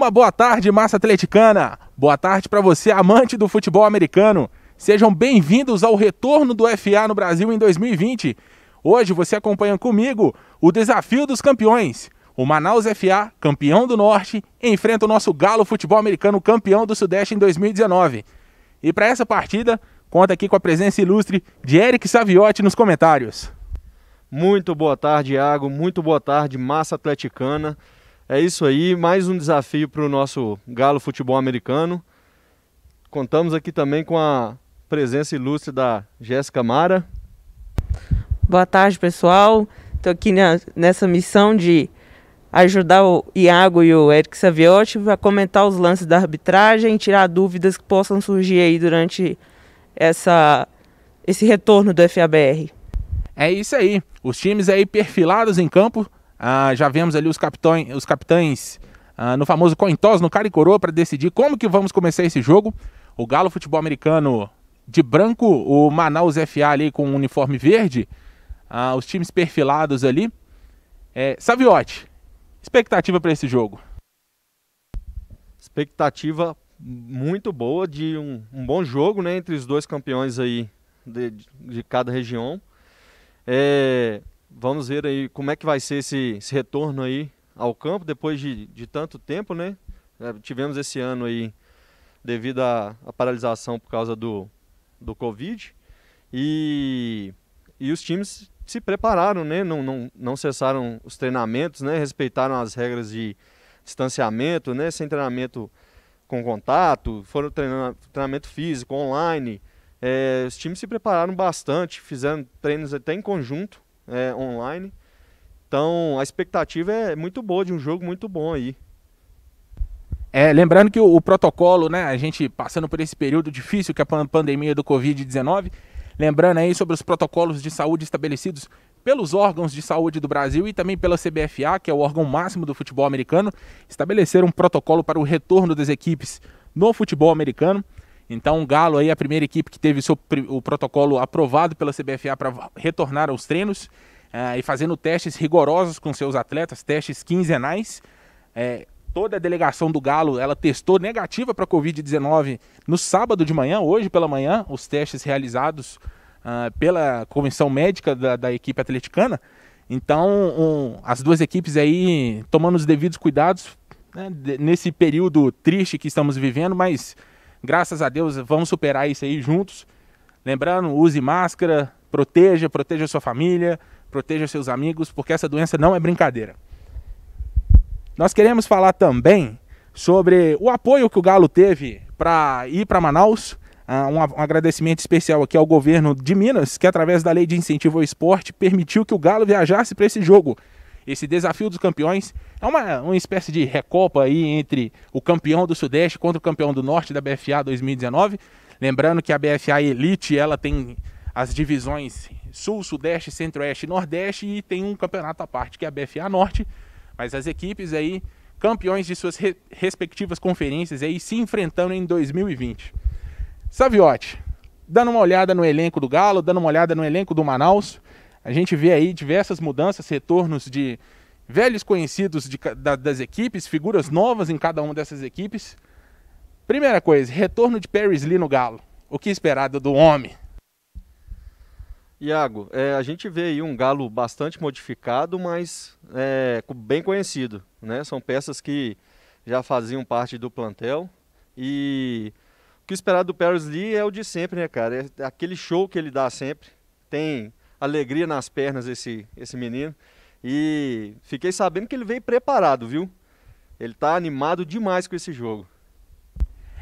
Uma boa tarde, massa atleticana. Boa tarde para você, amante do futebol americano. Sejam bem-vindos ao retorno do FA no Brasil em 2020. Hoje você acompanha comigo o desafio dos campeões. O Manaus FA, campeão do Norte, enfrenta o nosso Galo Futebol Americano, campeão do Sudeste em 2019. E para essa partida, conta aqui com a presença ilustre de Eric Saviotti nos comentários. Muito boa tarde, Iago. Muito boa tarde, massa atleticana. É isso aí, mais um desafio para o nosso Galo Futebol Americano. Contamos aqui também com a presença ilustre da Jéssica Mara. Boa tarde, pessoal. Estou aqui na, nessa missão de ajudar o Iago e o Eric Saviotti a comentar os lances da arbitragem, tirar dúvidas que possam surgir aí durante essa, esse retorno do FABR. É isso aí. Os times aí perfilados em campo ah, já vemos ali os, capitões, os capitães ah, no famoso Cointos, no cara e coroa, para decidir como que vamos começar esse jogo. O Galo Futebol Americano de branco, o Manaus FA ali com um uniforme verde, ah, os times perfilados ali. É, Saviotti, expectativa para esse jogo? Expectativa muito boa de um, um, bom jogo né, entre os dois campeões aí de, de cada região. É, Vamos ver aí como é que vai ser esse, esse retorno aí ao campo depois de, de tanto tempo, né? É, tivemos esse ano aí devido à, paralisação por causa do, do Covid. E, e os times se prepararam, né? Não, não, não cessaram os treinamentos, né? Respeitaram as regras de distanciamento, né? Sem treinamento com contato, foram treinando, treinamento físico, online. É, os times se prepararam bastante, fizeram treinos até em conjunto é, online. Então a expectativa é muito boa de um jogo muito bom aí. É, lembrando que o, o, protocolo, né, a gente passando por esse período difícil que é a pandemia do Covid-19, lembrando aí sobre os protocolos de saúde estabelecidos pelos órgãos de saúde do Brasil e também pela CBFA, que é o órgão máximo do futebol americano, estabeleceram um protocolo para o retorno das equipes no futebol americano. Então o Galo aí a primeira equipe que teve o seu, o protocolo aprovado pela CBFA para retornar aos treinos uh, e fazendo testes rigorosos com seus atletas, testes quinzenais. É, toda a delegação do Galo ela testou negativa para Covid-19 no sábado de manhã, hoje pela manhã, os testes realizados uh, pela comissão médica da, da equipe atleticana. Então, um, as duas equipes aí tomando os devidos cuidados né, nesse período triste que estamos vivendo, mas Graças a Deus, vamos superar isso aí juntos. Lembrando, use máscara, proteja, proteja sua família, proteja seus amigos, porque essa doença não é brincadeira. Nós queremos falar também sobre o apoio que o Galo teve para ir para Manaus. Ah, um agradecimento especial aqui ao governo de Minas, que através da lei de incentivo ao esporte permitiu que o Galo viajasse para esse jogo esse desafio dos campeões. É uma, uma espécie de recopa aí entre o campeão do Sudeste contra o campeão do Norte da BFA 2019. Lembrando que a BFA Elite ela tem as divisões Sul, Sudeste, Centro-Oeste e Nordeste e tem um campeonato à parte que é a BFA Norte. Mas as equipes aí, campeões de suas re respectivas conferências aí se enfrentando em 2020. Saviotti, dando uma olhada no elenco do Galo, dando uma olhada no elenco do Manaus, a gente vê aí diversas mudanças, retornos de velhos conhecidos de, da, das equipes, figuras novas em cada uma dessas equipes. Primeira coisa, retorno de Paris Lee no Galo. O que esperado do homem? Iago, é, a gente vê aí um galo bastante modificado, mas é, bem conhecido. Né? São peças que já faziam parte do plantel. E o que esperar do Paris Lee é o de sempre, né, cara? É aquele show que ele dá sempre. Tem alegria nas pernas esse, esse menino. E fiquei sabendo que ele veio preparado, viu? Ele está animado demais com esse jogo.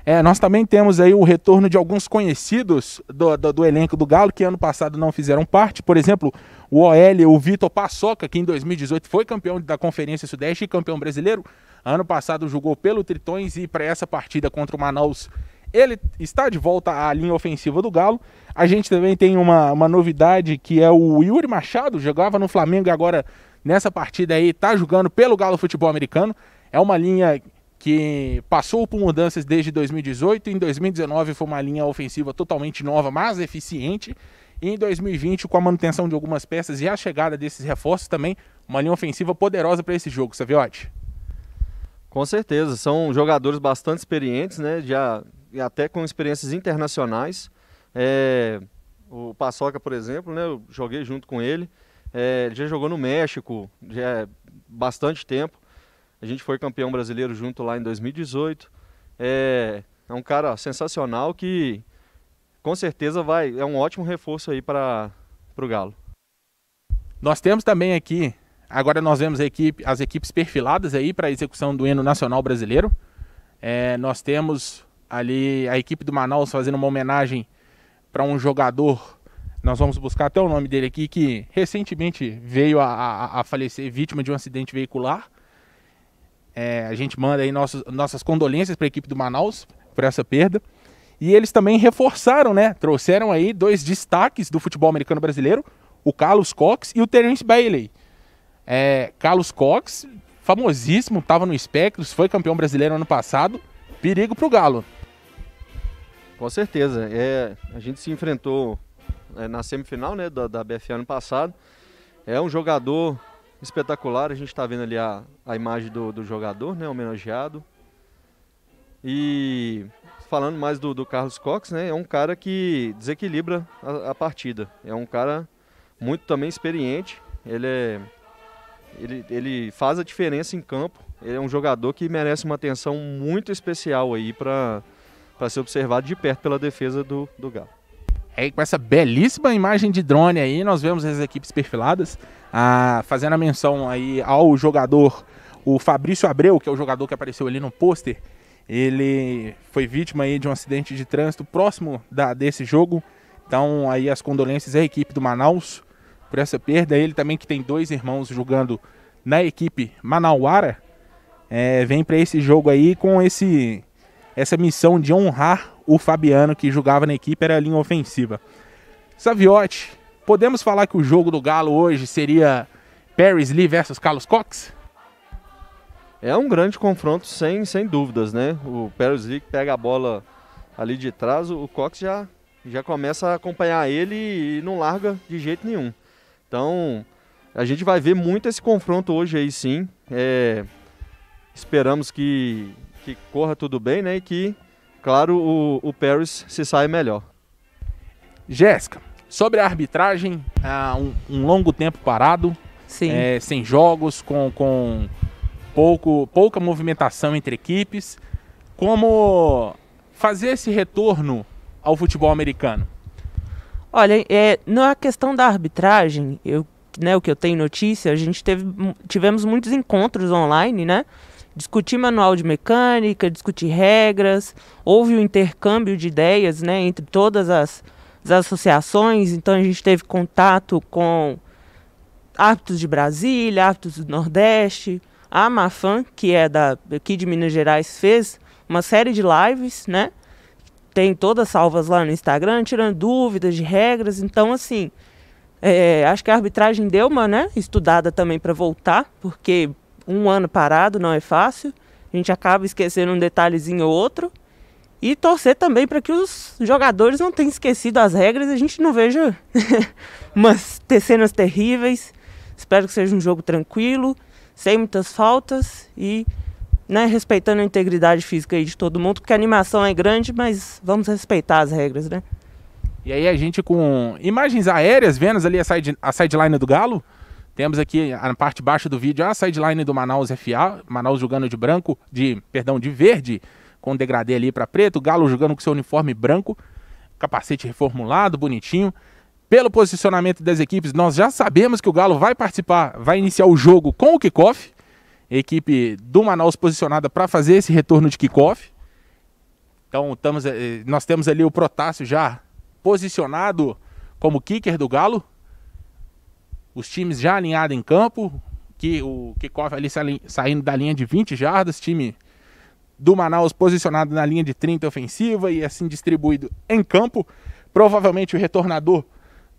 É, nós também temos aí o retorno de alguns conhecidos do, do, do, elenco do Galo que ano passado não fizeram parte. Por exemplo, o OL, o Vitor Paçoca, que em 2018 foi campeão da Conferência Sudeste e campeão brasileiro. Ano passado jogou pelo Tritões e para essa partida contra o Manaus, ele está de volta à linha ofensiva do Galo. A gente também tem uma, uma novidade que é o Yuri Machado, jogava no Flamengo e agora nessa partida aí tá jogando pelo Galo Futebol Americano. É uma linha que passou por mudanças desde 2018. Em 2019 foi uma linha ofensiva totalmente nova, mas eficiente. E em 2020, com a manutenção de algumas peças e a chegada desses reforços também, uma linha ofensiva poderosa para esse jogo, Saviotti. Com certeza, são jogadores bastante experientes, né? Já até com experiências internacionais. É, o Paçoca, por exemplo, né, eu joguei junto com ele. É, ele já jogou no México já é bastante tempo. A gente foi campeão brasileiro junto lá em 2018. É, é um cara sensacional que com certeza vai é um ótimo reforço aí para o Galo. Nós temos também aqui, agora nós vemos equipe, as equipes perfiladas aí para a execução do hino nacional brasileiro. É, nós temos ali a equipe do Manaus fazendo uma homenagem para um jogador, nós vamos buscar até o nome dele aqui, que recentemente veio a, a, a falecer vítima de um acidente veicular. É, a gente manda aí nossos, nossas condolências para a equipe do Manaus por essa perda. E eles também reforçaram, né? Trouxeram aí dois destaques do futebol americano brasileiro, o Carlos Cox e o Terence Bailey. É, Carlos Cox, famosíssimo, estava no Espectros, foi campeão brasileiro ano passado. Perigo para o Galo. Com certeza. É, a gente se enfrentou é, na semifinal né, da, da BF ano passado. É um jogador espetacular. A gente está vendo ali a, a imagem do, do jogador, né, homenageado. E falando mais do, do Carlos Cox, né, é um cara que desequilibra a, a partida. É um cara muito também experiente. Ele, é, ele, ele faz a diferença em campo. Ele é um jogador que merece uma atenção muito especial aí para para ser observado de perto pela defesa do, do Galo. É, com essa belíssima imagem de drone aí, nós vemos as equipes perfiladas, ah, fazendo a menção aí ao jogador, o Fabrício Abreu, que é o jogador que apareceu ali no pôster, ele foi vítima aí de um acidente de trânsito próximo da, desse jogo, então aí as condolências à equipe do Manaus por essa perda, ele também que tem dois irmãos jogando na equipe Manauara, é, vem para esse jogo aí com esse essa missão de honrar o Fabiano, que jogava na equipe, era a linha ofensiva. Saviotti, podemos falar que o jogo do Galo hoje seria Paris Lee versus Carlos Cox? É um grande confronto, sem, sem dúvidas, né? O Paris Lee pega a bola ali de trás, o Cox já, já começa a acompanhar ele e não larga de jeito nenhum. Então, a gente vai ver muito esse confronto hoje aí sim. É, esperamos que, que corra tudo bem, né? E que, claro, o, o Paris se saia melhor. Jéssica, sobre a arbitragem, há um, um longo tempo parado, é, sem jogos, com, com pouco, pouca movimentação entre equipes. Como fazer esse retorno ao futebol americano? Olha, é, na é questão da arbitragem, eu, né, o que eu tenho notícia, a gente teve, tivemos muitos encontros online, né? discutir manual de mecânica, discutir regras, houve um intercâmbio de ideias né, entre todas as, as associações, então a gente teve contato com árbitros de Brasília, árbitros do Nordeste, a Mafan, que é da, aqui de Minas Gerais, fez uma série de lives, né? Tem todas salvas lá no Instagram, tirando dúvidas de regras. Então, assim, é, acho que a arbitragem deu uma né, estudada também para voltar, porque um ano parado não é fácil. A gente acaba esquecendo um detalhezinho ou outro. E torcer também para que os jogadores não tenham esquecido as regras e a gente não veja umas cenas terríveis. Espero que seja um jogo tranquilo, sem muitas faltas e né, respeitando a integridade física de todo mundo, porque a animação é grande, mas vamos respeitar as regras, né? E aí a gente com imagens aéreas, vendo ali a, side, a sideline do Galo, temos aqui na parte baixa do vídeo a sideline do Manaus FA, Manaus jogando de branco, de, perdão, de verde, com degradê ali para preto, Galo jogando com seu uniforme branco, capacete reformulado, bonitinho. Pelo posicionamento das equipes, nós já sabemos que o Galo vai participar, vai iniciar o jogo com o kickoff. Equipe do Manaus posicionada para fazer esse retorno de kickoff. Então, estamos, eh, nós temos ali o Protássio já posicionado como kicker do Galo, os times já alinhados em campo, que o Kikov ali saindo da linha de 20 jardas, time do Manaus posicionado na linha de 30 ofensiva e assim distribuído em campo. Provavelmente o retornador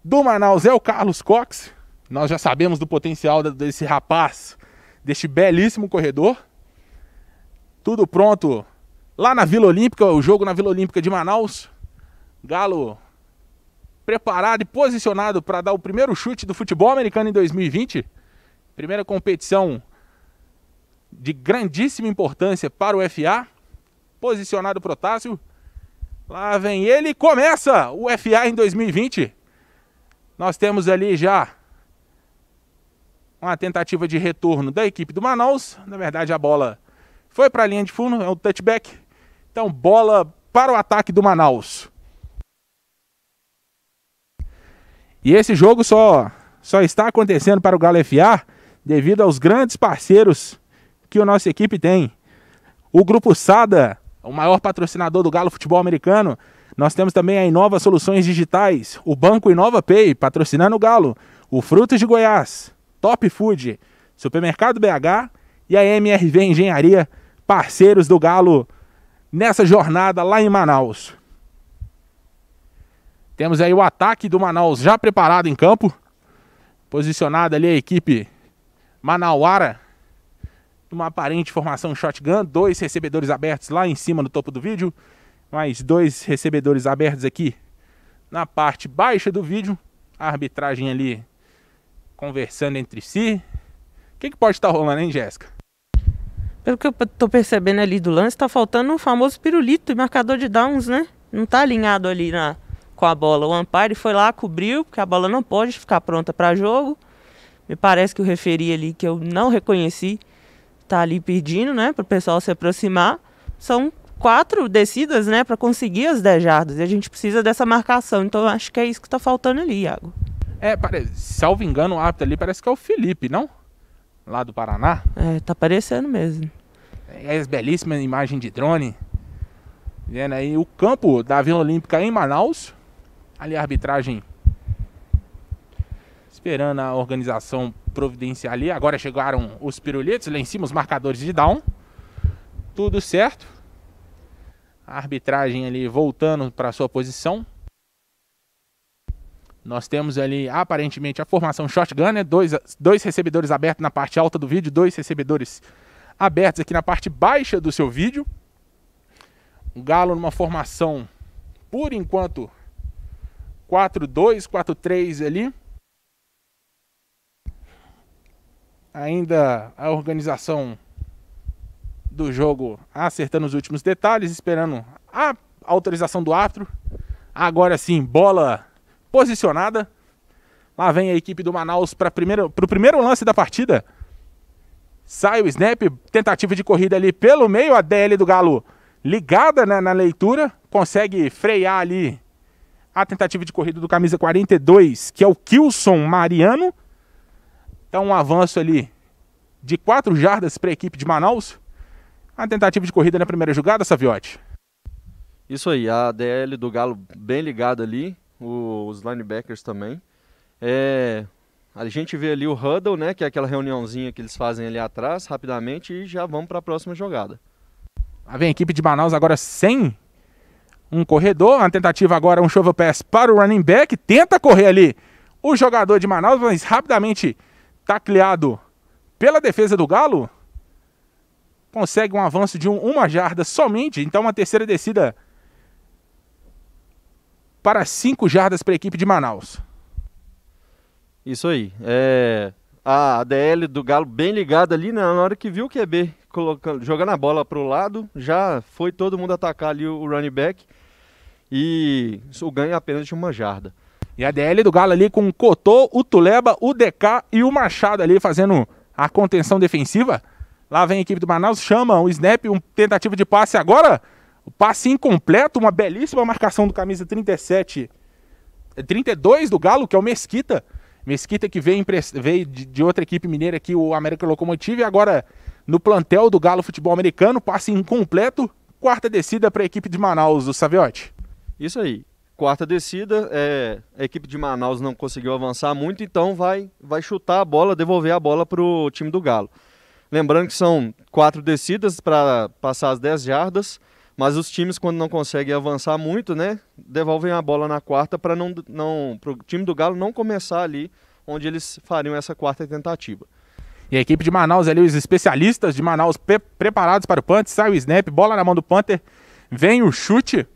do Manaus é o Carlos Cox. Nós já sabemos do potencial desse rapaz, deste belíssimo corredor. Tudo pronto lá na Vila Olímpica, o jogo na Vila Olímpica de Manaus. Galo preparado e posicionado para dar o primeiro chute do futebol americano em 2020. Primeira competição de grandíssima importância para o FA. Posicionado o Protásio. Lá vem ele, começa o FA em 2020. Nós temos ali já uma tentativa de retorno da equipe do Manaus. Na verdade, a bola foi para a linha de fundo, é um touchback. Então, bola para o ataque do Manaus. E esse jogo só, só está acontecendo para o Galo FA devido aos grandes parceiros que a nossa equipe tem. O Grupo Sada, o maior patrocinador do Galo Futebol Americano. Nós temos também a Inova Soluções Digitais, o Banco Inova Pay, patrocinando o Galo, o Frutos de Goiás, Top Food, Supermercado BH e a MRV Engenharia, parceiros do Galo nessa jornada lá em Manaus. Temos aí o ataque do Manaus já preparado em campo. Posicionada ali a equipe manauara. Uma aparente formação shotgun. Dois recebedores abertos lá em cima no topo do vídeo. Mais dois recebedores abertos aqui na parte baixa do vídeo. A arbitragem ali conversando entre si. O que, que pode estar rolando, hein, Jéssica? Pelo que eu tô percebendo ali do lance, tá faltando um famoso pirulito e marcador de downs, né? Não tá alinhado ali na com a bola. O umpire foi lá, cobriu, porque a bola não pode ficar pronta para jogo. Me parece que o referi ali, que eu não reconheci, tá ali pedindo, né, para o pessoal se aproximar. São quatro descidas, né, para conseguir as 10 jardas. E a gente precisa dessa marcação. Então acho que é isso que está faltando ali, Iago. É, parece, salvo engano, o árbitro ali parece que é o Felipe, não? Lá do Paraná. É, tá parecendo mesmo. É, é belíssima imagem de drone. Vendo aí o campo da Vila Olímpica em Manaus. Ali a arbitragem esperando a organização providenciar ali. Agora chegaram os pirulitos lá em cima os marcadores de down. Tudo certo. A arbitragem ali voltando para sua posição. Nós temos ali aparentemente a formação shotgun, né? dois, dois recebedores abertos na parte alta do vídeo, dois recebedores abertos aqui na parte baixa do seu vídeo. O Galo numa formação, por enquanto, 4-2, 4-3 ali. Ainda a organização do jogo acertando os últimos detalhes, esperando a autorização do árbitro. Agora sim, bola posicionada. Lá vem a equipe do Manaus para o primeiro lance da partida. Sai o snap, tentativa de corrida ali pelo meio. A DL do Galo ligada né, na leitura, consegue frear ali a tentativa de corrida do camisa 42, que é o Kilson Mariano. Então, um avanço ali de 4 jardas para a equipe de Manaus. A tentativa de corrida na primeira jogada, Saviotti. Isso aí, a DL do Galo bem ligada ali, os linebackers também. É, a gente vê ali o huddle, né, que é aquela reuniãozinha que eles fazem ali atrás, rapidamente, e já vamos para a próxima jogada. Lá vem a equipe de Manaus agora sem um corredor, uma tentativa agora, um shovel pass para o running back, tenta correr ali o jogador de Manaus, mas rapidamente tacleado pela defesa do Galo, consegue um avanço de um, uma jarda somente, então uma terceira descida para cinco jardas para a equipe de Manaus. Isso aí, é... A DL do Galo bem ligada ali, né, na hora que viu o QB colocando, jogando a bola para o lado, já foi todo mundo atacar ali o running back e o ganho é apenas de uma jarda. E a DL do Galo ali com o Cotô, o Tuleba, o DK e o Machado ali fazendo a contenção defensiva. Lá vem a equipe do Manaus, chama o snap, um tentativa de passe agora. O passe incompleto, uma belíssima marcação do camisa 37, 32 eh, do Galo, que é o Mesquita. Mesquita que veio, veio de outra equipe mineira aqui, o América Locomotive, e agora no plantel do Galo Futebol Americano, passe incompleto, quarta descida para a equipe de Manaus, o Saviotti. Isso aí. Quarta descida, é, a equipe de Manaus não conseguiu avançar muito, então vai, vai chutar a bola, devolver a bola para o time do Galo. Lembrando que são quatro descidas para passar as 10 jardas, mas os times, quando não conseguem avançar muito, né, devolvem a bola na quarta para não, não, o time do Galo não começar ali onde eles fariam essa quarta tentativa. E a equipe de Manaus ali, os especialistas de Manaus pre preparados para o Panther sai o snap, bola na mão do Panther, vem o chute,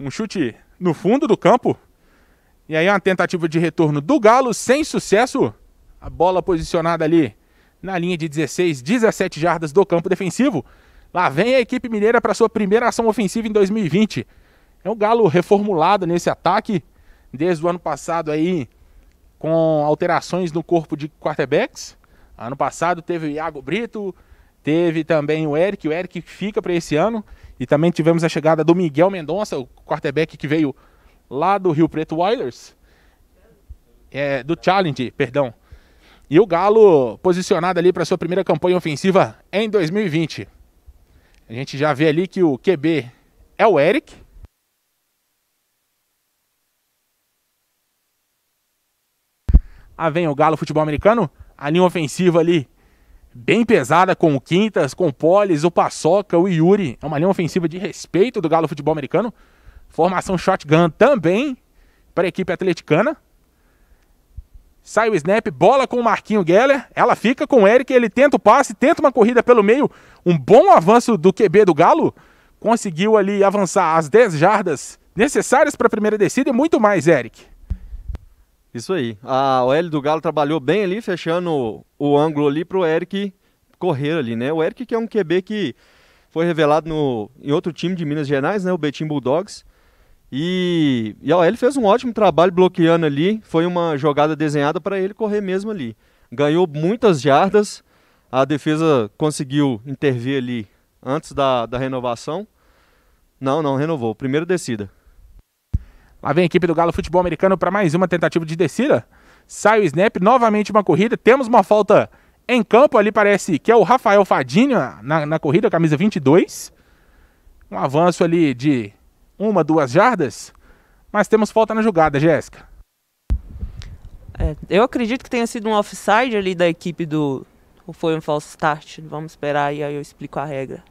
um chute no fundo do campo. E aí uma tentativa de retorno do Galo sem sucesso. A bola posicionada ali na linha de 16, 17 jardas do campo defensivo. Lá vem a equipe mineira para sua primeira ação ofensiva em 2020. É um Galo reformulado nesse ataque desde o ano passado aí com alterações no corpo de quarterbacks. Ano passado teve o Iago Brito, Teve também o Eric, o Eric fica para esse ano. E também tivemos a chegada do Miguel Mendonça, o quarterback que veio lá do Rio Preto Oilers É, do Challenge, perdão. E o Galo posicionado ali para sua primeira campanha ofensiva em 2020. A gente já vê ali que o QB é o Eric. Ah, vem o Galo Futebol Americano. A linha ofensiva ali bem pesada com o Quintas, com o Polis, o Paçoca, o Yuri. É uma linha ofensiva de respeito do Galo Futebol Americano. Formação shotgun também para a equipe atleticana. Sai o snap, bola com o Marquinho Geller. Ela fica com o Eric, ele tenta o passe, tenta uma corrida pelo meio. Um bom avanço do QB do Galo. Conseguiu ali avançar as 10 jardas necessárias para a primeira descida e muito mais, Eric. Isso aí. A OL do Galo trabalhou bem ali, fechando o ângulo ali para o Eric correr ali, né? O Eric que é um QB que foi revelado no, em outro time de Minas Gerais, né? O Betim Bulldogs. E, e a OL fez um ótimo trabalho bloqueando ali. Foi uma jogada desenhada para ele correr mesmo ali. Ganhou muitas jardas. A defesa conseguiu intervir ali antes da, da renovação. Não, não, renovou. Primeiro descida. Lá vem a equipe do Galo Futebol Americano para mais uma tentativa de descida. Sai o snap, novamente uma corrida. Temos uma falta em campo ali, parece que é o Rafael Fadinho na, na corrida, camisa 22. Um avanço ali de uma, duas jardas. Mas temos falta na jogada, Jéssica. É, eu acredito que tenha sido um offside ali da equipe do. Ou foi um false start? Vamos esperar e aí eu explico a regra.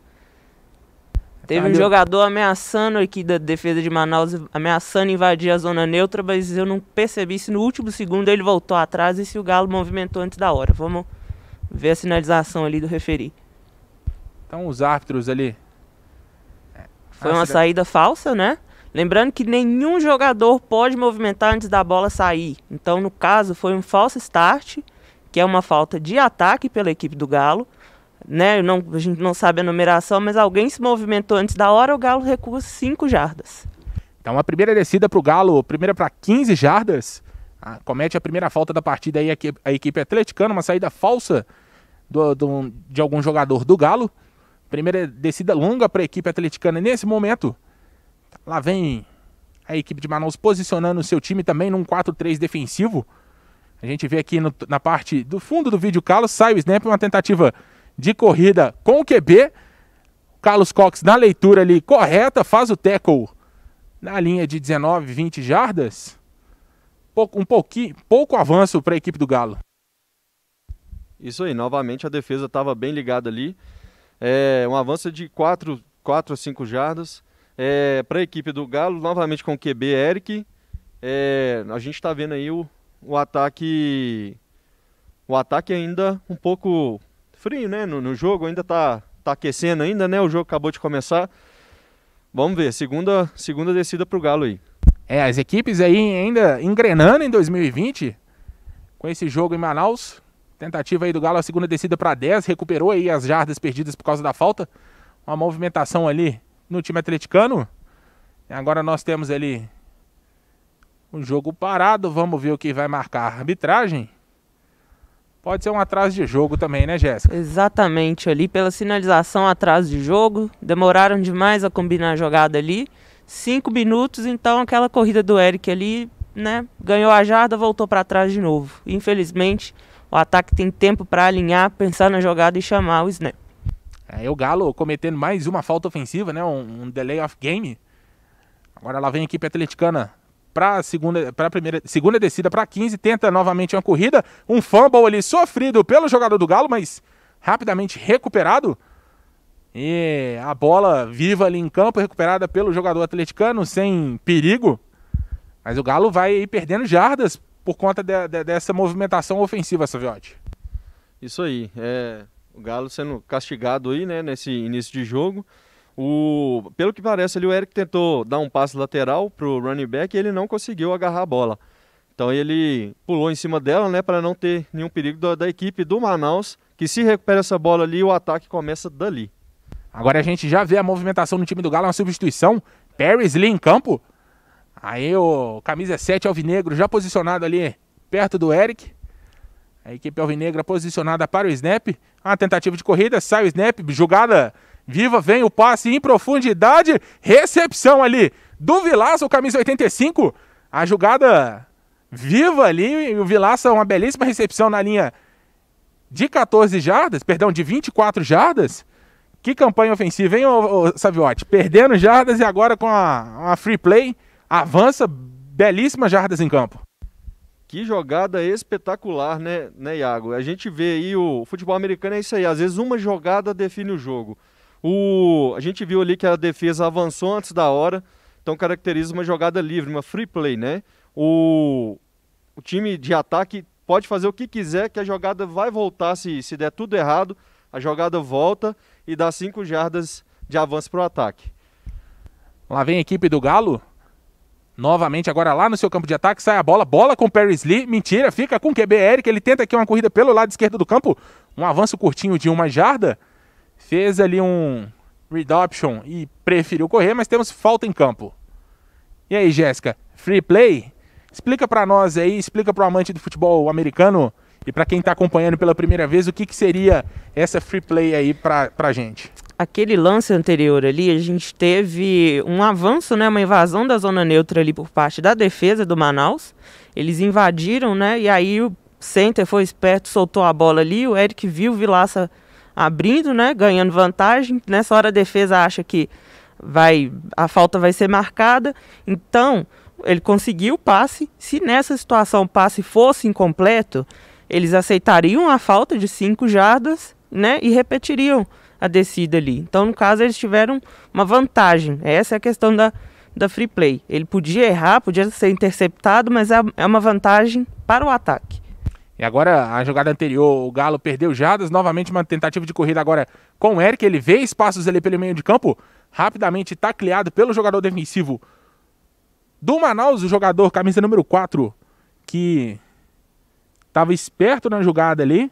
Teve Valeu. um jogador ameaçando aqui da defesa de Manaus, ameaçando invadir a zona neutra, mas eu não percebi se no último segundo ele voltou atrás e se o Galo movimentou antes da hora. Vamos ver a sinalização ali do referi. Então os árbitros ali. É, foi ah, uma saída falsa, né? Lembrando que nenhum jogador pode movimentar antes da bola sair. Então, no caso, foi um falso start, que é uma falta de ataque pela equipe do Galo né? Não, a gente não sabe a numeração, mas alguém se movimentou antes da hora, o Galo recua 5 jardas. Então a primeira descida para o Galo, primeira para 15 jardas. Ah, comete a primeira falta da partida aí a, equipe, a equipe atleticana, uma saída falsa do, do, de algum jogador do Galo. Primeira descida longa para a equipe atleticana nesse momento. Lá vem a equipe de Manaus posicionando o seu time também num 4-3 defensivo. A gente vê aqui no, na parte do fundo do vídeo, Carlos sai o snap, uma tentativa de corrida com o QB. Carlos Cox na leitura ali correta, faz o tackle na linha de 19, 20 jardas. Pouco, um pouquinho, pouco avanço para a equipe do Galo. Isso aí, novamente a defesa estava bem ligada ali. É, um avanço de 4, 4 a 5 jardas é, para a equipe do Galo, novamente com o QB Eric. É, a gente está vendo aí o, o ataque o ataque ainda um pouco frio, né? No, no, jogo ainda tá, tá aquecendo ainda, né? O jogo acabou de começar. Vamos ver, segunda, segunda descida pro Galo aí. É, as equipes aí ainda engrenando em 2020 com esse jogo em Manaus. Tentativa aí do Galo, a segunda descida para 10, recuperou aí as jardas perdidas por causa da falta. Uma movimentação ali no time atleticano. Agora nós temos ali um jogo parado, vamos ver o que vai marcar a arbitragem. Pode ser um atraso de jogo também, né, Jéssica? Exatamente, ali pela sinalização atraso de jogo, demoraram demais a combinar a jogada ali. Cinco minutos, então aquela corrida do Eric ali, né, ganhou a jarda, voltou para trás de novo. Infelizmente, o ataque tem tempo para alinhar, pensar na jogada e chamar o snap. Aí é, o Galo cometendo mais uma falta ofensiva, né, um, um delay of game. Agora lá vem a equipe atleticana para segunda, para primeira, segunda descida para 15, tenta novamente uma corrida, um fumble ali sofrido pelo jogador do Galo, mas rapidamente recuperado. E a bola viva ali em campo, recuperada pelo jogador atleticano, sem perigo. Mas o Galo vai perdendo jardas por conta de, de, dessa movimentação ofensiva, Saviotti. Isso aí, é, o Galo sendo castigado aí, né, nesse início de jogo. O, pelo que parece ali, o Eric tentou dar um passe lateral pro running back e ele não conseguiu agarrar a bola. Então ele pulou em cima dela, né, para não ter nenhum perigo da, da, equipe do Manaus, que se recupera essa bola ali, o ataque começa dali. Agora a gente já vê a movimentação no time do Galo, uma substituição. Paris Lee em campo. Aí o camisa 7 alvinegro já posicionado ali perto do Eric. A equipe alvinegra posicionada para o snap. A tentativa de corrida, sai o snap, jogada Viva, vem o passe em profundidade. Recepção ali do Vilaça, o camisa 85. A jogada viva ali. O Vilaça, uma belíssima recepção na linha de 14 jardas, perdão, de 24 jardas. Que campanha ofensiva, hein, ô, ô, Saviotti? Perdendo jardas e agora com a, a free play, avança belíssimas jardas em campo. Que jogada espetacular, né, né, Iago? A gente vê aí o futebol americano é isso aí, às vezes uma jogada define o jogo. O, a gente viu ali que a defesa avançou antes da hora, então caracteriza uma jogada livre, uma free play, né? O, o time de ataque pode fazer o que quiser, que a jogada vai voltar se, se der tudo errado, a jogada volta e dá cinco jardas de avanço para o ataque. Lá vem a equipe do Galo. Novamente, agora lá no seu campo de ataque, sai a bola, bola com o Paris Lee. Mentira, fica com o QB Eric. Ele tenta aqui uma corrida pelo lado esquerdo do campo. Um avanço curtinho de uma jarda. Fez ali um read e preferiu correr, mas temos falta em campo. E aí, Jéssica, free play? Explica para nós aí, explica para o amante do futebol americano e para quem está acompanhando pela primeira vez, o que, que seria essa free play aí para a gente? Aquele lance anterior ali, a gente teve um avanço, né, uma invasão da zona neutra ali por parte da defesa do Manaus. Eles invadiram, né, e aí o center foi esperto, soltou a bola ali, o Eric viu, Vilaça abrindo, né, ganhando vantagem. Nessa hora a defesa acha que vai a falta vai ser marcada. Então, ele conseguiu o passe. Se nessa situação o passe fosse incompleto, eles aceitariam a falta de 5 jardas, né, e repetiriam a descida ali. Então, no caso, eles tiveram uma vantagem. Essa é a questão da da free play. Ele podia errar, podia ser interceptado, mas é, é uma vantagem para o ataque. E agora a jogada anterior, o Galo perdeu Jadas, novamente uma tentativa de corrida agora com o Eric. Ele vê espaços ali pelo meio de campo, rapidamente tacleado pelo jogador defensivo do Manaus, o jogador camisa número 4, que estava esperto na jogada ali.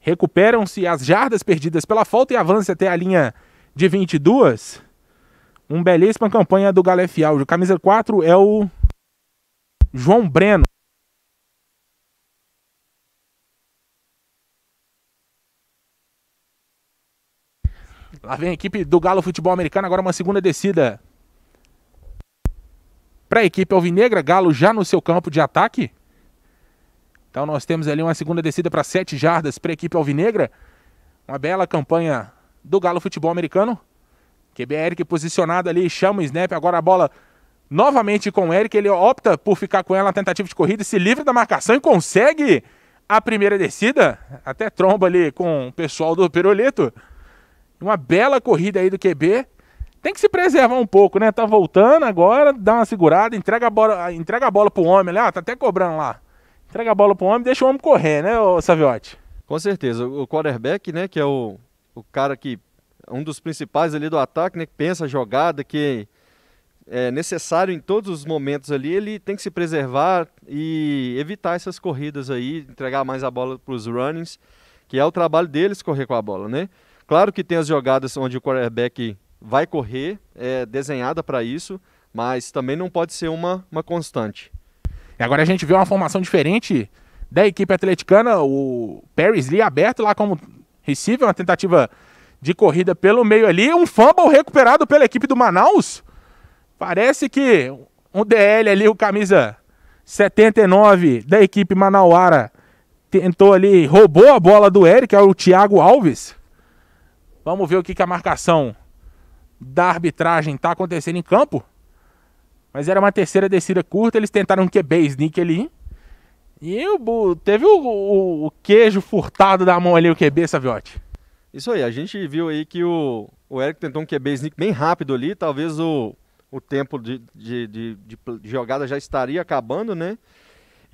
Recuperam-se as jardas perdidas pela falta e avança até a linha de 22. Um belíssima campanha do Galo FA. O camisa 4 é o João Breno. Lá vem a equipe do Galo Futebol Americano, agora uma segunda descida. Para a equipe alvinegra, Galo já no seu campo de ataque. Então nós temos ali uma segunda descida para sete jardas para a equipe alvinegra. Uma bela campanha do Galo Futebol Americano. QB Eric posicionado ali, chama o snap, agora a bola novamente com o Eric, ele opta por ficar com ela na tentativa de corrida, se livra da marcação e consegue a primeira descida. Até tromba ali com o pessoal do Perolito uma bela corrida aí do QB. Tem que se preservar um pouco, né? Tá voltando agora, dá uma segurada, entrega a bola, entrega a bola pro homem ali ó tá até cobrando lá. Entrega a bola pro homem, deixa o homem correr, né, o Saviotti? Com certeza. O quarterback, né, que é o, o cara que um dos principais ali do ataque, né, que pensa a jogada, que é necessário em todos os momentos ali, ele tem que se preservar e evitar essas corridas aí, entregar mais a bola pros runnings, que é o trabalho deles correr com a bola, né? Claro que tem as jogadas onde o quarterback vai correr, é desenhada para isso, mas também não pode ser uma, uma constante. E agora a gente vê uma formação diferente da equipe atleticana, o Paris Lee aberto lá como receiver, uma tentativa de corrida pelo meio ali, um fumble recuperado pela equipe do Manaus. Parece que um DL ali, o camisa 79 da equipe manauara, tentou ali, roubou a bola do Eric, é o Thiago Alves. Vamos ver o que, que a marcação da arbitragem está acontecendo em campo. Mas era uma terceira descida curta, eles tentaram um QB sneak ali. E o, teve o, o, o, queijo furtado da mão ali, o QB, Saviotti. Isso aí, a gente viu aí que o, o Eric tentou um QB sneak bem rápido ali, talvez o, o tempo de, de, de, de jogada já estaria acabando, né?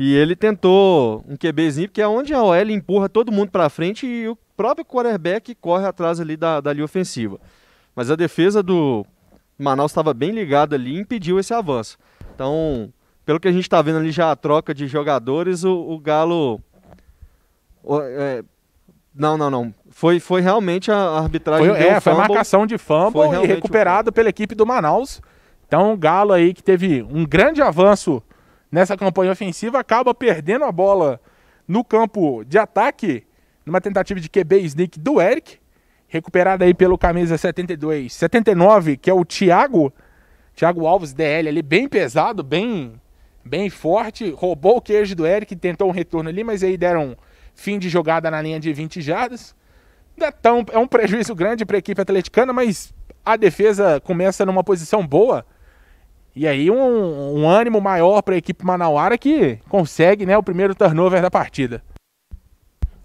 E ele tentou um QBzinho, porque é onde a OL empurra todo mundo para frente e o próprio quarterback corre atrás ali da, da linha ofensiva. Mas a defesa do Manaus estava bem ligada ali e impediu esse avanço. Então, pelo que a gente está vendo ali já a troca de jogadores, o, o Galo. O, é, não, não, não. Foi, foi realmente a arbitragem. Foi, é, foi marcação de fumble e recuperado pela equipe do Manaus. Então, o Galo aí que teve um grande avanço nessa campanha ofensiva, acaba perdendo a bola no campo de ataque, numa tentativa de QB sneak do Eric, recuperada aí pelo camisa 72, 79, que é o Thiago, Thiago Alves DL ali, bem pesado, bem bem forte, roubou o queijo do Eric, tentou um retorno ali, mas aí deram fim de jogada na linha de 20 jardas. É, tão, é um prejuízo grande para a equipe atleticana, mas a defesa começa numa posição boa. E aí um, um ânimo maior para a equipe manauara que consegue né, o primeiro turnover da partida.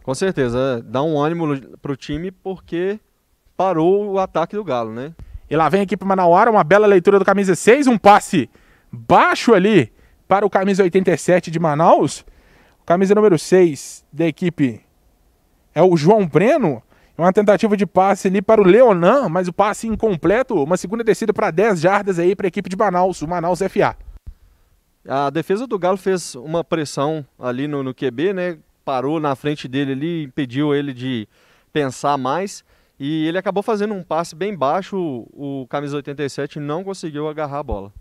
Com certeza, é, dá um ânimo para o time porque parou o ataque do Galo, né? E lá vem a equipe manauara, uma bela leitura do camisa 6, um passe baixo ali para o camisa 87 de Manaus. O camisa número 6 da equipe é o João Breno. Uma tentativa de passe ali para o Leonan, mas o passe incompleto. Uma segunda descida para 10 jardas aí para a equipe de Manaus, o Manaus FA. A defesa do Galo fez uma pressão ali no, no QB, né? Parou na frente dele ali, impediu ele de pensar mais. E ele acabou fazendo um passe bem baixo, o, o camisa 87 não conseguiu agarrar a bola.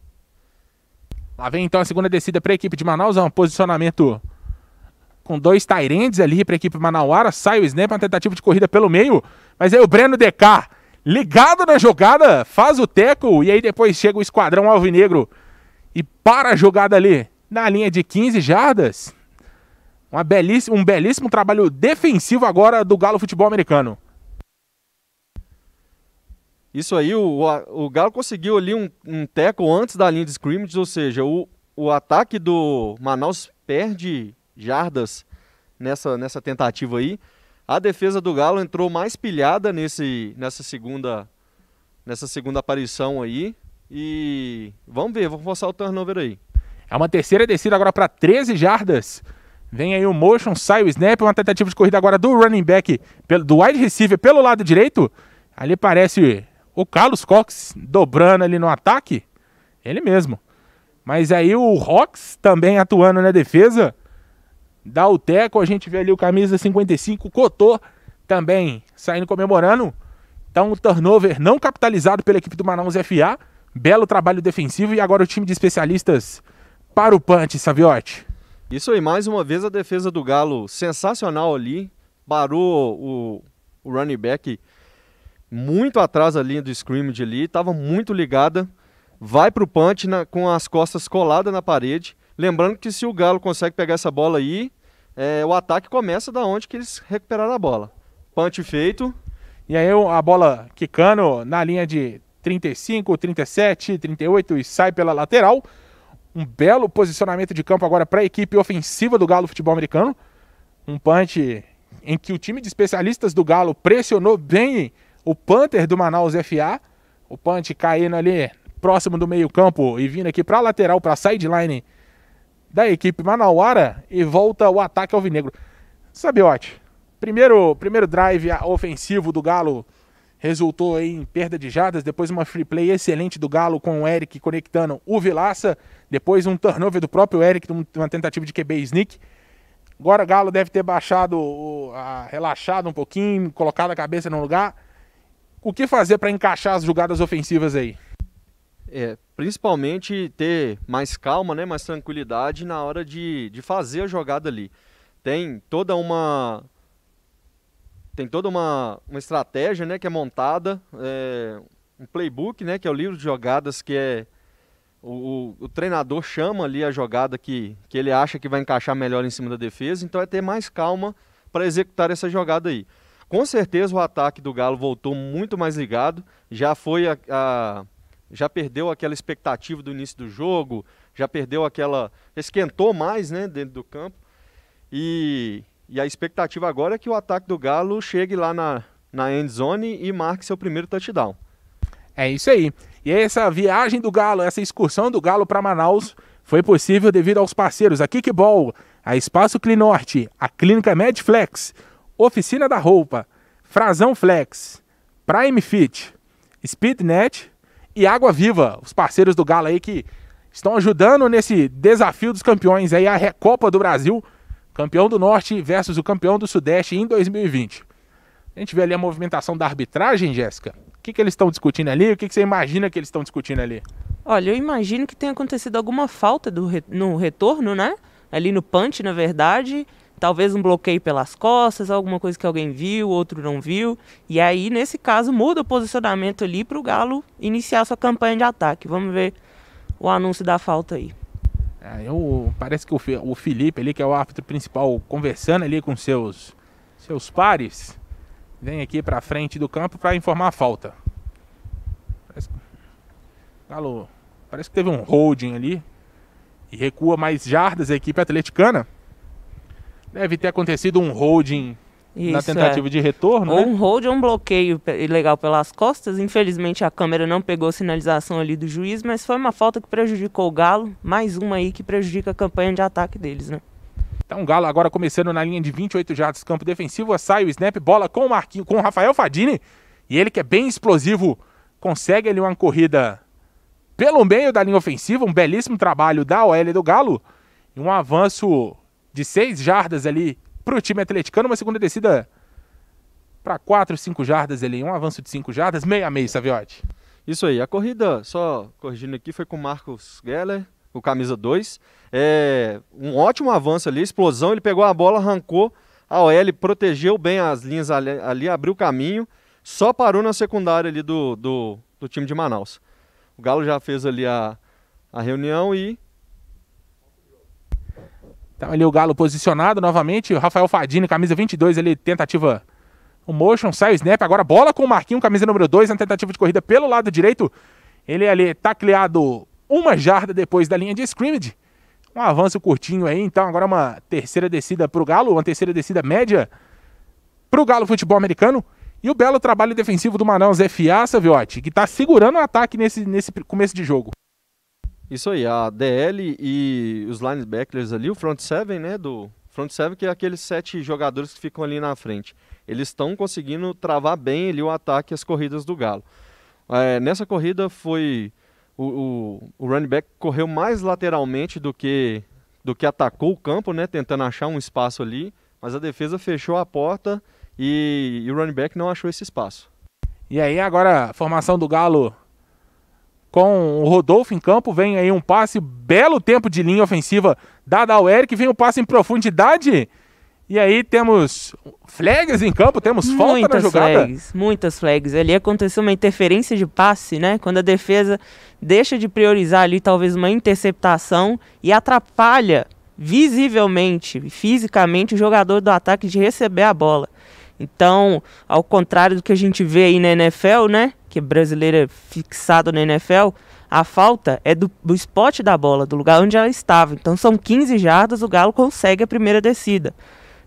Lá vem então a segunda descida para a equipe de Manaus, é um posicionamento com dois Tyrands ali para a equipe Manauara. Sai o Snap, é uma tentativa de corrida pelo meio. Mas aí o Breno DK, ligado na jogada, faz o teco e aí depois chega o esquadrão alvinegro e para a jogada ali na linha de 15 jardas. Uma belíssima, um belíssimo trabalho defensivo agora do Galo Futebol Americano. Isso aí, o, o Galo conseguiu ali um, um teco antes da linha de scrimmage, ou seja, o, o ataque do Manaus perde jardas nessa, nessa tentativa aí. A defesa do Galo entrou mais pilhada nesse, nessa, segunda, nessa segunda aparição aí. E vamos ver, vamos forçar o turnover aí. É uma terceira descida agora para 13 jardas. Vem aí o motion, sai o snap, uma tentativa de corrida agora do running back, do wide receiver pelo lado direito. Ali parece o Carlos Cox dobrando ali no ataque. Ele mesmo. Mas aí o Rox também atuando na defesa dá o teco. A gente vê ali o camisa 55, Cotô também saindo comemorando. Então, um turnover não capitalizado pela equipe do Manaus FA. Belo trabalho defensivo e agora o time de especialistas para o punch, Saviotti. Isso aí, mais uma vez a defesa do Galo sensacional ali. Parou o, o running back muito atrás da linha do scrimmage ali, estava muito ligada. Vai para o punch na, com as costas coladas na parede. Lembrando que se o Galo consegue pegar essa bola aí, é, o ataque começa da onde que eles recuperaram a bola. Punch feito. E aí a bola quicando na linha de 35, 37, 38 e sai pela lateral. Um belo posicionamento de campo agora para a equipe ofensiva do Galo Futebol Americano. Um punch em que o time de especialistas do Galo pressionou bem o Panther do Manaus FA. O punch caindo ali próximo do meio-campo e vindo aqui para a lateral, para a sideline da equipe Manauara e volta o ataque ao Vinegro. Sabiote, primeiro, primeiro drive ofensivo do Galo resultou em perda de jadas, depois uma free play excelente do Galo com o Eric conectando o Vilaça, depois um turnover do próprio Eric, uma tentativa de QB sneak. Agora o Galo deve ter baixado, relaxado um pouquinho, colocado a cabeça no lugar. O que fazer para encaixar as jogadas ofensivas aí? é, principalmente ter mais calma, né, mais tranquilidade na hora de, de fazer a jogada ali. Tem toda uma tem toda uma, uma estratégia, né, que é montada, é, um playbook, né, que é o livro de jogadas que é o, o, o, treinador chama ali a jogada que, que ele acha que vai encaixar melhor em cima da defesa, então é ter mais calma para executar essa jogada aí. Com certeza o ataque do Galo voltou muito mais ligado, já foi a, a já perdeu aquela expectativa do início do jogo, já perdeu aquela. esquentou mais né, dentro do campo. E, e a expectativa agora é que o ataque do Galo chegue lá na, na end zone e marque seu primeiro touchdown. É isso aí. E essa viagem do Galo, essa excursão do Galo para Manaus foi possível devido aos parceiros a Kickball, a Espaço Clinorte, a Clínica Medflex, Oficina da Roupa, Frazão Flex, Prime Fit, Speednet e Água Viva, os parceiros do Galo aí que estão ajudando nesse desafio dos campeões aí, a Recopa do Brasil, campeão do Norte versus o campeão do Sudeste em 2020. A gente vê ali a movimentação da arbitragem, Jéssica. O que, que eles estão discutindo ali? O que, que você imagina que eles estão discutindo ali? Olha, eu imagino que tenha acontecido alguma falta do, no retorno, né? Ali no punch, na verdade talvez um bloqueio pelas costas, alguma coisa que alguém viu, outro não viu. E aí, nesse caso, muda o posicionamento ali para o Galo iniciar sua campanha de ataque. Vamos ver o anúncio da falta aí. É, eu, parece que o, o Felipe ali, que é o árbitro principal, conversando ali com seus, seus pares, vem aqui para frente do campo para informar a falta. Parece, Galo, parece que teve um holding ali e recua mais jardas a equipe atleticana. Deve ter acontecido um holding isso, na tentativa é. de retorno, ou né? um hold ou um bloqueio ilegal pelas costas. Infelizmente a câmera não pegou sinalização ali do juiz, mas foi uma falta que prejudicou o Galo. Mais uma aí que prejudica a campanha de ataque deles, né? Então o Galo agora começando na linha de 28 jardas campo defensivo, sai o snap, bola com o Marquinho, com o Rafael Fadini, e ele que é bem explosivo, consegue ali uma corrida pelo meio da linha ofensiva, um belíssimo trabalho da OL do Galo, e um avanço de 6 jardas ali para o time atleticano, uma segunda descida para 4, 5 jardas ali, um avanço de 5 jardas, meia a meio, Saviotti. Isso aí, a corrida, só corrigindo aqui, foi com Marcos Geller, o camisa 2. É, um ótimo avanço ali, explosão, ele pegou a bola, arrancou, a OL protegeu bem as linhas ali, ali abriu o caminho, só parou na secundária ali do, do, do time de Manaus. O Galo já fez ali a, a reunião e então, ali o Galo posicionado novamente. O Rafael Fadini, camisa 22, ele tentativa. O motion, sai o snap. Agora bola com o Marquinho, camisa número 2, na tentativa de corrida pelo lado direito. Ele ali tacleado uma jarda depois da linha de scrimmage. Um avanço curtinho aí. Então, agora uma terceira descida para o Galo, uma terceira descida média para o Galo Futebol Americano. E o belo trabalho defensivo do Manaus FA, Saviotti, que está segurando o ataque nesse, nesse começo de jogo. Isso aí, a DL e os linebackers ali, o front seven, né, do front seven que é aqueles sete jogadores que ficam ali na frente. Eles estão conseguindo travar bem ali o ataque e as corridas do Galo. É, nessa corrida foi o, o, o, running back correu mais lateralmente do que do que atacou o campo, né, tentando achar um espaço ali, mas a defesa fechou a porta e, e o running back não achou esse espaço. E aí agora a formação do Galo com o Rodolfo em campo, vem aí um passe, belo tempo de linha ofensiva dada ao Eric, vem o um passe em profundidade. E aí temos flags em campo, temos falta muitas na jogada. Flags, muitas flags. Ali aconteceu uma interferência de passe, né? Quando a defesa deixa de priorizar ali talvez uma interceptação e atrapalha visivelmente, fisicamente o jogador do ataque de receber a bola. Então, ao contrário do que a gente vê aí na NFL, né? que brasileiro é fixado na NFL, a falta é do, do spot da bola, do lugar onde ela estava. Então são 15 jardas, o Galo consegue a primeira descida.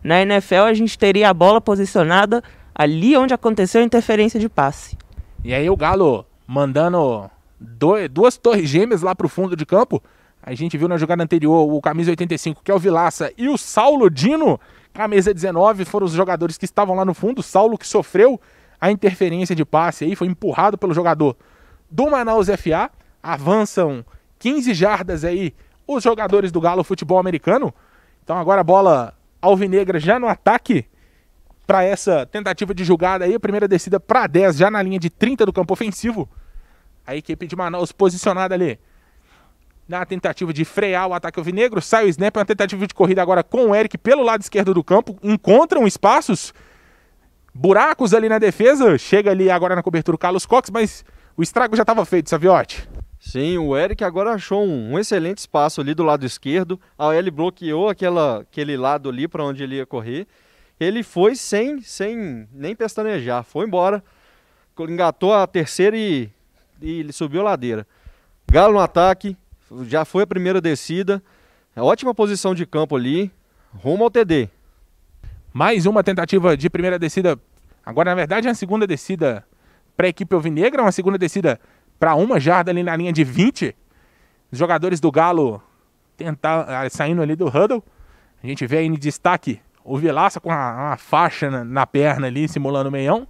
Na NFL, a gente teria a bola posicionada ali onde aconteceu a interferência de passe. E aí o Galo mandando dois, duas torres gêmeas lá pro fundo de campo. A gente viu na jogada anterior o camisa 85, que é o Vilaça, e o Saulo Dino, camisa 19, foram os jogadores que estavam lá no fundo. O Saulo que sofreu a interferência de passe aí foi empurrado pelo jogador do Manaus FA. Avançam 15 jardas aí os jogadores do Galo Futebol Americano. Então agora a bola alvinegra já no ataque para essa tentativa de jogada aí. A primeira descida para 10 já na linha de 30 do campo ofensivo. A equipe de Manaus posicionada ali na tentativa de frear o ataque alvinegro. Sai o snap, é uma tentativa de corrida agora com o Eric pelo lado esquerdo do campo. Encontram espaços buracos ali na defesa. Chega ali agora na cobertura o Carlos Cox, mas o estrago já estava feito, Saviotti. Sim, o Eric agora achou um, um, excelente espaço ali do lado esquerdo. A L bloqueou aquela, aquele lado ali para onde ele ia correr. Ele foi sem, sem nem pestanejar, foi embora. Engatou a terceira e, e ele subiu a ladeira. Galo no ataque, já foi a primeira descida. Ótima posição de campo ali, rumo ao TD. Mais uma tentativa de primeira descida. Agora, na verdade, é a segunda descida para a equipe Alvinegra, uma segunda descida para uma jarda ali na linha de 20. Os jogadores do Galo tentar, ah, saindo ali do huddle. A gente vê aí em destaque o Vilaça com uma, uma faixa na, na, perna ali, simulando o meião.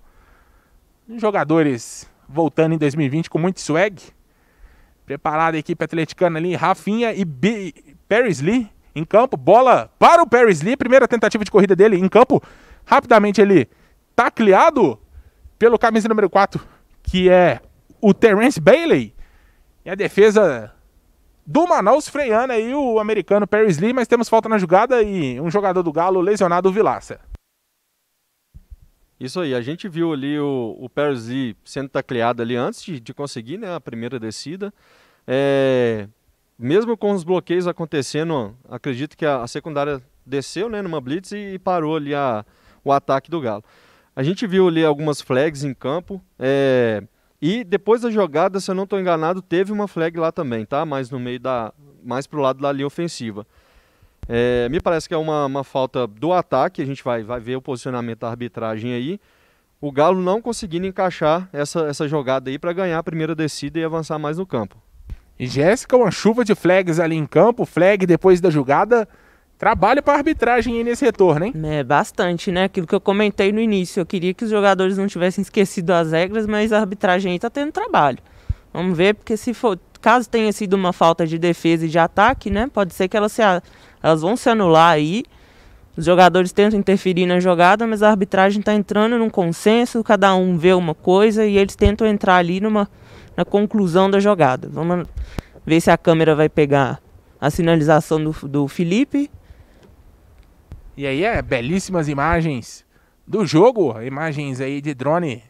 Jogadores voltando em 2020 com muito swag. Preparada a equipe atleticana ali, Rafinha e B Paris Lee em campo, bola para o Paris Lee, primeira tentativa de corrida dele em campo, rapidamente ele tacleado pelo camisa número 4, que é o Terence Bailey, e a defesa do Manaus freando aí o americano Paris Lee, mas temos falta na jogada e um jogador do Galo lesionado, o Vilaça. Isso aí, a gente viu ali o, o Paris Lee sendo tacleado ali antes de, de conseguir né, a primeira descida. É, mesmo com os bloqueios acontecendo, acredito que a, a secundária desceu né, numa blitz e, e parou ali a, o ataque do Galo. A gente viu ali algumas flags em campo. É, e depois da jogada, se eu não estou enganado, teve uma flag lá também, tá? Mas no meio da. Mais pro lado da linha ofensiva. É, me parece que é uma, uma falta do ataque. A gente vai, vai ver o posicionamento da arbitragem aí. O Galo não conseguindo encaixar essa, essa jogada aí para ganhar a primeira descida e avançar mais no campo. E Jéssica, uma chuva de flags ali em campo, flag depois da jogada. Trabalho para arbitragem aí nesse retorno, hein? É, bastante, né? Aquilo que eu comentei no início. Eu queria que os jogadores não tivessem esquecido as regras, mas a arbitragem aí tá tendo trabalho. Vamos ver, porque se for, caso tenha sido uma falta de defesa e de ataque, né? Pode ser que elas, se, elas vão se anular aí. Os jogadores tentam interferir na jogada, mas a arbitragem está entrando num consenso, cada um vê uma coisa e eles tentam entrar ali numa na conclusão da jogada. Vamos ver se a câmera vai pegar a sinalização do, do Felipe. E aí é belíssimas imagens do jogo, imagens aí de drone.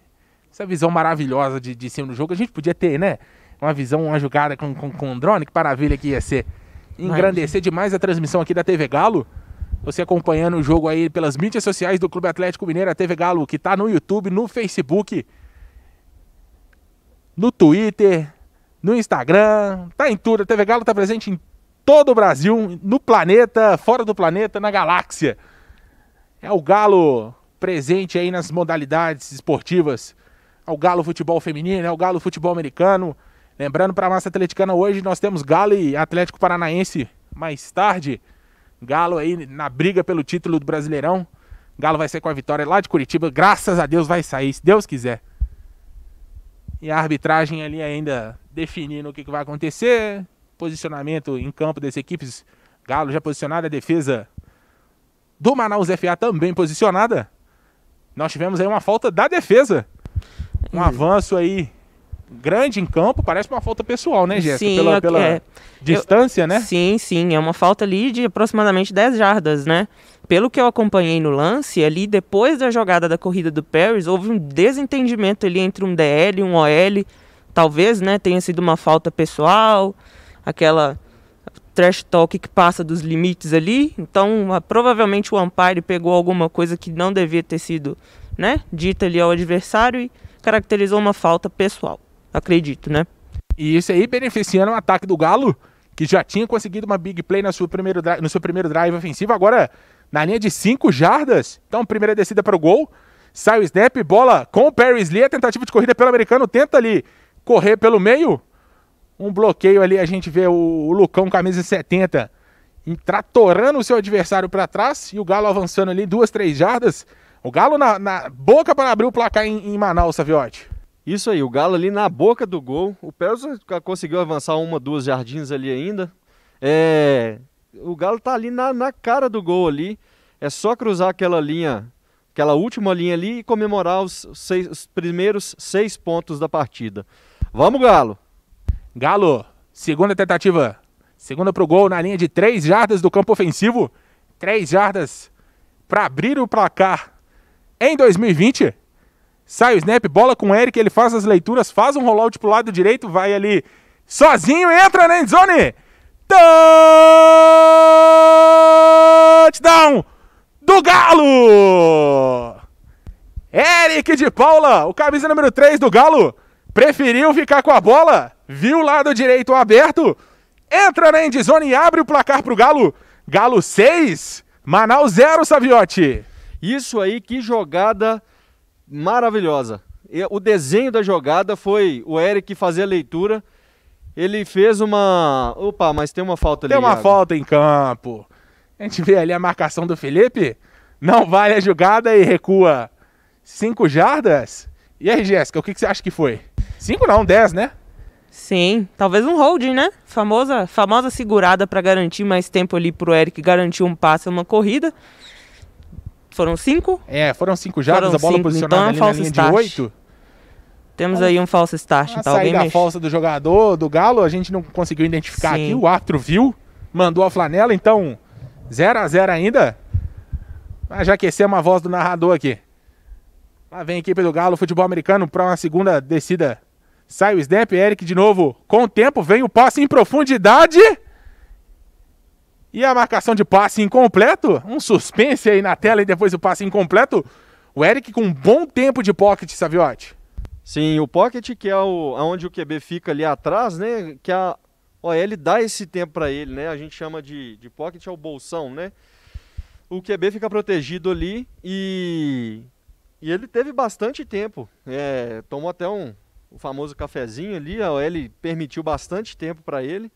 Essa visão maravilhosa de, de cima do jogo. A gente podia ter, né? Uma visão, uma jogada com, com, com drone, que maravilha que ia ser. Engrandecer demais a transmissão aqui da TV Galo. Você acompanhando o jogo aí pelas mídias sociais do Clube Atlético Mineiro, a TV Galo, que está no YouTube, no Facebook no Twitter, no Instagram, tá em tudo. A TV Galo tá presente em todo o Brasil, no planeta, fora do planeta, na galáxia. É o Galo presente aí nas modalidades esportivas. É o Galo futebol feminino, é o Galo futebol americano. Lembrando para a massa atleticana hoje nós temos Galo e Atlético Paranaense mais tarde. Galo aí na briga pelo título do Brasileirão. Galo vai ser com a vitória lá de Curitiba. Graças a Deus vai sair, se Deus quiser. E a arbitragem ali ainda definindo o que, que vai acontecer. Posicionamento em campo das equipes. Galo já posicionada, a defesa do Manaus FA também posicionada. Nós tivemos aí uma falta da defesa. Um uhum. avanço aí grande em campo, parece uma falta pessoal, né, Jéssica? Sim, pela, pela é, distância, eu, né? Sim, sim, é uma falta ali de aproximadamente 10 jardas, né? pelo que eu acompanhei no lance, ali depois da jogada da corrida do Paris, houve um desentendimento ali entre um DL e um OL. Talvez né, tenha sido uma falta pessoal, aquela trash talk que passa dos limites ali. Então, provavelmente o umpire pegou alguma coisa que não devia ter sido né, dita ali ao adversário e caracterizou uma falta pessoal. Acredito, né? E isso aí beneficiando o ataque do Galo, que já tinha conseguido uma big play na sua primeiro, no seu primeiro drive ofensivo. Agora na linha de 5 jardas. Então, primeira descida para o gol. Sai o snap, bola com o Paris Lee. A tentativa de corrida pelo americano. Tenta ali correr pelo meio. Um bloqueio ali. A gente vê o Lucão, camisa 70, tratorando o seu adversário para trás. E o Galo avançando ali duas, três jardas. O Galo na, na boca para abrir o placar em, em Manaus, Saviotti. Isso aí, o Galo ali na boca do gol. O Pérez conseguiu avançar uma, duas jardins ali ainda. É, o Galo tá ali na, na cara do gol ali. É só cruzar aquela linha, aquela última linha ali e comemorar os, seis, os primeiros seis pontos da partida. Vamos, Galo! Galo, segunda tentativa. Segunda pro gol na linha de três jardas do campo ofensivo. Três jardas para abrir o placar em 2020. Sai o snap, bola com o Eric, ele faz as leituras, faz um rollout pro lado direito, vai ali sozinho, entra na endzone! Touchdown do Galo! Eric de Paula, o camisa número 3 do Galo, preferiu ficar com a bola, viu o lado direito aberto, entra na endzone e abre o placar pro Galo. Galo 6, Manaus 0, Saviotti. Isso aí, que jogada maravilhosa. O desenho da jogada foi o Eric fazer a leitura ele fez uma. Opa, mas tem uma falta ali. Tem uma Iago. falta em campo. A gente vê ali a marcação do Felipe. Não vale a jogada e recua cinco jardas. E aí, Jéssica, o que, você acha que foi? Cinco não, dez, né? Sim, talvez um holding, né? Famosa, famosa segurada para garantir mais tempo ali pro Eric garantir um passe, uma corrida. Foram cinco? É, foram cinco jardas, foram a bola cinco, então é posicionada então, ali na linha start. de oito. Temos aí um falso start, a tá? saída falsa do jogador do Galo, a gente não conseguiu identificar Sim. aqui. O atro viu, mandou a flanela, então 0 a 0 ainda. Mas já aquecemos a voz do narrador aqui. Lá vem a equipe do Galo, futebol americano, para uma segunda descida. Sai o snap, Eric de novo. Com o tempo, vem o passe em profundidade. E a marcação de passe incompleto. Um suspense aí na tela e depois o passe incompleto. O Eric com um bom tempo de pocket, Saviote. Sim, o pocket que é o, onde o QB fica ali atrás, né? Que a OL dá esse tempo para ele, né? A gente chama de, de pocket é o bolsão, né? O QB fica protegido ali e, e ele teve bastante tempo. É, tomou até um o famoso cafezinho ali, a OL permitiu bastante tempo para ele,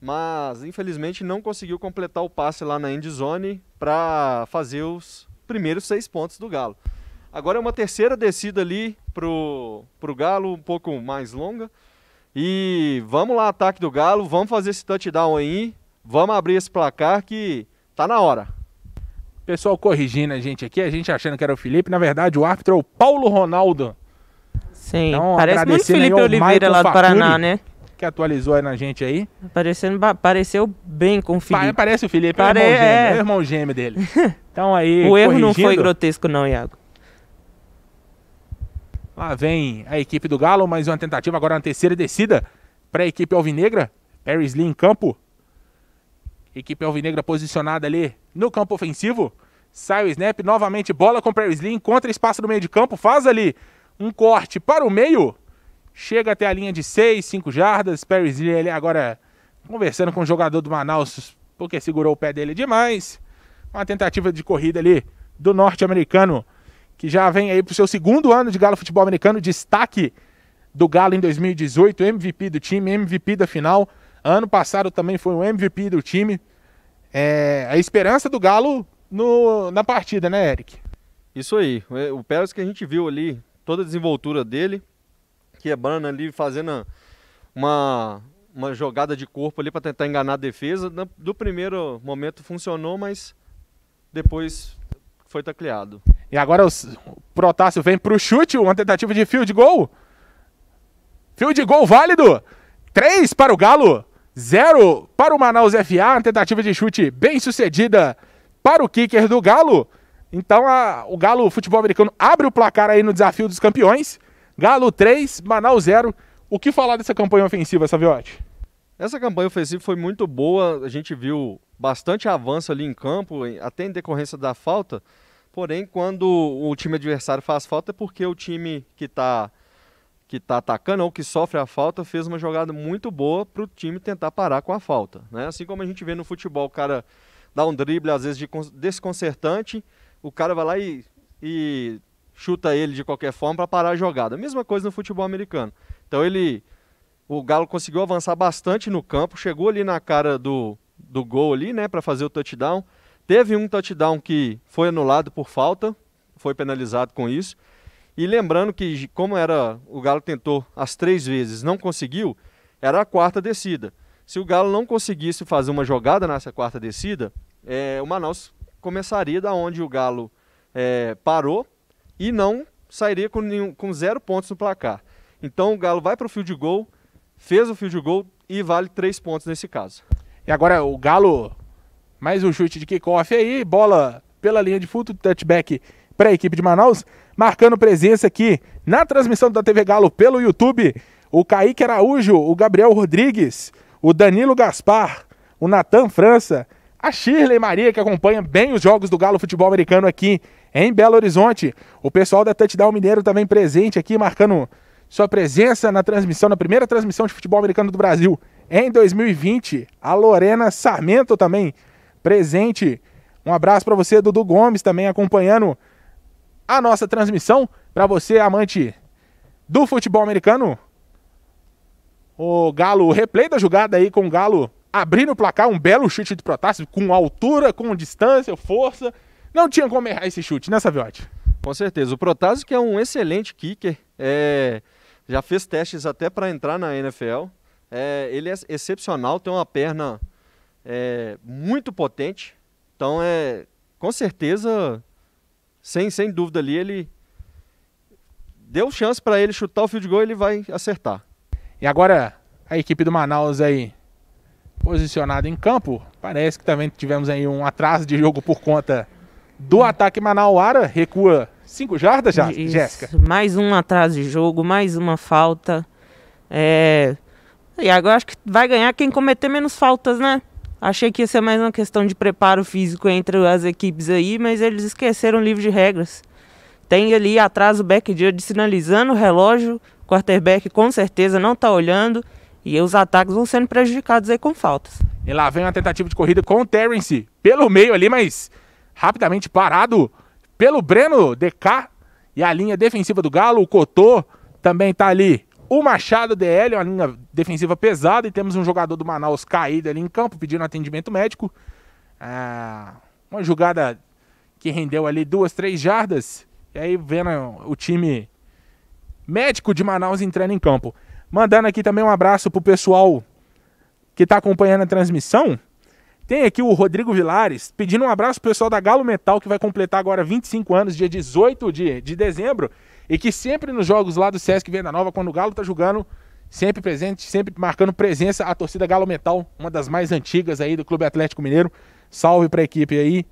mas infelizmente não conseguiu completar o passe lá na end zone para fazer os primeiros seis pontos do Galo. Agora é uma terceira descida ali pro, pro Galo, um pouco mais longa. E vamos lá, ataque do Galo, vamos fazer esse touchdown aí, vamos abrir esse placar que tá na hora. Pessoal corrigindo a gente aqui, a gente achando que era o Felipe, na verdade o árbitro é o Paulo Ronaldo. Sim, então, parece muito Felipe Oliveira lá do Facuri, Paraná, né? Que atualizou aí na gente aí. Parecendo, pareceu bem com o Felipe. parece o Felipe, Pare... é, o irmão gêmeo, é. é o irmão gêmeo dele. então aí. o erro não foi grotesco, não, Iago. Lá vem a equipe do Galo, mais uma tentativa agora na terceira descida para a equipe alvinegra. Paris Lee em campo. Equipe alvinegra posicionada ali no campo ofensivo. Sai o snap, novamente bola com Paris Lee, encontra espaço no meio de campo, faz ali um corte para o meio. Chega até a linha de 6, 5 jardas. Paris Lee ali agora conversando com o jogador do Manaus, porque segurou o pé dele demais. Uma tentativa de corrida ali do norte-americano que já vem aí para o seu segundo ano de Galo Futebol Americano, destaque do Galo em 2018, MVP do time, MVP da final. Ano passado também foi o MVP do time. É a esperança do Galo no, na partida, né, Eric? Isso aí. É, o Pérez que a gente viu ali, toda a desenvoltura dele, quebrando ali, fazendo uma, uma jogada de corpo ali para tentar enganar a defesa. Do primeiro momento funcionou, mas depois foi tacleado. E agora o Protássio vem para o chute, uma tentativa de field goal, field goal válido. 3 para o Galo, 0 para o Manaus FA, uma tentativa de chute bem sucedida para o kicker do Galo. Então a, o Galo o Futebol Americano abre o placar aí no desafio dos campeões. Galo 3, Manaus 0. O que falar dessa campanha ofensiva, Saviotti? Essa campanha ofensiva foi muito boa, a gente viu bastante avanço ali em campo, até em decorrência da falta. Porém, quando o time adversário faz falta, é porque o time que está que está atacando ou que sofre a falta fez uma jogada muito boa para o time tentar parar com a falta. Né? Assim como a gente vê no futebol, o cara dá um drible, às vezes de desconcertante, o cara vai lá e, e chuta ele de qualquer forma para parar a jogada. Mesma coisa no futebol americano. Então ele. O Galo conseguiu avançar bastante no campo, chegou ali na cara do, do gol ali, né, para fazer o touchdown. Teve um touchdown que foi anulado por falta, foi penalizado com isso. E lembrando que, como era o Galo tentou as três vezes, não conseguiu, era a quarta descida. Se o Galo não conseguisse fazer uma jogada nessa quarta descida, é, o Manaus começaria da onde o Galo é, parou e não sairia com, nenhum, com zero pontos no placar. Então o Galo vai para o fio de gol, fez o fio de gol e vale três pontos nesse caso. E agora o Galo mais um chute de kickoff aí, bola pela linha de fundo, touchback para a equipe de Manaus, marcando presença aqui na transmissão da TV Galo pelo YouTube, o Kaique Araújo, o Gabriel Rodrigues, o Danilo Gaspar, o Natan França, a Shirley Maria, que acompanha bem os jogos do Galo Futebol Americano aqui em Belo Horizonte, o pessoal da Touchdown Mineiro também presente aqui, marcando sua presença na transmissão, na primeira transmissão de futebol americano do Brasil em 2020, a Lorena Sarmento também presente. Um abraço para você, Dudu Gomes, também acompanhando a nossa transmissão. Para você, amante do futebol americano, o Galo, replay da jogada aí com o Galo abrindo o placar, um belo chute de Protássio, com altura, com distância, força. Não tinha como errar esse chute, né, Saviotti? Com certeza. O Protássio, que é um excelente kicker, é... já fez testes até para entrar na NFL. É... Ele é excepcional, tem uma perna é muito potente. Então é com certeza, sem, sem dúvida ali, ele deu chance para ele chutar o field goal, ele vai acertar. E agora a equipe do Manaus aí posicionada em campo, parece que também tivemos aí um atraso de jogo por conta do ataque manauara, recua cinco jardas já, Jéssica. Mais um atraso de jogo, mais uma falta. É... E agora acho que vai ganhar quem cometer menos faltas, né? Achei que ia ser mais uma questão de preparo físico entre as equipes aí, mas eles esqueceram o livro de regras. Tem ali atrás o back backfield sinalizando o relógio, o quarterback com certeza não está olhando e os ataques vão sendo prejudicados aí com faltas. E lá vem uma tentativa de corrida com o Terence pelo meio ali, mas rapidamente parado pelo Breno DK e a linha defensiva do Galo, o Cotô também está ali o Machado DL, é uma linha defensiva pesada, e temos um jogador do Manaus caído ali em campo, pedindo atendimento médico. Ah, uma jogada que rendeu ali duas, três jardas. E aí vendo o time médico de Manaus entrando em campo. Mandando aqui também um abraço pro pessoal que está acompanhando a transmissão. Tem aqui o Rodrigo Vilares pedindo um abraço pro pessoal da Galo Metal que vai completar agora 25 anos, dia 18 de, de dezembro. E que sempre nos jogos lá do Sesc Venda Nova, quando o Galo tá jogando, sempre presente, sempre marcando presença, a torcida Galo Metal, uma das mais antigas aí do Clube Atlético Mineiro. Salve para a equipe aí.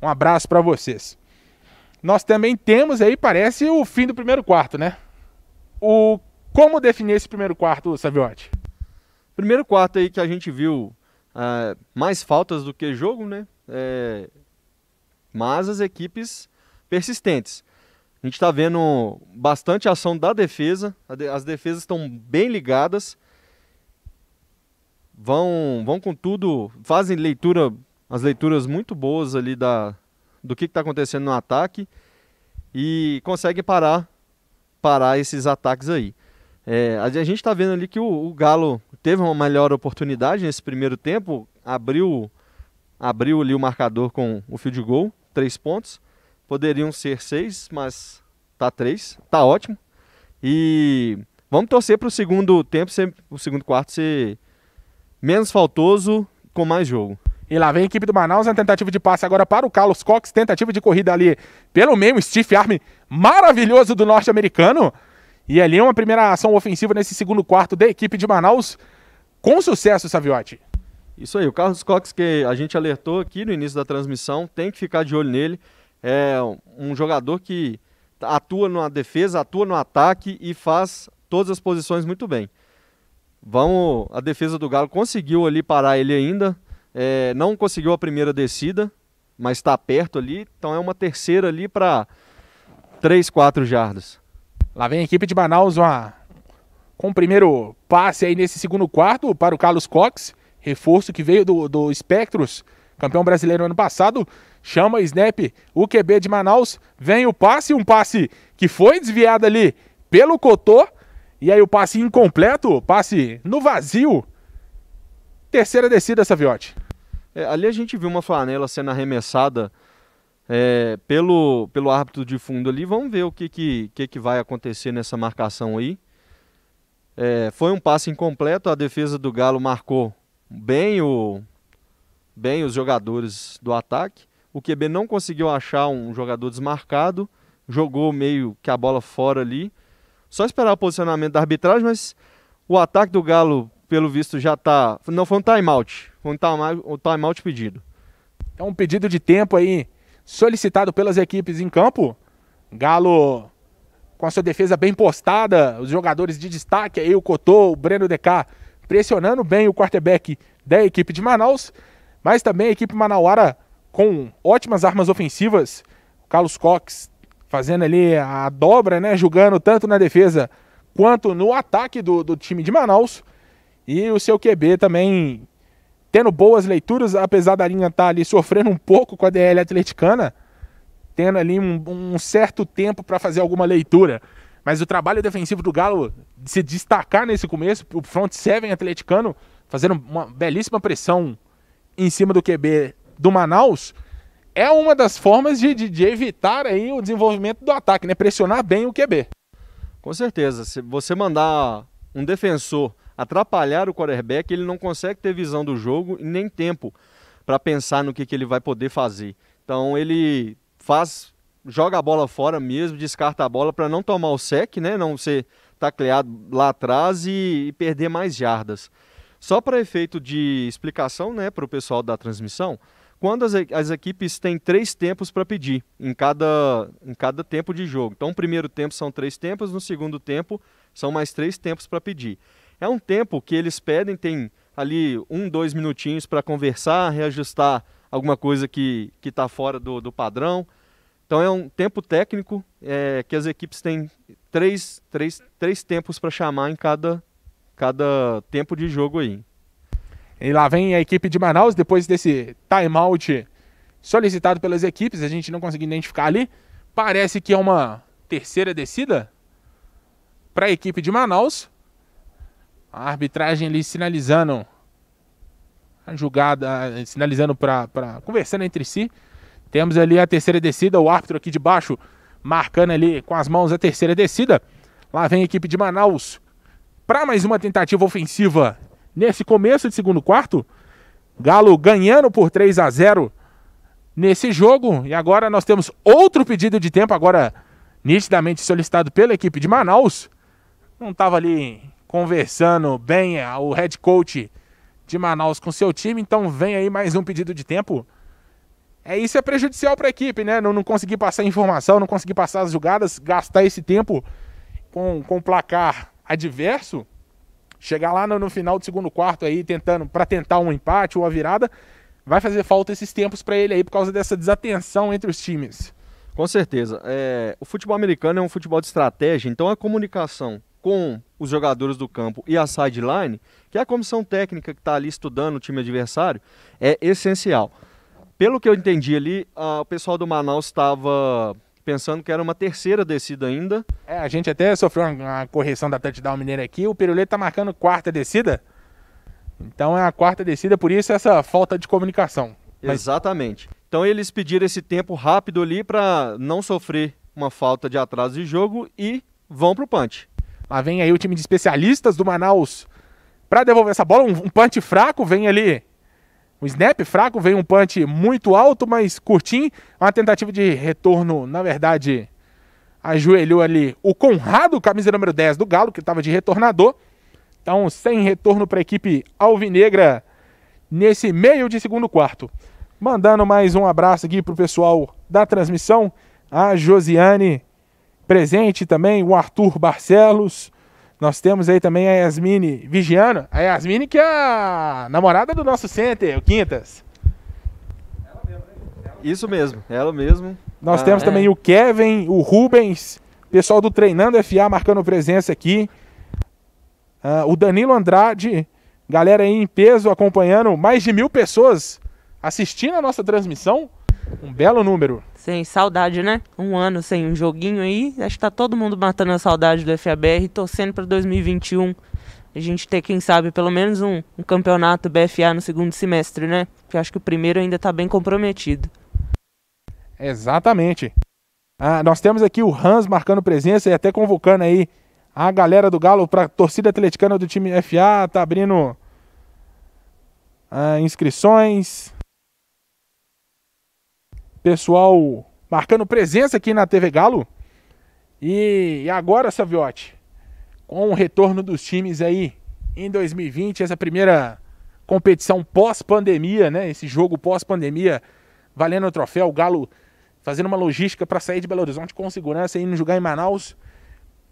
Um abraço para vocês. Nós também temos aí, parece, o fim do primeiro quarto, né? O como definir esse primeiro quarto, Saviotti? Primeiro quarto aí que a gente viu uh, mais faltas do que jogo, né? É... mas as equipes persistentes. A gente está vendo bastante ação da defesa. As defesas estão bem ligadas. Vão, vão com tudo, fazem leitura, as leituras muito boas ali da, do que está acontecendo no ataque e conseguem parar, parar esses ataques aí. É, a gente está vendo ali que o, o, Galo teve uma melhor oportunidade nesse primeiro tempo, abriu, abriu ali o marcador com o fio de gol, três pontos. Poderiam ser seis, mas tá três. Tá ótimo. E vamos torcer para o segundo tempo, ser, o segundo quarto ser menos faltoso, com mais jogo. E lá vem a equipe do Manaus na né? tentativa de passe agora para o Carlos Cox, tentativa de corrida ali pelo meio, Steve Arm maravilhoso do norte-americano. E ali uma primeira ação ofensiva nesse segundo quarto da equipe de Manaus com sucesso, Saviotti. Isso aí, o Carlos Cox que a gente alertou aqui no início da transmissão, tem que ficar de olho nele é um jogador que atua na defesa, atua no ataque e faz todas as posições muito bem. Vamos, a defesa do Galo conseguiu ali parar ele ainda, é, não conseguiu a primeira descida, mas está perto ali, então é uma terceira ali para 3, 4 jardas. Lá vem a equipe de Manaus uma, com o primeiro passe aí nesse segundo quarto para o Carlos Cox, reforço que veio do, do Spectros, campeão brasileiro ano passado, chama o snap, o QB de Manaus, vem o passe, um passe que foi desviado ali pelo Cotô, e aí o passe incompleto, passe no vazio. Terceira descida, Saviotti. É, ali a gente viu uma flanela sendo arremessada é, pelo, pelo árbitro de fundo ali. Vamos ver o que, que, que, que vai acontecer nessa marcação aí. É, foi um passe incompleto, a defesa do Galo marcou bem, o, bem os jogadores do ataque. O QB não conseguiu achar um jogador desmarcado, jogou meio que a bola fora ali. Só esperar o posicionamento da arbitragem, mas o ataque do Galo, pelo visto, já está. Não foi um timeout, foi um timeout pedido. É um pedido de tempo aí solicitado pelas equipes em campo. Galo com a sua defesa bem postada, os jogadores de destaque aí, o Cotô, o Breno Decá, pressionando bem o quarterback da equipe de Manaus, mas também a equipe manauara com ótimas armas ofensivas. Carlos Cox fazendo ali a dobra, né? Jogando tanto na defesa quanto no ataque do, do time de Manaus. E o seu QB também tendo boas leituras, apesar da linha estar tá ali sofrendo um pouco com a DL atleticana, tendo ali um, um certo tempo para fazer alguma leitura. Mas o trabalho defensivo do Galo se destacar nesse começo, o front seven atleticano fazendo uma belíssima pressão em cima do QB do Manaus é uma das formas de, de, de, evitar aí o desenvolvimento do ataque, né? Pressionar bem o QB. Com certeza. Se você mandar um defensor atrapalhar o quarterback, ele não consegue ter visão do jogo e nem tempo para pensar no que, que ele vai poder fazer. Então ele faz, joga a bola fora mesmo, descarta a bola para não tomar o sec, né? Não ser tacleado lá atrás e, e perder mais jardas. Só para efeito de explicação, né, para o pessoal da transmissão, quando as, as equipes têm três tempos para pedir em cada, em cada tempo de jogo. Então, o primeiro tempo são três tempos, no segundo tempo são mais três tempos para pedir. É um tempo que eles pedem, tem ali um, dois minutinhos para conversar, reajustar alguma coisa que está fora do, do padrão. Então é um tempo técnico é, que as equipes têm três, três, três tempos para chamar em cada, cada tempo de jogo aí. E lá vem a equipe de Manaus, depois desse timeout solicitado pelas equipes, a gente não conseguiu identificar ali. Parece que é uma terceira descida para a equipe de Manaus. A arbitragem ali sinalizando a jogada, sinalizando para. conversando entre si. Temos ali a terceira descida, o árbitro aqui de baixo marcando ali com as mãos a terceira descida. Lá vem a equipe de Manaus para mais uma tentativa ofensiva nesse começo de segundo quarto. Galo ganhando por 3 a 0 nesse jogo. E agora nós temos outro pedido de tempo, agora nitidamente solicitado pela equipe de Manaus. Não estava ali conversando bem ah, o head coach de Manaus com seu time, então vem aí mais um pedido de tempo. É isso é prejudicial para a equipe, né? Não, não conseguir passar informação, não conseguir passar as jogadas, gastar esse tempo com, com placar adverso. Chegar lá no, no final do segundo quarto aí tentando para tentar um empate ou uma virada, vai fazer falta esses tempos para ele aí por causa dessa desatenção entre os times. Com certeza. É, o futebol americano é um futebol de estratégia, então a comunicação com os jogadores do campo e a sideline, que é a comissão técnica que está ali estudando o time adversário, é essencial. Pelo que eu entendi ali, a, o pessoal do Manaus estava pensando que era uma terceira descida ainda. É, a gente até sofreu uma, correção da touchdown mineira aqui, o Piruleta tá marcando quarta descida. Então é a quarta descida, por isso essa falta de comunicação. Mas... Exatamente. Então eles pediram esse tempo rápido ali para não sofrer uma falta de atraso de jogo e vão pro punch. Lá vem aí o time de especialistas do Manaus para devolver essa bola, um, um punch fraco, vem ali um snap fraco, veio um punch muito alto, mas curtinho. Uma tentativa de retorno, na verdade, ajoelhou ali o Conrado, camisa número 10 do Galo, que estava de retornador. Então, sem retorno para a equipe alvinegra nesse meio de segundo quarto. Mandando mais um abraço aqui para o pessoal da transmissão. A Josiane presente também, o Arthur Barcelos, nós temos aí também a Yasmine Vigiano. A Yasmine que é a namorada do nosso center, o Quintas. Ela Isso mesmo, ela mesmo. Nós ah, temos é. também o Kevin, o Rubens, pessoal do Treinando FA marcando presença aqui. Uh, o Danilo Andrade, galera aí em peso acompanhando, mais de mil pessoas assistindo a nossa transmissão. Um belo número. Tem saudade, né? Um ano sem um joguinho aí. Acho que tá todo mundo matando a saudade do FABR, torcendo para 2021 a gente ter, quem sabe, pelo menos um, um campeonato BFA no segundo semestre, né? Porque acho que o primeiro ainda tá bem comprometido. Exatamente. Ah, nós temos aqui o Hans marcando presença e até convocando aí a galera do Galo para torcida atleticana do time FA. Tá abrindo ah, inscrições. Pessoal marcando presença aqui na TV Galo. E, e agora, Saviotti, com o retorno dos times aí em 2020, essa primeira competição pós-pandemia, né? Esse jogo pós-pandemia valendo o troféu, o Galo fazendo uma logística para sair de Belo Horizonte com segurança e indo jogar em Manaus.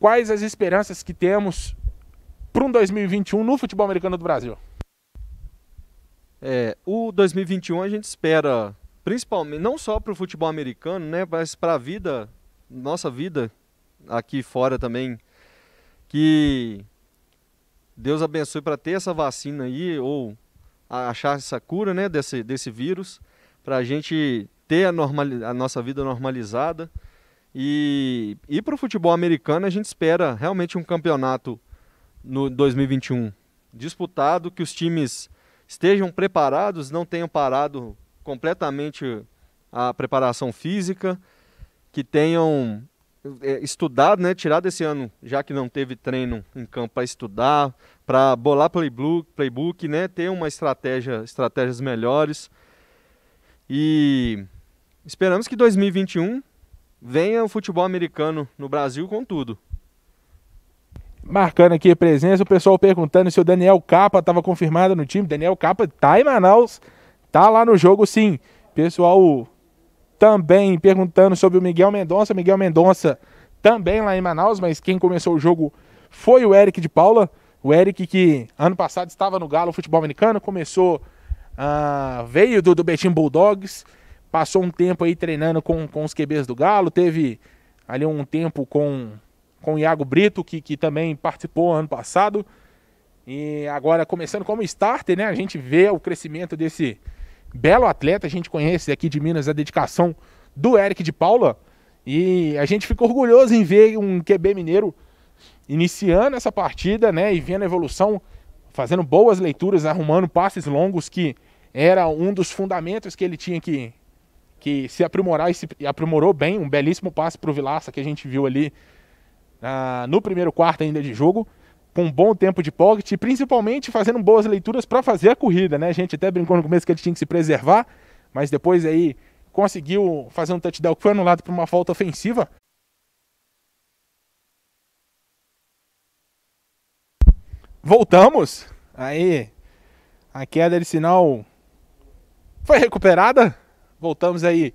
Quais as esperanças que temos para um 2021 no futebol americano do Brasil? É, o 2021 a gente espera principalmente não só para o futebol americano, né, mas para a vida, nossa vida aqui fora também, que Deus abençoe para ter essa vacina aí ou achar essa cura, né, desse desse vírus, para a gente ter a, normal, a nossa vida normalizada e e para o futebol americano a gente espera realmente um campeonato no 2021 disputado, que os times estejam preparados, não tenham parado completamente a preparação física, que tenham é, estudado, né, tirado esse ano, já que não teve treino em campo para estudar, para bolar playbook, playbook, né, ter uma estratégia, estratégias melhores. E esperamos que 2021 venha o futebol americano no Brasil com tudo. Marcando aqui a presença, o pessoal perguntando se o Daniel Capa estava confirmado no time. Daniel Capa está em Manaus Tá lá no jogo sim. Pessoal também perguntando sobre o Miguel Mendonça. Miguel Mendonça também lá em Manaus, mas quem começou o jogo foi o Eric de Paula. O Eric que ano passado estava no Galo Futebol Americano, começou, uh, veio do, do Betim Bulldogs, passou um tempo aí treinando com, com os QBs do Galo, teve ali um tempo com, com o Iago Brito, que, que também participou ano passado. E agora começando como starter, né? A gente vê o crescimento desse, belo atleta, a gente conhece aqui de Minas a dedicação do Eric de Paula. E a gente ficou orgulhoso em ver um QB mineiro iniciando essa partida, né? E vendo a evolução, fazendo boas leituras, arrumando passes longos, que era um dos fundamentos que ele tinha que, que se aprimorar e se aprimorou bem. Um belíssimo passe para o Vilaça que a gente viu ali ah, no primeiro quarto ainda de jogo com um bom tempo de pocket e principalmente fazendo boas leituras para fazer a corrida, né? A gente até brincou no começo que ele tinha que se preservar, mas depois aí conseguiu fazer um touchdown que foi anulado por uma falta ofensiva. Voltamos. Aí a queda de sinal foi recuperada. Voltamos aí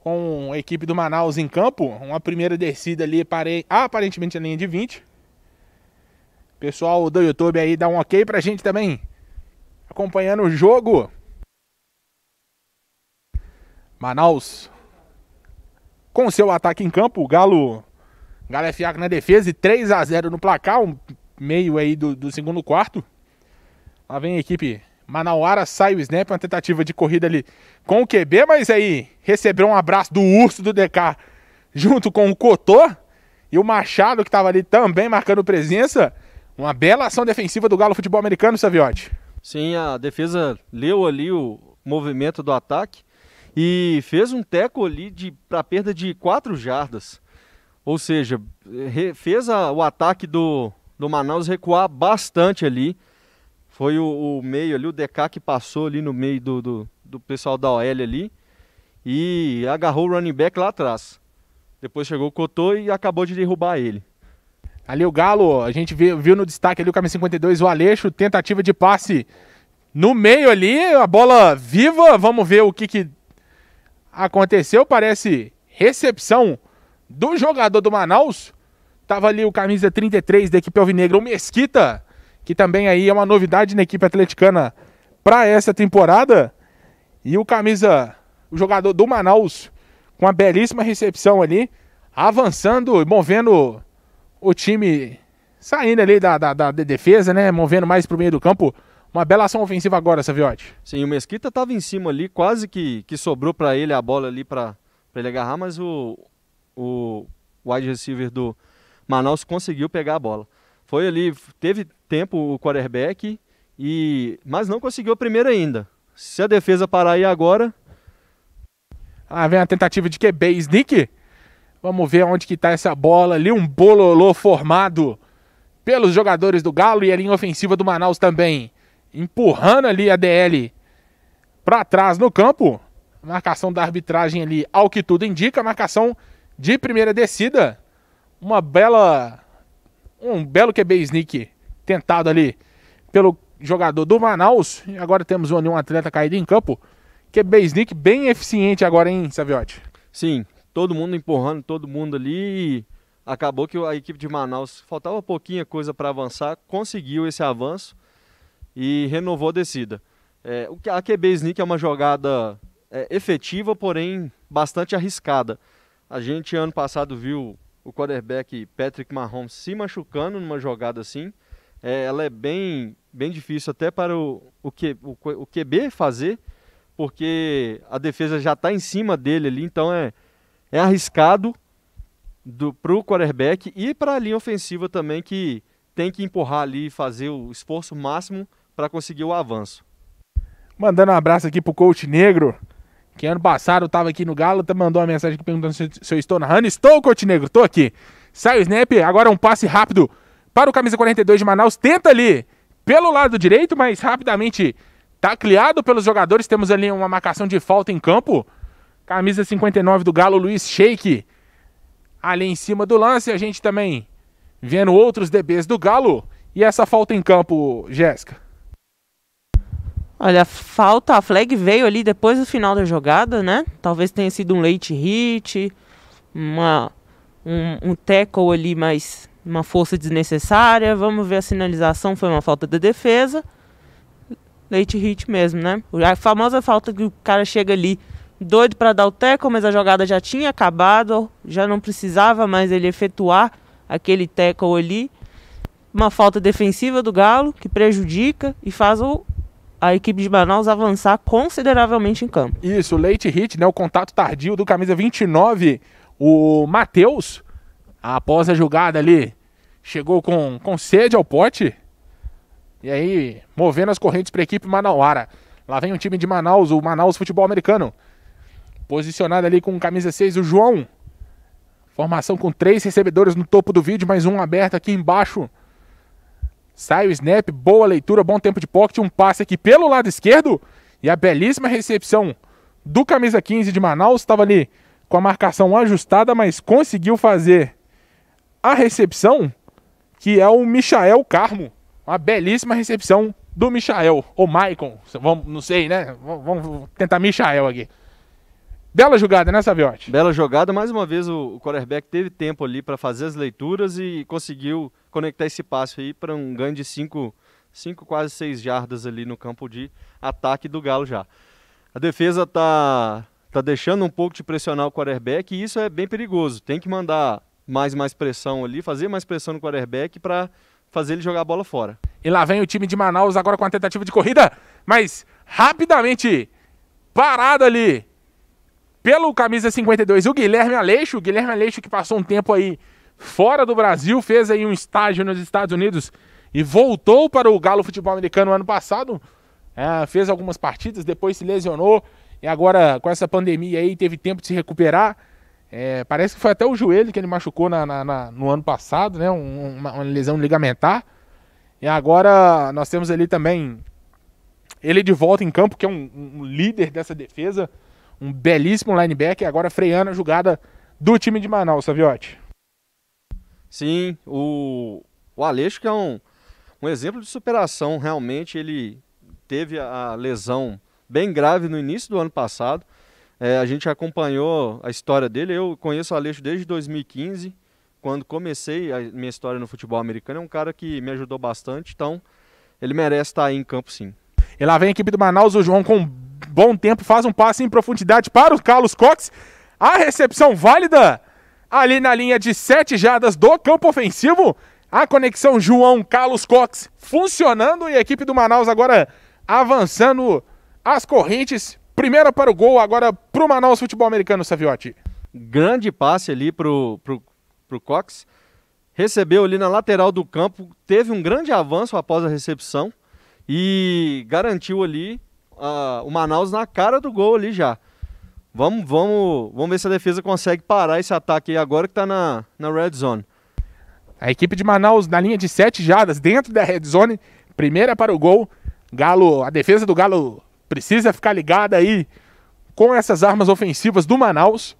com a equipe do Manaus em campo. Uma primeira descida ali, parei aparentemente a linha de 20. Pessoal do YouTube aí, dá um ok pra gente também. Acompanhando o jogo. Manaus com seu ataque em campo, o Galo, Galo é na defesa e 3 a 0 no placar, um meio aí do, do segundo quarto. Lá vem a equipe Manauara, sai o snap, uma tentativa de corrida ali com o QB, mas aí recebeu um abraço do Urso do DK junto com o Cotô e o Machado que estava ali também marcando presença. Uma bela ação defensiva do Galo Futebol Americano, Saviotti. Sim, a defesa leu ali o movimento do ataque e fez um teco ali para perda de quatro jardas. Ou seja, fez a, o ataque do, do Manaus recuar bastante ali. Foi o, o, meio ali, o DK que passou ali no meio do, do, do pessoal da OL ali e agarrou o running back lá atrás. Depois chegou o Cotô e acabou de derrubar ele. Ali o Galo, a gente viu, viu no destaque ali o Camisa 52, o Aleixo, tentativa de passe no meio ali, a bola viva. Vamos ver o que, que aconteceu. Parece recepção do jogador do Manaus. Tava ali o camisa 33 da equipe alvinegra, o Mesquita, que também aí é uma novidade na equipe atleticana para essa temporada. E o camisa, o jogador do Manaus, com a belíssima recepção ali, avançando e movendo o time saindo ali da, da, da defesa, né? Movendo mais pro meio do campo. Uma bela ação ofensiva agora, Saviotti. Sim, o Mesquita estava em cima ali, quase que, que sobrou para ele a bola ali para ele agarrar, mas o, o wide receiver do Manaus conseguiu pegar a bola. Foi ali, teve tempo o quarterback, e mas não conseguiu a primeira ainda. Se a defesa parar aí agora. Ah, vem a tentativa de QB, Sneak. Vamos ver onde que tá essa bola ali, um bololô formado pelos jogadores do Galo e a linha ofensiva do Manaus também, empurrando ali a DL para trás no campo. Marcação da arbitragem ali, ao que tudo indica, marcação de primeira descida. Uma bela um belo QB sneak tentado ali pelo jogador do Manaus. E agora temos ali um atleta caído em campo. QB sneak bem eficiente agora, hein, Saviotti? Sim, todo mundo empurrando todo mundo ali. E acabou que a equipe de Manaus faltava pouquinha coisa para avançar, conseguiu esse avanço e renovou a descida. É, a QB Sneak é uma jogada é, efetiva, porém bastante arriscada. A gente ano passado viu o quarterback Patrick Mahomes se machucando numa jogada assim. É, ela é bem, bem difícil até para o, o, que o, o QB fazer, porque a defesa já está em cima dele ali, então é, é arriscado para o quarterback e para a linha ofensiva também, que tem que empurrar ali e fazer o esforço máximo para conseguir o avanço. Mandando um abraço aqui pro coach negro, que ano passado estava aqui no Galo, mandou uma mensagem aqui perguntando se, se eu estou na narrando. Estou, coach negro, estou aqui. Sai o snap, agora um passe rápido para o camisa 42 de Manaus. Tenta ali pelo lado direito, mas rapidamente tacleado pelos jogadores. Temos ali uma marcação de falta em campo. Camisa 59 do Galo, Luiz Shake, Ali em cima do lance, a gente também vendo outros DBs do Galo. E essa falta em campo, Jéssica? Olha, a falta, a flag veio ali depois do final da jogada, né? Talvez tenha sido um late hit, uma, um, um tackle ali, mas uma força desnecessária. Vamos ver a sinalização, foi uma falta de defesa. Late hit mesmo, né? A famosa falta que o cara chega ali doido para dar o teco, mas a jogada já tinha acabado, já não precisava mais ele efetuar aquele teco ali. Uma falta defensiva do Galo que prejudica e faz o, a equipe de Manaus avançar consideravelmente em campo. Isso, late hit, né, o contato tardio do camisa 29, o Matheus, após a jogada ali, chegou com, com sede ao pote. E aí, movendo as correntes para a equipe manauara. Lá vem o time de Manaus, o Manaus Futebol Americano. Posicionado ali com camisa 6, o João. Formação com três recebedores no topo do vídeo, mais um aberto aqui embaixo. Sai o snap, boa leitura, bom tempo de pocket, um passe aqui pelo lado esquerdo. E a belíssima recepção do camisa 15 de Manaus. Estava ali com a marcação ajustada, mas conseguiu fazer a recepção, que é o Michael Carmo. Uma belíssima recepção do Michael, ou Michael, vamos, não sei, né? Vamos tentar Michael aqui. Bela jogada, né, Saviotti? Bela jogada. Mais uma vez, o, o quarterback teve tempo ali para fazer as leituras e conseguiu conectar esse passe aí para um ganho de 5, quase 6 jardas ali no campo de ataque do Galo já. A defesa tá, tá deixando um pouco de pressionar o quarterback e isso é bem perigoso. Tem que mandar mais mais pressão ali, fazer mais pressão no quarterback para fazer ele jogar a bola fora. E lá vem o time de Manaus agora com a tentativa de corrida, mas rapidamente parado ali pelo camisa 52, o Guilherme Aleixo. O Guilherme Aleixo que passou um tempo aí fora do Brasil, fez aí um estágio nos Estados Unidos e voltou para o Galo Futebol Americano ano passado. É, fez algumas partidas, depois se lesionou e agora com essa pandemia aí teve tempo de se recuperar. É, parece que foi até o joelho que ele machucou na, na, na, no ano passado, né? uma, uma, lesão ligamentar. E agora nós temos ali também ele de volta em campo, que é um, um líder dessa defesa um belíssimo linebacker, agora freando a jogada do time de Manaus, Saviotti. Sim, o, o Aleixo que é um, um exemplo de superação, realmente ele teve a lesão bem grave no início do ano passado, é, a gente acompanhou a história dele, eu conheço o Aleixo desde 2015, quando comecei a minha história no futebol americano, é um cara que me ajudou bastante, então ele merece estar aí em campo sim. E lá vem a equipe do Manaus, o João com bom tempo, faz um passe em profundidade para o Carlos Cox. A recepção válida ali na linha de sete jardas do campo ofensivo. A conexão João Carlos Cox funcionando e a equipe do Manaus agora avançando as correntes. Primeira para o gol, agora para o Manaus Futebol Americano, Saviotti. Grande passe ali para o Cox. Recebeu ali na lateral do campo, teve um grande avanço após a recepção e garantiu ali o Manaus na cara do gol ali já. Vamos, vamos, vamos ver se a defesa consegue parar esse ataque aí agora que está na, na red zone. A equipe de Manaus na linha de sete jadas dentro da red zone. Primeira para o gol. Galo, a defesa do Galo precisa ficar ligada aí com essas armas ofensivas do Manaus.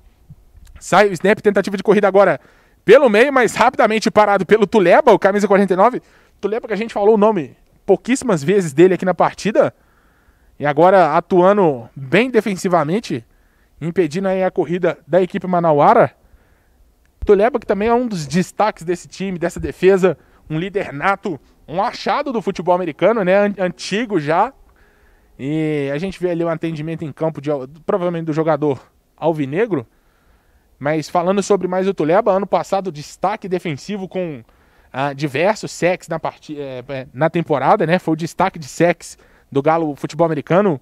Sai o snap, tentativa de corrida agora pelo meio, mas rapidamente parado pelo Tuleba, o camisa 49. Tuleba que a gente falou o nome pouquíssimas vezes dele aqui na partida. E agora atuando bem defensivamente, impedindo aí a corrida da equipe manauara. Tuleba, que também é um dos destaques desse time, dessa defesa, um líder nato, um achado do futebol americano, né? Antigo já. E a gente vê ali o um atendimento em campo, de, provavelmente do jogador alvinegro. Mas falando sobre mais o Tuleba, ano passado destaque defensivo com ah, diversos sex na, part... Eh, eh, na temporada, né? Foi o destaque de sacks do Galo futebol americano.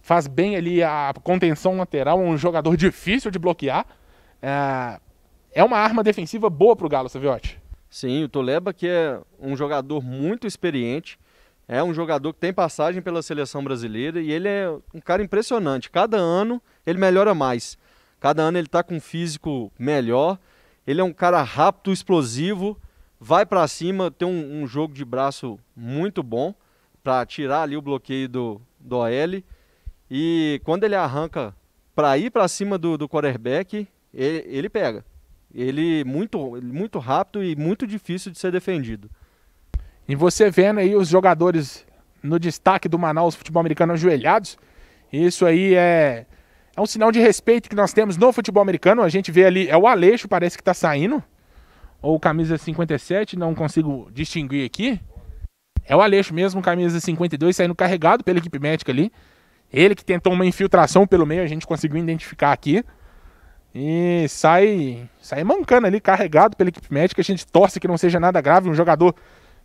Faz bem ali a contenção lateral, um jogador difícil de bloquear. É, é uma arma defensiva boa para o Galo, Saviotti. Sim, o Toleba que é um jogador muito experiente, é um jogador que tem passagem pela seleção brasileira e ele é um cara impressionante. Cada ano ele melhora mais. Cada ano ele está com um físico melhor. Ele é um cara rápido, explosivo, vai para cima, tem um, um jogo de braço muito bom para tirar ali o bloqueio do, do OL. E quando ele arranca para ir para cima do, do quarterback, ele, ele pega. Ele muito muito rápido e muito difícil de ser defendido. E você vendo aí os jogadores no destaque do Manaus futebol americano ajoelhados, isso aí é, é um sinal de respeito que nós temos no futebol americano. A gente vê ali, é o Aleixo, parece que está saindo, ou camisa 57, não consigo distinguir aqui. É o Aleixo mesmo, camisa 52, saindo carregado pela equipe médica ali. Ele que tentou uma infiltração pelo meio, a gente conseguiu identificar aqui. E sai, sai mancando ali, carregado pela equipe médica. A gente torce que não seja nada grave. Um jogador,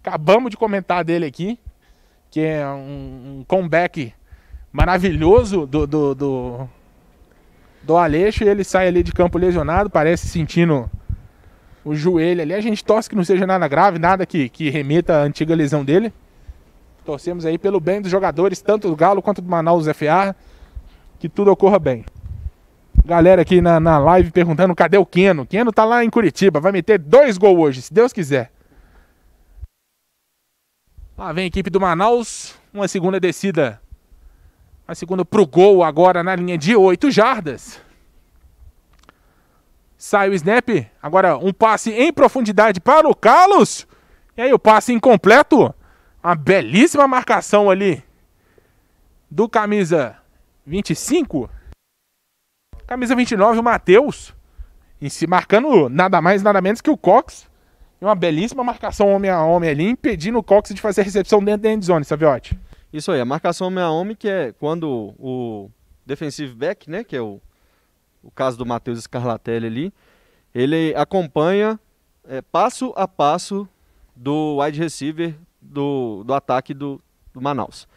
acabamos de comentar dele aqui, que é um, um comeback maravilhoso do, do, do, do Aleixo. E ele sai ali de campo lesionado, parece sentindo o joelho ali. A gente torce que não seja nada grave, nada que, que remeta à antiga lesão dele. Torcemos aí pelo bem dos jogadores, tanto do Galo quanto do Manaus FA, que tudo ocorra bem. Galera aqui na, na live perguntando cadê o Keno. Keno tá lá em Curitiba, vai meter dois gols hoje, se Deus quiser. Lá vem a equipe do Manaus, uma segunda descida. Uma segunda pro gol agora na linha de oito jardas. Sai o snap. Agora um passe em profundidade para o Carlos. E aí o passe incompleto. Uma belíssima marcação ali do camisa 25. Camisa 29, o Matheus. E se marcando nada mais, nada menos que o Cox. E uma belíssima marcação homem a homem ali, impedindo o Cox de fazer a recepção dentro da endzone, Saviotti. Isso aí, a marcação homem a homem, que é quando o defensive back, né, que é o o caso do Matheus Scarlatelli ali, ele acompanha é, passo a passo do wide receiver do, do ataque do, do Manaus.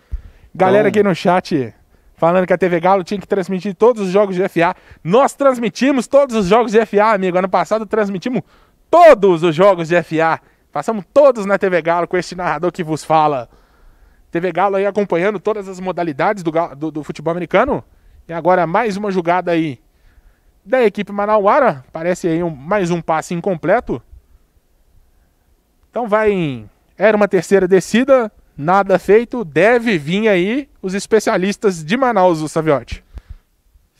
Galera então... aqui no chat falando que a TV Galo tinha que transmitir todos os jogos de FA. Nós transmitimos todos os jogos de FA, amigo. Ano passado transmitimos todos os jogos de FA. Passamos todos na TV Galo com esse narrador que vos fala. TV Galo aí acompanhando todas as modalidades do, do, do futebol americano. E agora mais uma jogada aí da equipe Manauara. Parece aí um, mais um passe incompleto. Então vai em. Era uma terceira descida, nada feito. Deve vir aí os especialistas de Manaus, o Saviotti.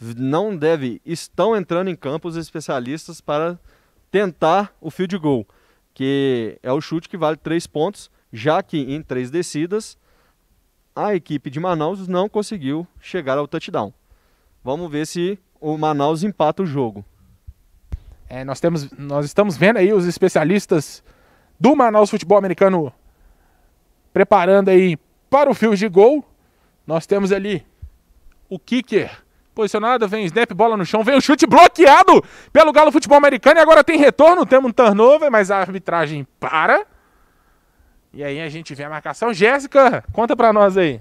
Não deve. Estão entrando em campo os especialistas para tentar o field goal, que é o chute que vale três pontos, já que em três descidas a equipe de Manaus não conseguiu chegar ao touchdown. Vamos ver se o Manaus empata o jogo. É, nós, temos, nós estamos vendo aí os especialistas do Manaus Futebol Americano preparando aí para o fio de gol. Nós temos ali o kicker posicionado, vem snap, bola no chão, vem o chute bloqueado pelo Galo Futebol Americano e agora tem retorno, temos um turnover, mas a arbitragem para. E aí a gente vê a marcação. Jéssica, conta pra nós aí.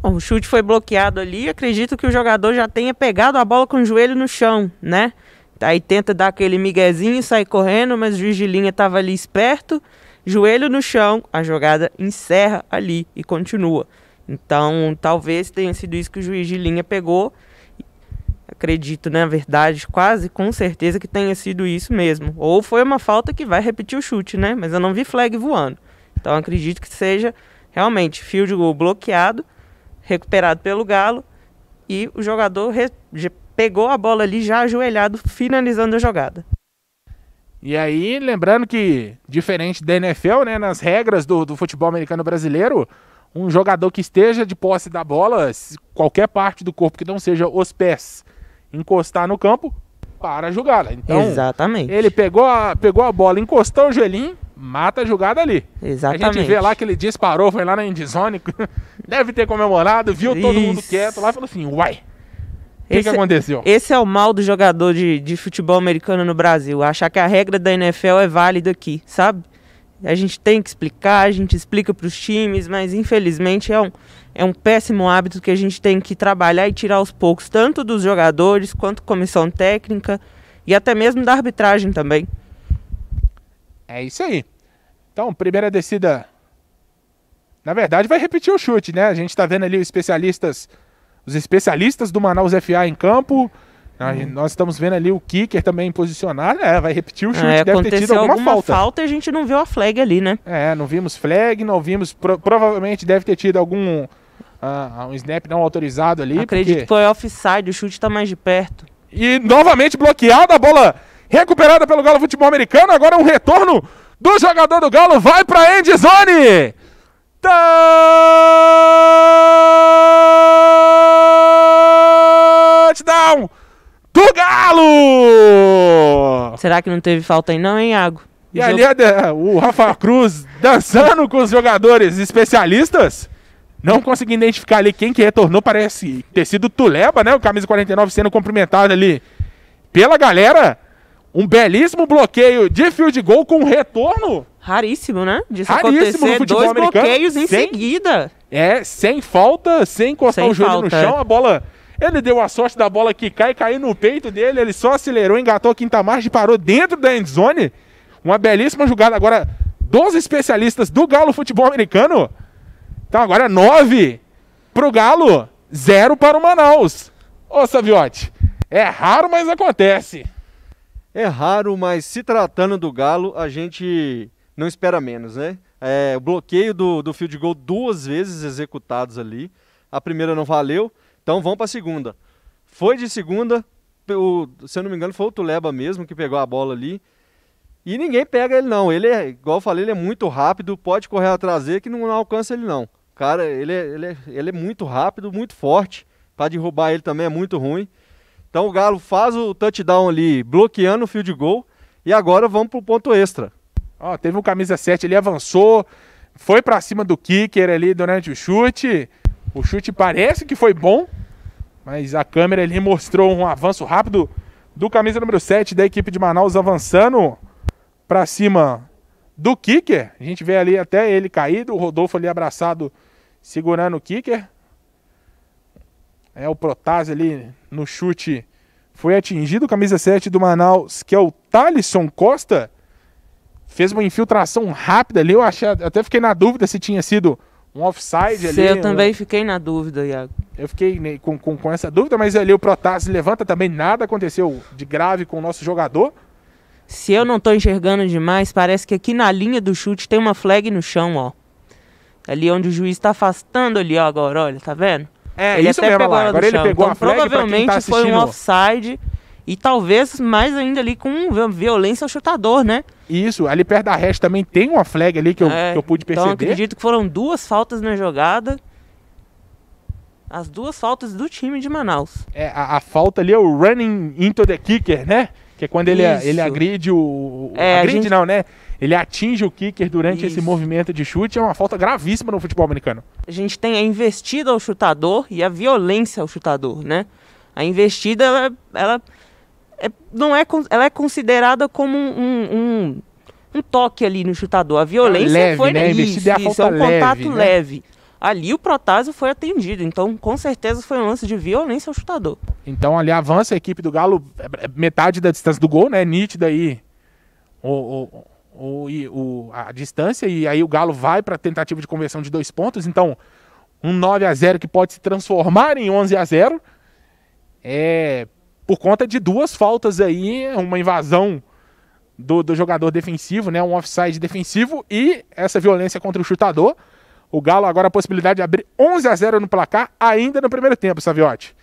Bom, o chute foi bloqueado ali. Acredito que o jogador já tenha pegado a bola com o joelho no chão, né? Aí tenta dar aquele miguezinho, sai correndo, mas o juiz de linha estava ali esperto. Joelho no chão, a jogada encerra ali e continua. Então, talvez tenha sido isso que o juiz de linha pegou. Acredito, na né? verdade, quase com certeza que tenha sido isso mesmo. Ou foi uma falta que vai repetir o chute, né? Mas eu não vi flag voando. Então, acredito que seja realmente fio de gol bloqueado recuperado pelo Galo, e o jogador pegou a bola ali já ajoelhado, finalizando a jogada. E aí, lembrando que, diferente da NFL, né, nas regras do, do futebol americano brasileiro, um jogador que esteja de posse da bola, qualquer parte do corpo que não seja os pés, encostar no campo, para a jogada. Então, Exatamente. ele pegou a, pegou a bola, encostou o joelhinho, mata a jogada ali. Exatamente. A gente vê lá que ele disparou, foi lá na endzone, deve ter comemorado, viu Isso. todo mundo quieto lá e falou assim, uai, o que, que, é- aconteceu? Esse é o mal do jogador de, de futebol americano no Brasil, achar que a regra da NFL é válida aqui, sabe? A gente tem que explicar, a gente explica para os times, mas infelizmente é um, é um péssimo hábito que a gente tem que trabalhar e tirar aos poucos, tanto dos jogadores quanto comissão técnica e até mesmo da arbitragem também. É isso aí. Então, primeira descida. Na verdade, vai repetir o chute, né? A gente tá vendo ali os especialistas, os especialistas do Manaus FA em campo. Hum. Nós estamos vendo ali o kicker também posicionado. É, né? vai repetir o chute, é, deve ter tido alguma, alguma falta. falta. A gente não viu a flag ali, né? É, não vimos flag, não vimos. Pro, provavelmente deve ter tido algum ah, um snap não autorizado ali. Acredito porque... que foi offside, o chute tá mais de perto. E novamente bloqueada a bola recuperada pelo Galo Futebol Americano, agora um retorno do jogador do Galo, vai para endzone! Tá! Touchdown do Galo! Será que não teve falta aí não, hein, Iago? E ali é o Rafa Cruz dançando com os jogadores especialistas. Não consegui identificar ali quem que retornou, parece ter sido Tuleba, né? O camisa 49 sendo cumprimentado ali pela galera. Um belíssimo bloqueio de field goal com retorno. Raríssimo, né? Disso Raríssimo no futebol dois americano, bloqueios em sem, seguida. É, sem falta, sem encostar sem o joelho falta. no chão, é. a bola... Ele deu a sorte da bola que cai, caiu no peito dele, ele só acelerou, engatou a quinta margem, parou dentro da endzone. Uma belíssima jogada. Agora, 12 especialistas do Galo Futebol Americano. Então agora 9 pro Galo, 0 para o Manaus. Ô, Saviotti, é raro, mas acontece é raro, mas se tratando do Galo, a gente não espera menos, né? É, o bloqueio do, do field goal duas vezes executados ali. A primeira não valeu, então vão para a segunda. Foi de segunda, o, se eu não me engano, foi o Tuleba mesmo que pegou a bola ali. E ninguém pega ele não. Ele é, igual eu falei, ele é muito rápido, pode correr atrás dele que não alcança ele não. Cara, ele é, ele é, ele é muito rápido, muito forte. Para derrubar ele também é muito ruim. Então o Galo faz o touchdown ali, bloqueando o fio de gol. E agora vamos pro ponto extra. Ó, teve um camisa 7, ele avançou, foi para cima do kicker ali durante o chute. O chute parece que foi bom, mas a câmera ali mostrou um avanço rápido do camisa número 7 da equipe de Manaus avançando para cima do kicker. A gente vê ali até ele caído, o Rodolfo ali abraçado segurando o kicker. É o Protásio ali no chute foi atingido. Camisa 7 do Manaus, que é o Thalisson Costa, fez uma infiltração rápida ali. Eu achei, até fiquei na dúvida se tinha sido um offside Sim, ali. Eu também eu... fiquei na dúvida, Iago. Eu fiquei né, com, com, com, essa dúvida, mas ali o Protásio levanta também. Nada aconteceu de grave com o nosso jogador. Se eu não estou enxergando demais, parece que aqui na linha do chute tem uma flag no chão, ó. Ali onde o juiz está afastando ali, ó, agora, olha, tá vendo? É, ele é isso até mesmo, pegou lá. Agora ele chão. pegou então, a flag provavelmente tá foi um offside e talvez mais ainda ali com violência ao chutador, né? Isso, ali perto da hash também tem uma flag ali que eu, é, que eu pude então, perceber. Então acredito que foram duas faltas na jogada. As duas faltas do time de Manaus. É, a, a falta ali é o running into the kicker, né? Que é quando ele, ele agride o. É, agride gente... não, né? Ele atinge o kicker durante Isso. esse movimento de chute, é uma falta gravíssima no futebol americano. A gente tem a investida ao chutador e a violência ao chutador, né? A investida, ela, ela é, não é, ela é considerada como um, um, um toque ali no chutador. A violência leve, foi né? isso, é isso, é um leve, contato né? leve. Ali o Protásio foi atendido, então com certeza foi um lance de violência ao chutador. Então ali avança a equipe do Galo, é, é metade da distância do gol, né? Nítida aí o, o, o, o, a distância e aí o Galo vai para a tentativa de conversão de dois pontos. Então, um 9 a 0 que pode se transformar em 11 a 0 é por conta de duas faltas aí, uma invasão do, do jogador defensivo, né, um offside defensivo e essa violência contra o chutador. O Galo agora a possibilidade de abrir 11 a 0 no placar ainda no primeiro tempo, Saviotti.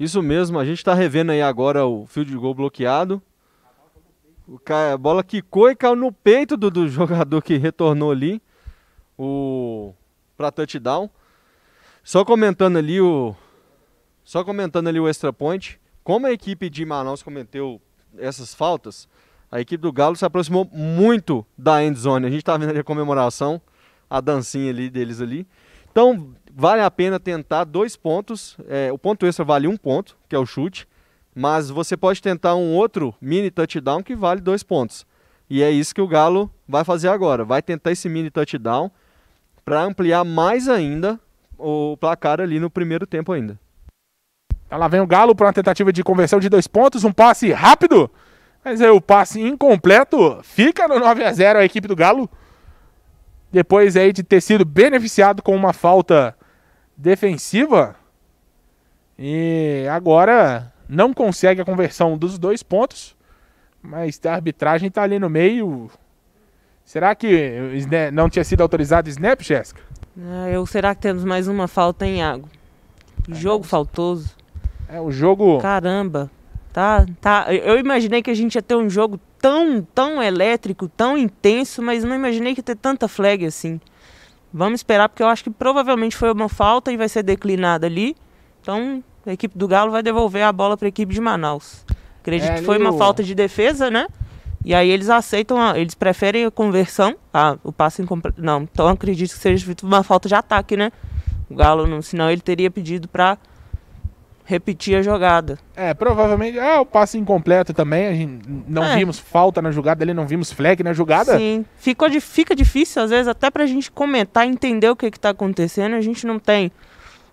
Isso mesmo, a gente está revendo aí agora o fio de gol bloqueado cara, a bola quicou e caiu no peito do, do jogador que retornou ali o para touchdown. Só comentando ali o só comentando ali o extra point, como a equipe de Manaus cometeu essas faltas, a equipe do Galo se aproximou muito da end zone. A gente estava tá vendo ali a comemoração, a dancinha ali deles ali. Então, vale a pena tentar dois pontos. É, o ponto extra vale um ponto, que é o chute. Mas você pode tentar um outro mini touchdown que vale dois pontos. E é isso que o Galo vai fazer agora. Vai tentar esse mini touchdown para ampliar mais ainda o placar ali no primeiro tempo ainda. Então lá vem o Galo para uma tentativa de conversão de dois pontos, um passe rápido, mas aí é o passe incompleto fica no 9 a 0 a equipe do Galo. Depois aí de ter sido beneficiado com uma falta defensiva. E agora não consegue a conversão dos dois pontos, mas a arbitragem está ali no meio. Será que né, não tinha sido autorizado o snap, Jéssica? Ah, eu, será que temos mais uma falta em água? É, jogo faltoso. É, o jogo. Caramba. Tá, tá. Eu imaginei que a gente ia ter um jogo tão, tão elétrico, tão intenso, mas não imaginei que ia ter tanta flag assim. Vamos esperar, porque eu acho que provavelmente foi uma falta e vai ser declinada ali. Então, a equipe do Galo vai devolver a bola para a equipe de Manaus. Acredito é, que foi uma falta de defesa, né? E aí eles aceitam, a, eles preferem a conversão, a, o passe incompleto. Não, então acredito que seja uma falta de ataque, né? O Galo, não, senão ele teria pedido para repetir a jogada. É, provavelmente. Ah, o passe incompleto também. A gente não é. vimos falta na jogada ali, não vimos flag na jogada. Sim, Ficou, fica difícil, às vezes, até para a gente comentar, entender o que, que tá acontecendo. A gente não tem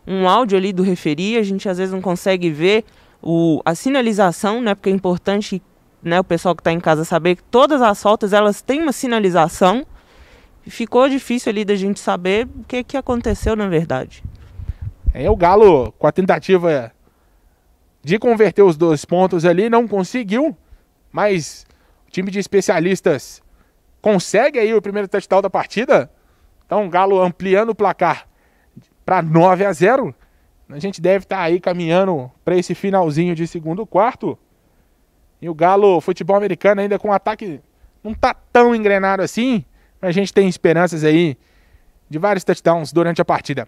um áudio ali do referi, a gente às vezes não consegue ver o, a sinalização, né? Porque é importante né, o pessoal que está em casa saber que todas as faltas elas têm uma sinalização. Ficou difícil ali da gente saber o que, que aconteceu na verdade. É o Galo com a tentativa de converter os dois pontos ali, não conseguiu, mas o time de especialistas consegue aí o primeiro touchdown da partida. Então o Galo ampliando o placar para 9 a 0. A gente deve estar tá aí caminhando para esse finalzinho de segundo quarto. E o Galo, futebol americano, ainda com um ataque não tá tão engrenado assim. Mas a gente tem esperanças aí de vários touchdowns durante a partida.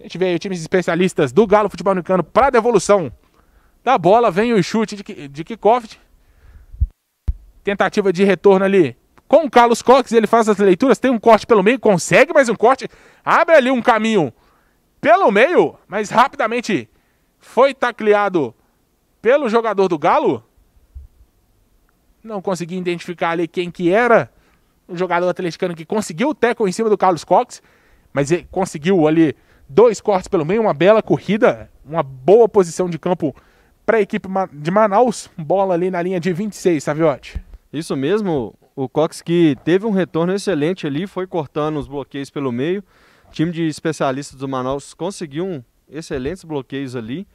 A gente vê aí times especialistas do Galo Futebol Americano para devolução da bola. Vem o chute de, de kickoff. Tentativa de retorno ali com o Carlos Cox. Ele faz as leituras, tem um corte pelo meio, consegue mais um corte. Abre ali um caminho pelo meio, mas rapidamente foi tacleado pelo jogador do Galo. Não consegui identificar ali quem que era. O jogador atleticano que conseguiu o teco em cima do Carlos Cox, mas ele conseguiu ali dois cortes pelo meio, uma bela corrida, uma boa posição de campo para a equipe de Manaus. Bola ali na linha de 26, Saviotti. Isso mesmo, o Cox que teve um retorno excelente ali, foi cortando os bloqueios pelo meio. O time de especialistas do Manaus conseguiu um excelentes bloqueios ali.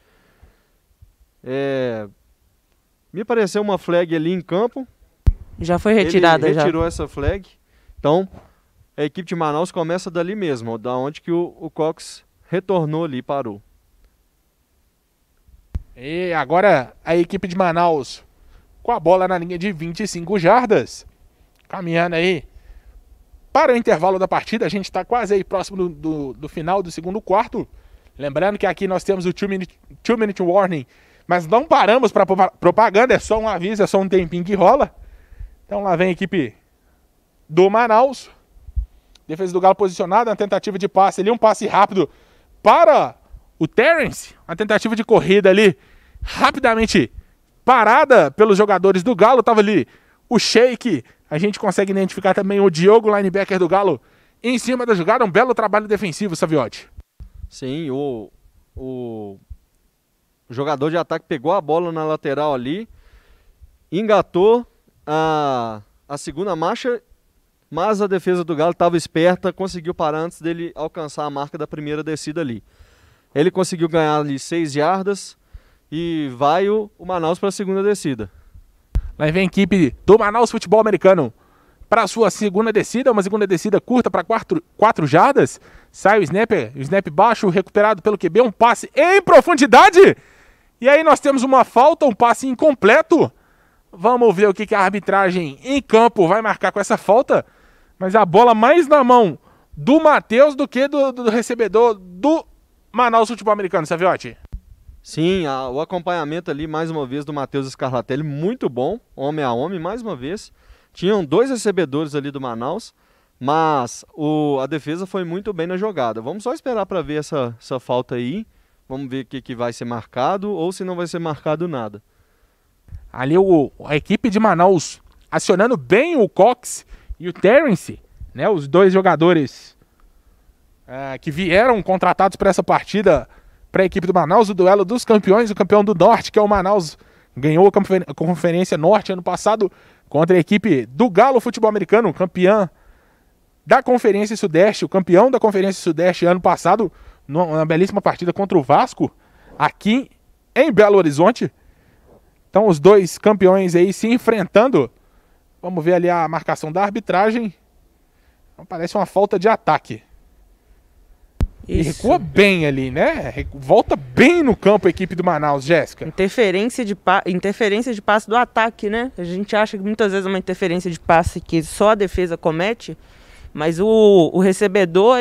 É... Me pareceu uma flag ali em campo. Já foi retirada. Ele retirou já. essa flag. Então, a equipe de Manaus começa dali mesmo, da onde que o, o Cox retornou ali e parou. E agora a equipe de Manaus com a bola na linha de 25 jardas. Caminhando aí para o intervalo da partida. A gente está quase aí próximo do, do, do, final do segundo quarto. Lembrando que aqui nós temos o two minute, two minute warning, mas não paramos para propaganda, é só um aviso, é só um tempinho que rola. Então lá vem a equipe do Manaus. Defesa do Galo posicionada, uma tentativa de passe ali, um passe rápido para o Terence. Uma tentativa de corrida ali, rapidamente parada pelos jogadores do Galo. Tava ali o Sheik, a gente consegue identificar também o Diogo, linebacker do Galo, em cima da jogada. Um belo trabalho defensivo, Saviotti. Sim, o, o jogador de ataque pegou a bola na lateral ali, engatou a, a segunda marcha, mas a defesa do Galo estava esperta, conseguiu parar antes dele alcançar a marca da primeira descida ali. Ele conseguiu ganhar ali seis yardas e vai o, o Manaus para a segunda descida. Lá vem a equipe do Manaus Futebol Americano para a sua segunda descida, uma segunda descida curta para quatro, quatro jardas. Sai o snapper, o snap baixo, recuperado pelo QB, um passe em profundidade. E aí nós temos uma falta, um passe incompleto. Vamos ver o que, que a arbitragem em campo vai marcar com essa falta. Mas a bola mais na mão do Matheus do que do, do recebedor do Manaus Futebol Americano, Saviotti. Sim, a, o acompanhamento ali, mais uma vez, do Matheus Scarlatelli, muito bom, homem a homem, mais uma vez. Tinham dois recebedores ali do Manaus, mas o, a defesa foi muito bem na jogada. Vamos só esperar para ver essa, essa falta aí. Vamos ver o que, que vai ser marcado ou se não vai ser marcado nada. Ali o, a equipe de Manaus acionando bem o Cox e o Terence, né, os dois jogadores é, que vieram contratados para essa partida para a equipe do Manaus, o duelo dos campeões, o campeão do Norte, que é o Manaus, ganhou a Conferência Norte ano passado contra a equipe do Galo Futebol Americano, campeã da Conferência Sudeste, o campeão da Conferência Sudeste ano passado, numa belíssima partida contra o Vasco, aqui em Belo Horizonte. Então os dois campeões aí se enfrentando. Vamos ver ali a marcação da arbitragem. Então, parece uma falta de ataque. Isso. E recua bem ali, né? Volta bem no campo a equipe do Manaus, Jéssica. Interferência de, interferência de passe do ataque, né? A gente acha que muitas vezes é uma interferência de passe que só a defesa comete, mas o, o recebedor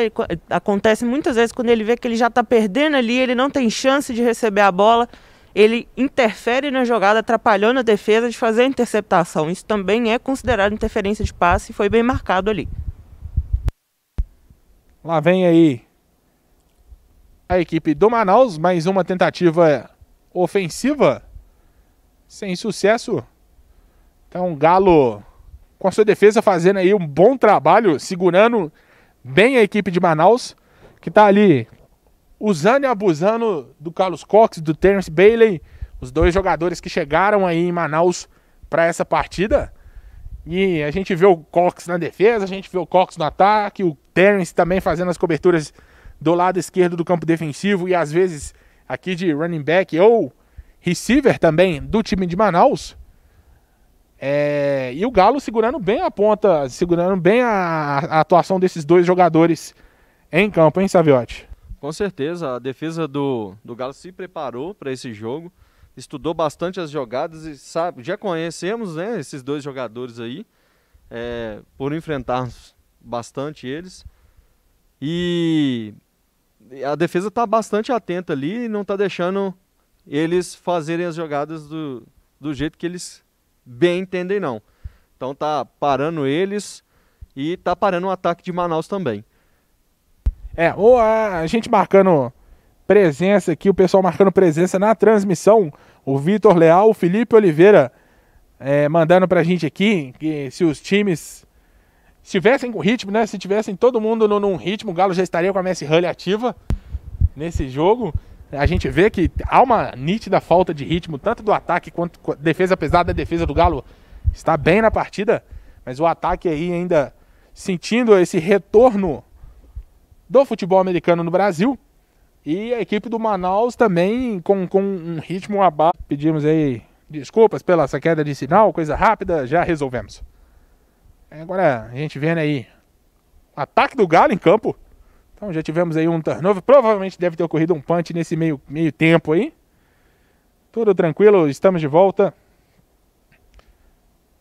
acontece muitas vezes quando ele vê que ele já está perdendo ali, ele não tem chance de receber a bola, ele interfere na jogada, atrapalhando a defesa de fazer a interceptação. Isso também é considerado interferência de passe e foi bem marcado ali. Lá vem aí a equipe do Manaus. Mais uma tentativa ofensiva, sem sucesso. Então, Galo, com a sua defesa, fazendo aí um bom trabalho, segurando bem a equipe de Manaus, que está ali usando e abusando do Carlos Cox, do Terence Bailey, os dois jogadores que chegaram aí em Manaus para essa partida. E a gente vê o Cox na defesa, a gente vê o Cox no ataque, o Terence também fazendo as coberturas do lado esquerdo do campo defensivo e às vezes aqui de running back ou receiver também do time de Manaus. É, e o Galo segurando bem a ponta, segurando bem a, a atuação desses dois jogadores em campo, hein, Saviotti? Com certeza, a defesa do, do Galo se preparou para esse jogo, estudou bastante as jogadas e sabe, já conhecemos né, esses dois jogadores aí, é, por enfrentarmos bastante eles. E a defesa está bastante atenta ali e não está deixando eles fazerem as jogadas do, do jeito que eles bem entendem, não. Então tá parando eles e tá parando o ataque de Manaus também. É, ou a, a gente marcando presença aqui, o pessoal marcando presença na transmissão, o Vitor Leal, o Felipe Oliveira é, mandando pra gente aqui que se os times se tivessem com ritmo, né? Se tivessem todo mundo num ritmo, o Galo já estaria com a Messi Hurley ativa nesse jogo. A gente vê que há uma nítida falta de ritmo, tanto do ataque quanto defesa, apesar da defesa do Galo está bem na partida, mas o ataque aí ainda sentindo esse retorno do futebol americano no Brasil. E a equipe do Manaus também com, com um ritmo abaixo. Pedimos aí desculpas pela essa queda de sinal, coisa rápida, já resolvemos. Agora a gente vendo aí ataque do Galo em campo. Então já tivemos aí um turnover. Provavelmente deve ter ocorrido um punch nesse meio, meio tempo aí. Tudo tranquilo, estamos de volta.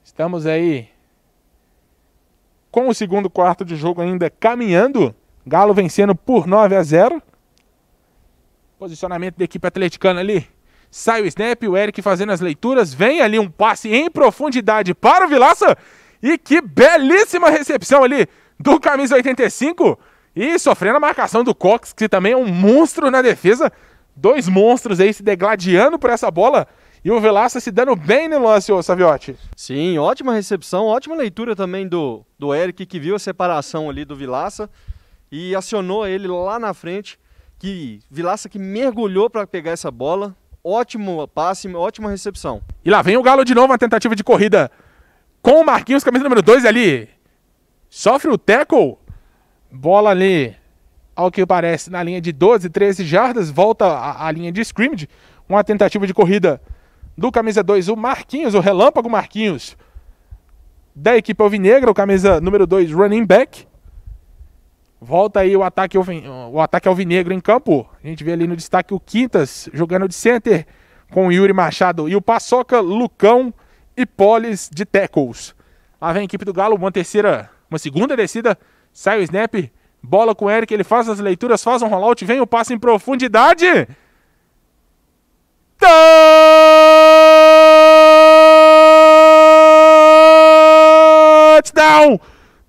Estamos aí com o segundo quarto de jogo ainda caminhando. Galo vencendo por 9 a 0. Posicionamento da equipe atleticana ali. Sai o snap, o Eric fazendo as leituras. Vem ali um passe em profundidade para o Vilaça. E que belíssima recepção ali do camisa 85 e sofrendo a marcação do Cox, que também é um monstro na defesa. Dois monstros aí se degladiando por essa bola. E o Vilaça se dando bem no lance, ô Saviotti. Sim, ótima recepção, ótima leitura também do, do Eric, que viu a separação ali do Vilaça e acionou ele lá na frente. Que Vilaça que mergulhou para pegar essa bola. Ótimo passe, ótima recepção. E lá vem o Galo de novo, a tentativa de corrida com o Marquinhos, camisa número 2 ali. Sofre o tackle. Bola ali, ao que parece, na linha de 12, 13 jardas. Volta a linha de scrimmage. Uma tentativa de corrida do camisa 2, o Marquinhos, o relâmpago Marquinhos. Da equipe alvinegra, o camisa número 2, running back. Volta aí o ataque, o ataque alvinegro em campo. A gente vê ali no destaque o Quintas jogando de center com o Yuri Machado e o Paçoca Lucão e Polis de tackles. Lá vem a equipe do Galo, uma terceira, uma segunda descida, sai o snap, bola com o Eric, ele faz as leituras, faz um rollout, vem o passe em profundidade. Touchdown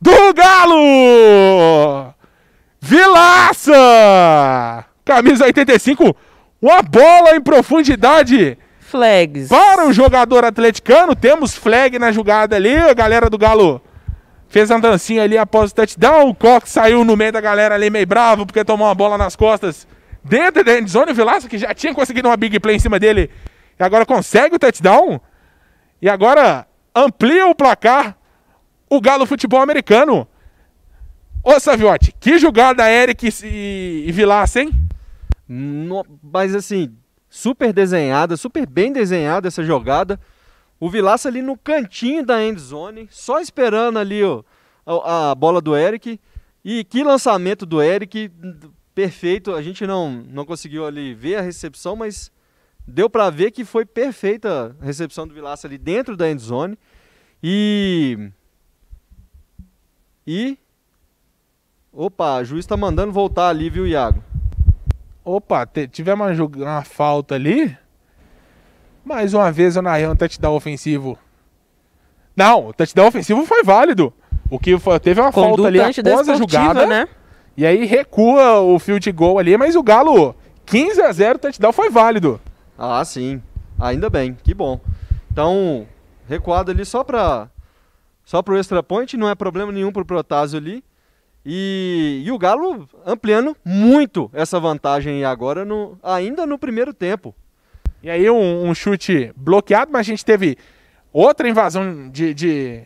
do Galo! Vilaça! Camisa 85, uma bola em profundidade Flags. Para o jogador atleticano, temos flag na jogada ali, a galera do Galo fez a dancinha ali após o touchdown, o Cox saiu no meio da galera ali meio bravo porque tomou uma bola nas costas dentro da endzone, o Vilaça, que já tinha conseguido uma big play em cima dele, e agora consegue o touchdown, e agora amplia o placar o Galo Futebol Americano. Ô Saviotti, que jogada Eric e, e Vilaça, hein? No, mas assim, super desenhada, super bem desenhada essa jogada. O Vilaça ali no cantinho da end zone, só esperando ali ó, a, a, bola do Eric. E que lançamento do Eric, perfeito. A gente não, não conseguiu ali ver a recepção, mas deu para ver que foi perfeita a recepção do Vilaça ali dentro da end zone. E e opa, o juiz está mandando voltar ali, viu, Iago? Opa, tiver uma, uma falta ali. Mais uma vez o Nayan, touchdown ofensivo. Não, o touchdown ofensivo foi válido. O que foi, teve uma Conduta falta ali após a jogada. Né? E aí recua o field goal ali, mas o Galo 15 a 0 touchdown foi válido. Ah, sim. Ainda bem, que bom. Então, recuado ali só para só o extra point, não é problema nenhum para o Protásio ali. E, e, o Galo ampliando muito essa vantagem agora, no, ainda no primeiro tempo. E aí um, um, chute bloqueado, mas a gente teve outra invasão de, de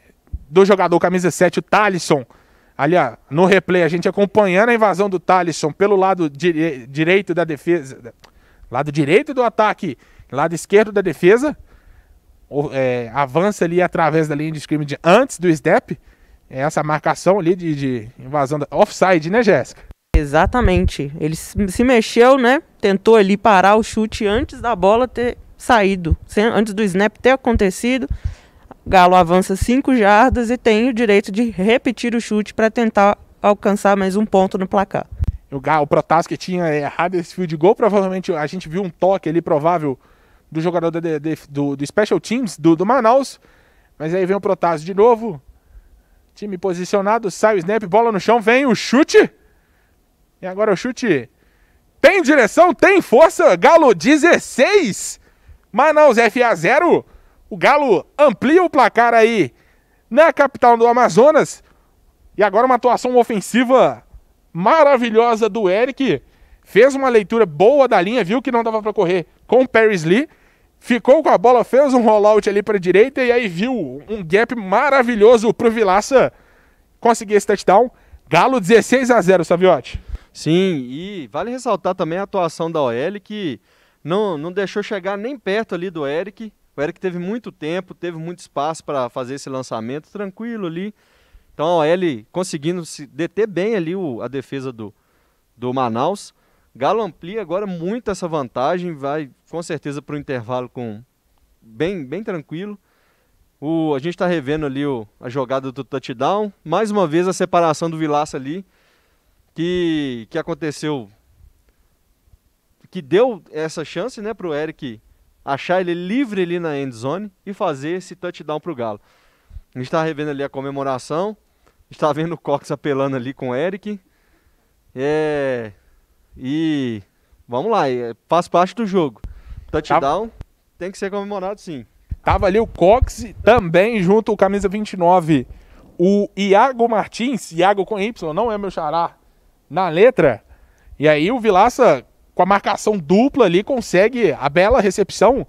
do jogador camisa 7, o Talisson. Ali, ó, no replay, a gente acompanhando a invasão do Talisson pelo lado dire, direito da defesa. Lado direito do ataque, lado esquerdo da defesa. O, é, avança ali através da linha de scrimmage antes do step é essa marcação ali de, de invasão da... offside, né, Jéssica? Exatamente. Ele se mexeu, né? Tentou ali parar o chute antes da bola ter saído, antes do snap ter acontecido. Galo avança 5 jardas e tem o direito de repetir o chute para tentar alcançar mais um ponto no placar. O, Galo, o Protasque tinha errado esse field goal, provavelmente a gente viu um toque ali provável do jogador do, do, do Special Teams, do, do Manaus, mas aí vem o Protássio de novo, Time posicionado, sai o snap, bola no chão, vem o chute. E agora o chute tem direção, tem força. Galo 16, Manaus FA 0. O Galo amplia o placar aí na capital do Amazonas. E agora uma atuação ofensiva maravilhosa do Eric. Fez uma leitura boa da linha, viu que não dava para correr com o Paris Lee ficou com a bola, fez um rollout ali para a direita e aí viu um gap maravilhoso pro Vilaça conseguir esse touchdown. Galo 16 a 0, Saviotti. Sim, e vale ressaltar também a atuação da OL que não, não deixou chegar nem perto ali do Eric. O Eric teve muito tempo, teve muito espaço para fazer esse lançamento tranquilo ali. Então a OL conseguindo se deter bem ali o, a defesa do, do Manaus. Galo amplia agora muito essa vantagem, vai com certeza para o intervalo com bem, bem tranquilo. O, a gente está revendo ali o, a jogada do touchdown. Mais uma vez a separação do Vilaça ali, que, que aconteceu, que deu essa chance né, para o Eric achar ele livre ali na end zone e fazer esse touchdown para o Galo. A gente está revendo ali a comemoração, está vendo o Cox apelando ali com o Eric. É, e vamos lá, faz parte do jogo. Touchdown tá. tem que ser comemorado sim. Tava ali o Cox também junto o camisa 29, o Iago Martins, Iago com Y, não é meu xará, na letra. E aí o Vilaça com a marcação dupla ali consegue a bela recepção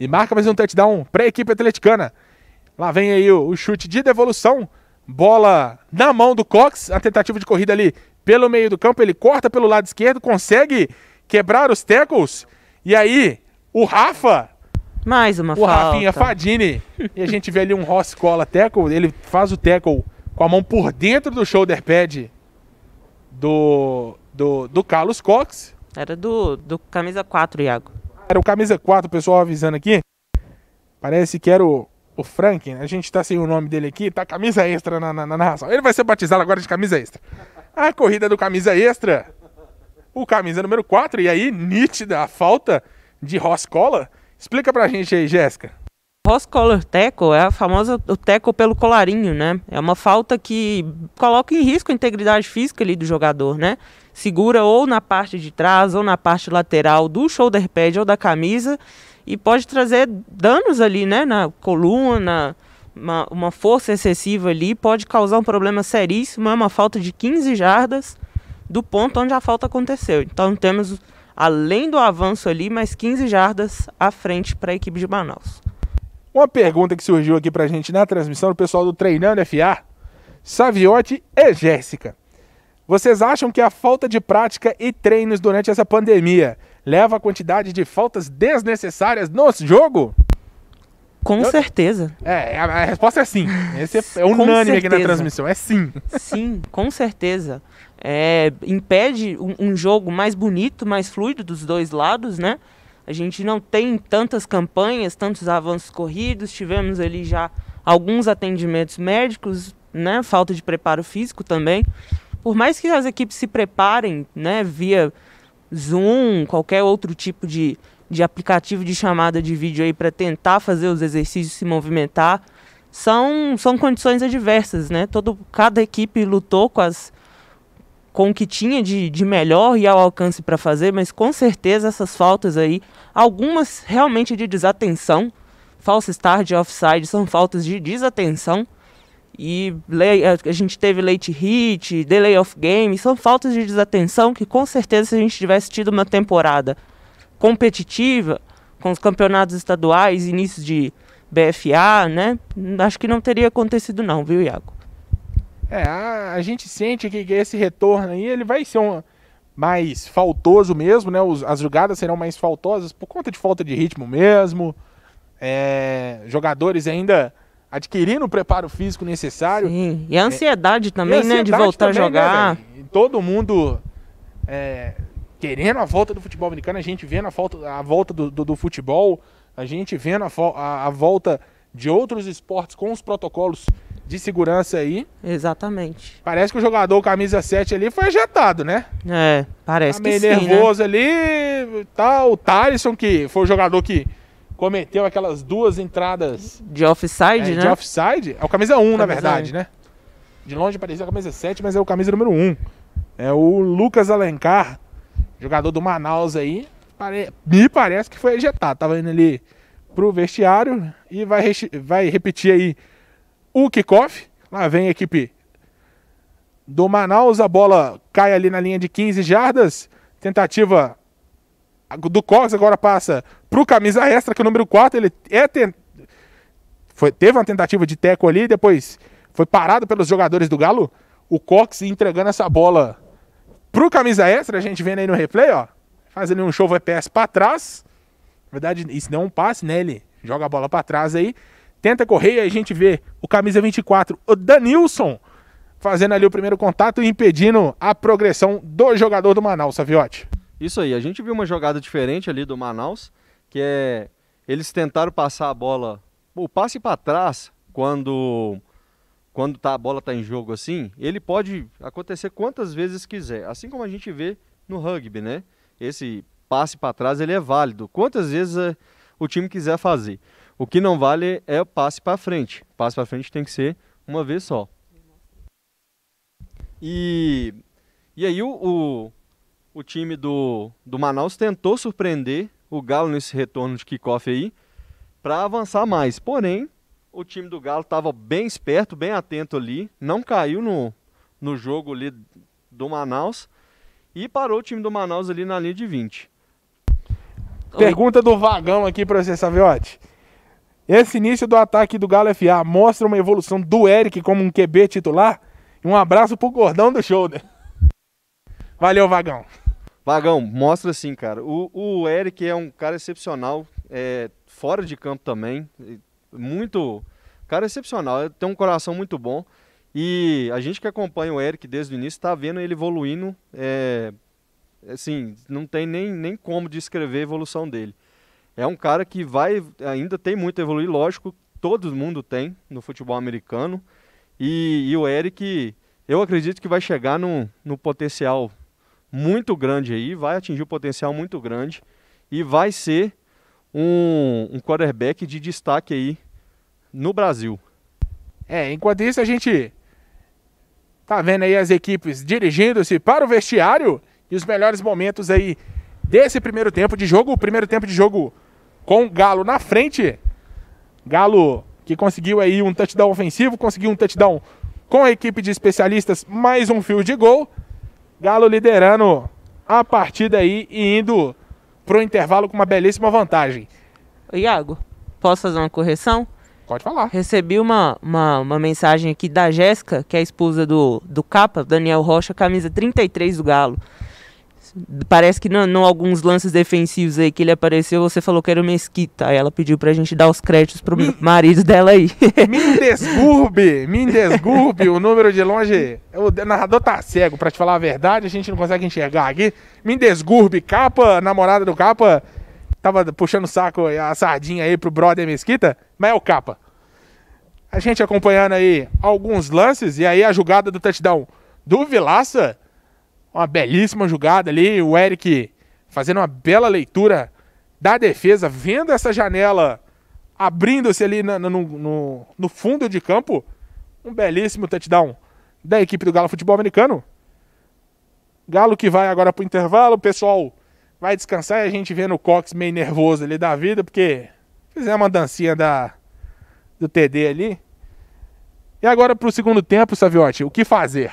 e marca mais um touchdown para a equipe atleticana. Lá vem aí o, o chute de devolução, bola na mão do Cox, a tentativa de corrida ali pelo meio do campo, ele corta pelo lado esquerdo, consegue quebrar os tackles. E aí, o Rafa. Mais uma o falta. O Rafinha Fadini. e a gente vê ali um Ross cola tackle. Ele faz o tackle com a mão por dentro do shoulder pad do, do, do Carlos Cox. Era do, do camisa 4, Iago. Era o camisa 4, o pessoal avisando aqui. Parece que era o, o Franklin. A gente tá sem o nome dele aqui, tá camisa extra na, na, na narração. Ele vai ser batizado agora de camisa extra. A corrida do camisa extra. O camisa número 4. E aí, nítida a falta de Ross Collar, Explica pra gente aí, Jéssica. Ross Collar Teco é a famosa o teco pelo colarinho, né? É uma falta que coloca em risco a integridade física ali do jogador, né? Segura ou na parte de trás ou na parte lateral do shoulder pad ou da camisa e pode trazer danos ali, né? Na coluna, uma, uma força excessiva ali pode causar um problema seríssimo, é uma falta de 15 jardas do ponto onde a falta aconteceu. Então temos, além do avanço ali, mais 15 jardas à frente para a equipe de Manaus. Uma pergunta que surgiu aqui para a gente na transmissão do pessoal do Treinando FA, Saviotti e Jéssica. Vocês acham que a falta de prática e treinos durante essa pandemia leva a quantidade de faltas desnecessárias no jogo? Com eu, certeza. É, a, a, resposta é sim. Esse é, é unânime aqui na transmissão. É sim. Sim, com certeza. É, impede um, um jogo mais bonito, mais fluido dos dois lados, né? A gente não tem tantas campanhas, tantos avanços corridos. Tivemos ali já alguns atendimentos médicos, né? Falta de preparo físico também. Por mais que as equipes se preparem, né? Via Zoom, qualquer outro tipo de, de aplicativo de chamada de vídeo aí para tentar fazer os exercícios se movimentar. São, são condições adversas, né? Todo, cada equipe lutou com, as, com o que tinha de, de melhor e ao alcance para fazer, mas com certeza essas faltas aí, algumas realmente de desatenção, false start, offside, são faltas de desatenção. E a gente teve late hit, delay of game, são faltas de desatenção que com certeza se a gente tivesse tido uma temporada competitiva com os campeonatos estaduais, início de BFA, né? Acho que não teria acontecido não, viu, Iago? É, a, a gente sente que, que esse retorno aí, ele vai ser um mais faltoso mesmo, né? Os, as jogadas serão mais faltosas por conta de falta de ritmo mesmo. É, jogadores ainda adquirindo o preparo físico necessário. Sim, e a é, ansiedade é, também, a ansiedade né? De voltar também, a né, jogar. Né, todo mundo é, querendo a volta do futebol americano, a gente vendo a, volta a volta do, do, do futebol, a gente vendo a, a, a volta de outros esportes com os protocolos de segurança aí. Exatamente. Parece que o jogador camisa 7 ali foi ajetado, né? É, parece tá meio que meio né? nervoso né? ali, tal, tá, o Talisson que foi o jogador que cometeu aquelas duas entradas de offside, é, né? De offside, é o camisa 1, camisa na verdade, 1. né? De longe parecia a camisa 7, mas é o camisa número 1. É o Lucas Alencar, Jogador do Manaus aí. Pare... Me parece que foi ejetado. Tava indo ali pro vestiário e vai, re... vai repetir aí o kickoff. Lá vem a equipe do Manaus. A bola cai ali na linha de 15 jardas. Tentativa do Cox agora passa pro camisa extra, que é o número 4. Ele é ten... foi... teve uma tentativa de teco ali, depois foi parado pelos jogadores do Galo. O Cox entregando essa bola Pro camisa extra, a gente vendo aí no replay, ó. fazendo um show VPS pra trás. Na verdade, isso não é um passe, né? Ele joga a bola pra trás aí. Tenta correr e a gente vê o camisa 24, o Danilson, fazendo ali o primeiro contato e impedindo a progressão do jogador do Manaus, Saviotti. Isso aí, a gente viu uma jogada diferente ali do Manaus, que é. Eles tentaram passar a bola, o passe para trás, quando quando tá, a bola está em jogo assim, ele pode acontecer quantas vezes quiser. Assim como a gente vê no rugby, né? Esse passe para trás ele é válido. Quantas vezes é, o time quiser fazer. O que não vale é o passe para frente. O passe para frente tem que ser uma vez só. E, e aí o, o, o time do, do Manaus tentou surpreender o Galo nesse retorno de kickoff aí para avançar mais. Porém, o time do Galo estava bem esperto, bem atento ali, não caiu no, no jogo ali do Manaus e parou o time do Manaus ali na linha de 20. Então, Pergunta do Vagão aqui para você, Saviotti. Esse início do ataque do Galo FA mostra uma evolução do Eric como um QB titular? um abraço pro gordão do shoulder. Né? Valeu, Vagão. Vagão, mostra sim, cara. O, o Eric é um cara excepcional, é, fora de campo também muito. Cara excepcional, tem um coração muito bom. E a gente que acompanha o Eric desde o início está vendo ele evoluindo. É, assim, não tem nem, nem como descrever a evolução dele. É um cara que vai ainda tem muito a evoluir, lógico, todo mundo tem no futebol americano. E, e o Eric, eu acredito que vai chegar no, no potencial muito grande aí, vai atingir um potencial muito grande e vai ser um, um quarterback de destaque aí no Brasil. É, enquanto isso a gente tá vendo aí as equipes dirigindo-se para o vestiário e os melhores momentos aí desse primeiro tempo de jogo, o primeiro tempo de jogo com o Galo na frente. Galo que conseguiu aí um touchdown ofensivo, conseguiu um touchdown com a equipe de especialistas, mais um fio de gol. Galo liderando a partida aí e indo pro intervalo com uma belíssima vantagem. Iago, posso fazer uma correção? Pode falar. Recebi uma, uma, uma mensagem aqui da Jéssica, que é a esposa do, do Capa, Daniel Rocha, camisa 33 do Galo. Parece que em alguns lances defensivos aí que ele apareceu, você falou que era o Mesquita. Aí ela pediu pra gente dar os créditos pro marido dela aí. me desgurbe, me desgurbe. o número de longe. O narrador tá cego, pra te falar a verdade, a gente não consegue enxergar aqui. Me desgurbe, capa, namorada do capa tava puxando o saco, a sardinha aí pro brother Mesquita, mas é o capa. A gente acompanhando aí alguns lances, e aí a jogada do touchdown do Vilaça, uma belíssima jogada ali, o Eric fazendo uma bela leitura da defesa, vendo essa janela abrindo-se ali no, no, no, no fundo de campo, um belíssimo touchdown da equipe do Galo Futebol Americano. Galo que vai agora pro intervalo, pessoal vai descansar e a gente vê no Cox meio nervoso ali da vida, porque fizemos uma dancinha da, do TD ali. E agora para o segundo tempo, Saviotti, o que fazer?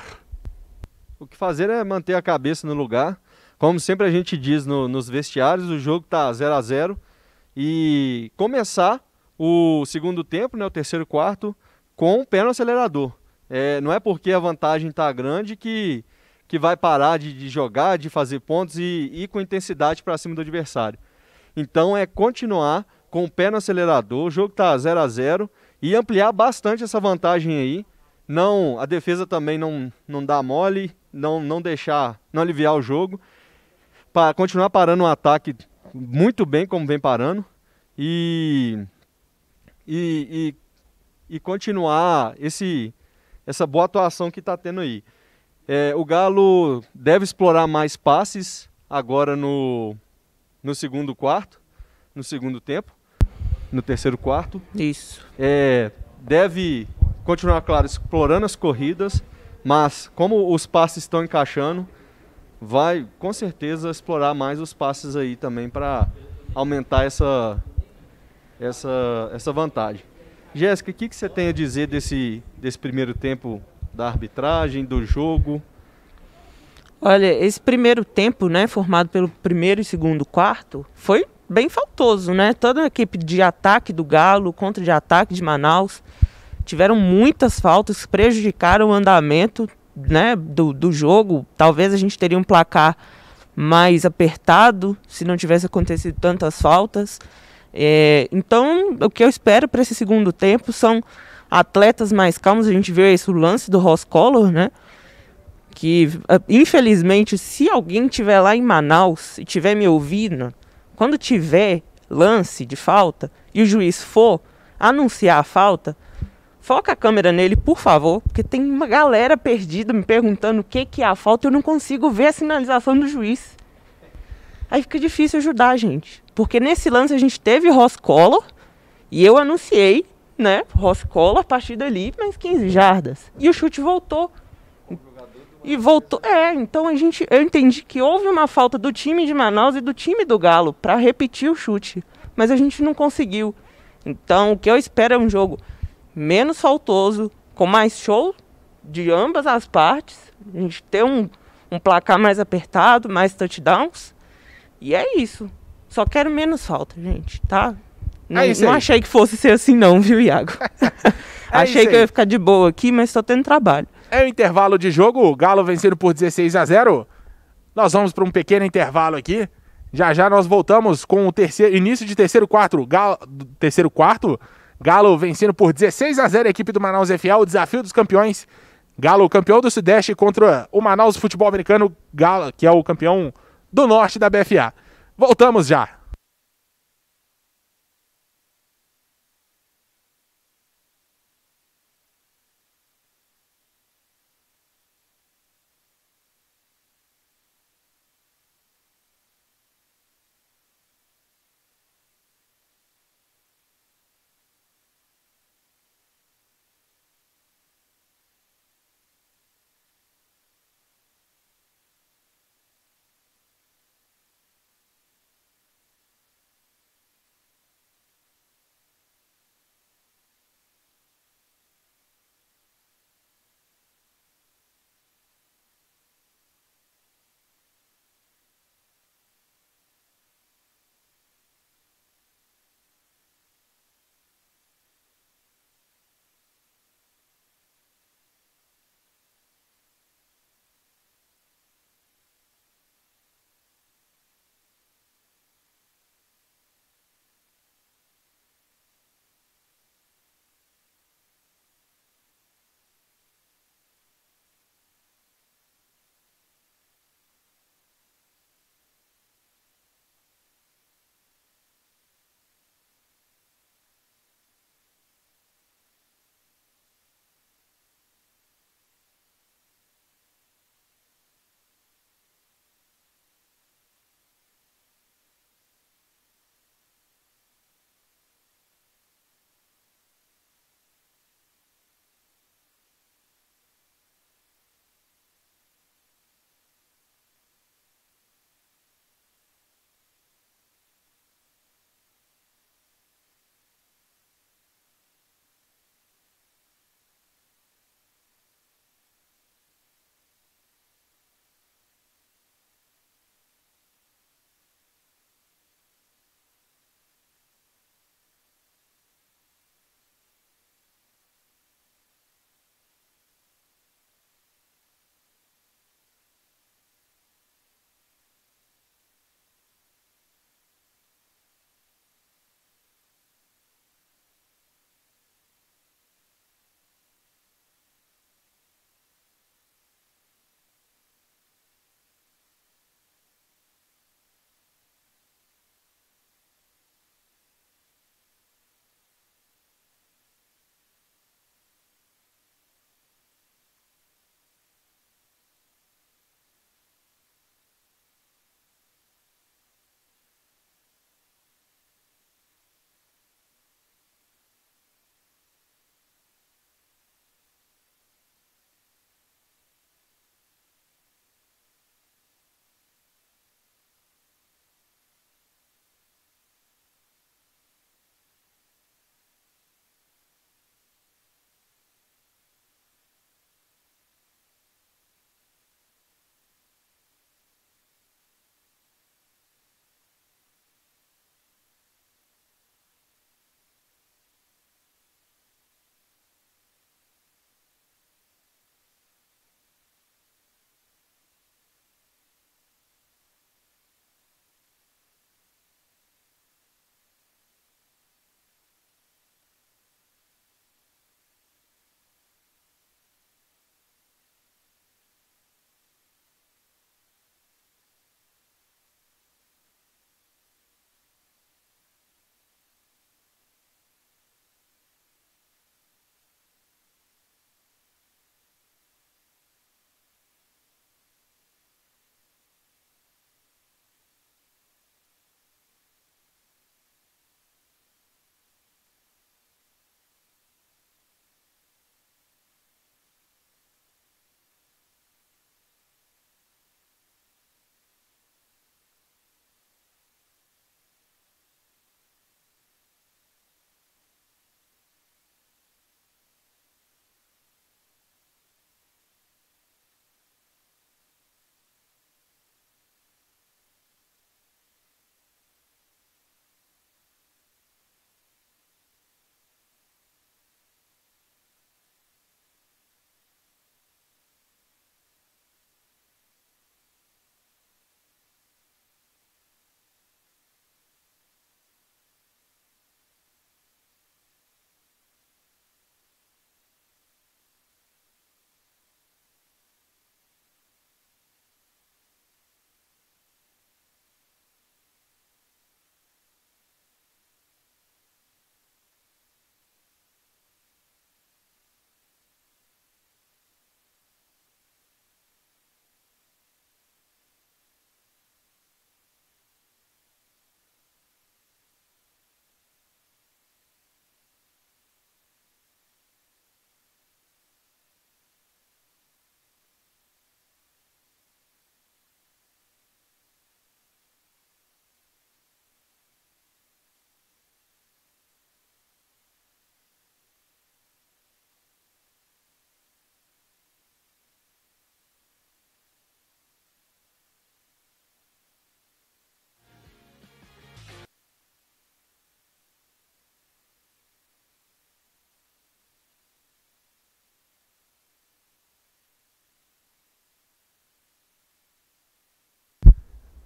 O que fazer é manter a cabeça no lugar. Como sempre a gente diz no, nos vestiários, o jogo tá 0 a 0 e começar o segundo tempo, né, o terceiro quarto, com o pé no acelerador. É, não é porque a vantagem está grande que que vai parar de, de jogar, de fazer pontos e ir com intensidade para cima do adversário. Então é continuar com o pé no acelerador, o jogo está 0 a 0 e ampliar bastante essa vantagem aí. Não, a defesa também não não dá mole, não não deixar, não aliviar o jogo, para continuar parando o um ataque muito bem como vem parando e e, e, e continuar esse essa boa atuação que está tendo aí. É, o Galo deve explorar mais passes agora no, no segundo quarto, no segundo tempo, no terceiro quarto. Isso. É, deve continuar, claro, explorando as corridas, mas como os passes estão encaixando, vai com certeza explorar mais os passes aí também para aumentar essa, essa, essa vantagem. Jéssica, o que, que você tem a dizer desse, desse primeiro tempo da arbitragem, do jogo? Olha, esse primeiro tempo, né, formado pelo primeiro e segundo quarto, foi bem faltoso, né? Toda a equipe de ataque do Galo, contra de ataque de Manaus, tiveram muitas faltas, prejudicaram o andamento, né, do, do jogo. Talvez a gente teria um placar mais apertado se não tivesse acontecido tantas faltas. É, então, o que eu espero para esse segundo tempo são atletas mais calmos. A gente vê esse lance do Ross Collor, né? Que, eh, infelizmente, se alguém tiver lá em Manaus e tiver me ouvindo, quando tiver lance de falta e o juiz for anunciar a falta, foca a câmera nele, por favor, porque tem uma galera perdida me perguntando o que, que é a falta e eu não consigo ver a sinalização do juiz. Aí fica difícil ajudar a gente. Porque nesse lance a gente teve Ross Collor e eu anunciei né? cola a partir dali, mais 15 jardas. E o chute voltou. E voltou. É, então a gente, eu entendi que houve uma falta do time de Manaus e do time do Galo para repetir o chute, mas a gente não conseguiu. Então, o que eu espero é um jogo menos faltoso, com mais show de ambas as partes, a gente ter um, um placar mais apertado, mais touchdowns. E é isso. Só quero menos falta, gente, tá? Não, é não achei que fosse ser assim não, viu, Iago? É achei que eu ia ficar de boa aqui, mas estou tendo trabalho. É o intervalo de jogo, Galo vencendo por 16 a 0. Nós vamos para um pequeno intervalo aqui. Já já nós voltamos com o terceiro, início de terceiro quarto. Galo, terceiro quarto, Galo vencendo por 16 a 0 a equipe do Manaus FA, o desafio dos campeões. Galo, campeão do Sudeste contra o Manaus Futebol Americano, Galo, que é o campeão do Norte da BFA. Voltamos já.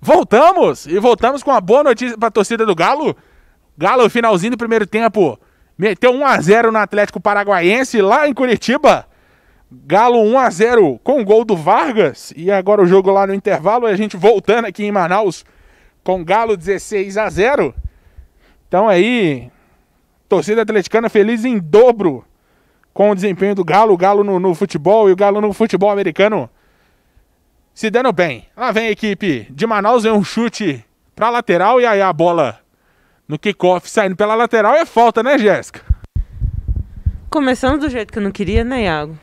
Voltamos! E voltamos com uma boa notícia para a torcida do Galo. Galo, finalzinho do primeiro tempo, meteu 1 a 0 no Atlético Paraguaiense lá em Curitiba. Galo 1 a 0 com o gol do Vargas. E agora o jogo lá no intervalo, a gente voltando aqui em Manaus com Galo 16 a 0. Então aí, torcida atleticana feliz em dobro com o desempenho do Galo, o Galo no, no futebol e o Galo no futebol americano se dando bem. Lá ah, vem a equipe de Manaus, é um chute pra lateral e aí a bola no kickoff saindo pela lateral é falta, né, Jéssica? Começando do jeito que eu não queria, né, Iago?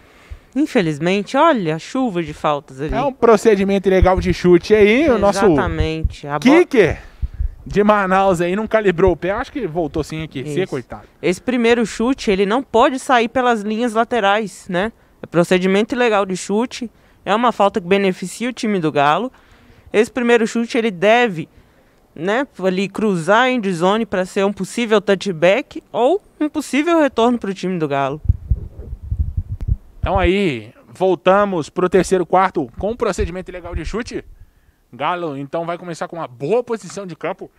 Infelizmente, olha a chuva de faltas ali. É um procedimento legal de chute aí, Exatamente. o nosso. Exatamente. Kicker de Manaus aí não calibrou o pé. Acho que voltou sim aqui, Isso. ser coitado. Esse primeiro chute, ele não pode sair pelas linhas laterais, né? É procedimento legal de chute. É uma falta que beneficia o time do Galo. Esse primeiro chute ele deve, né, ali cruzar em zone para ser um possível touchback ou um possível retorno para o time do Galo. Então aí, voltamos para o terceiro quarto com um procedimento legal de chute. Galo então vai começar com uma boa posição de campo,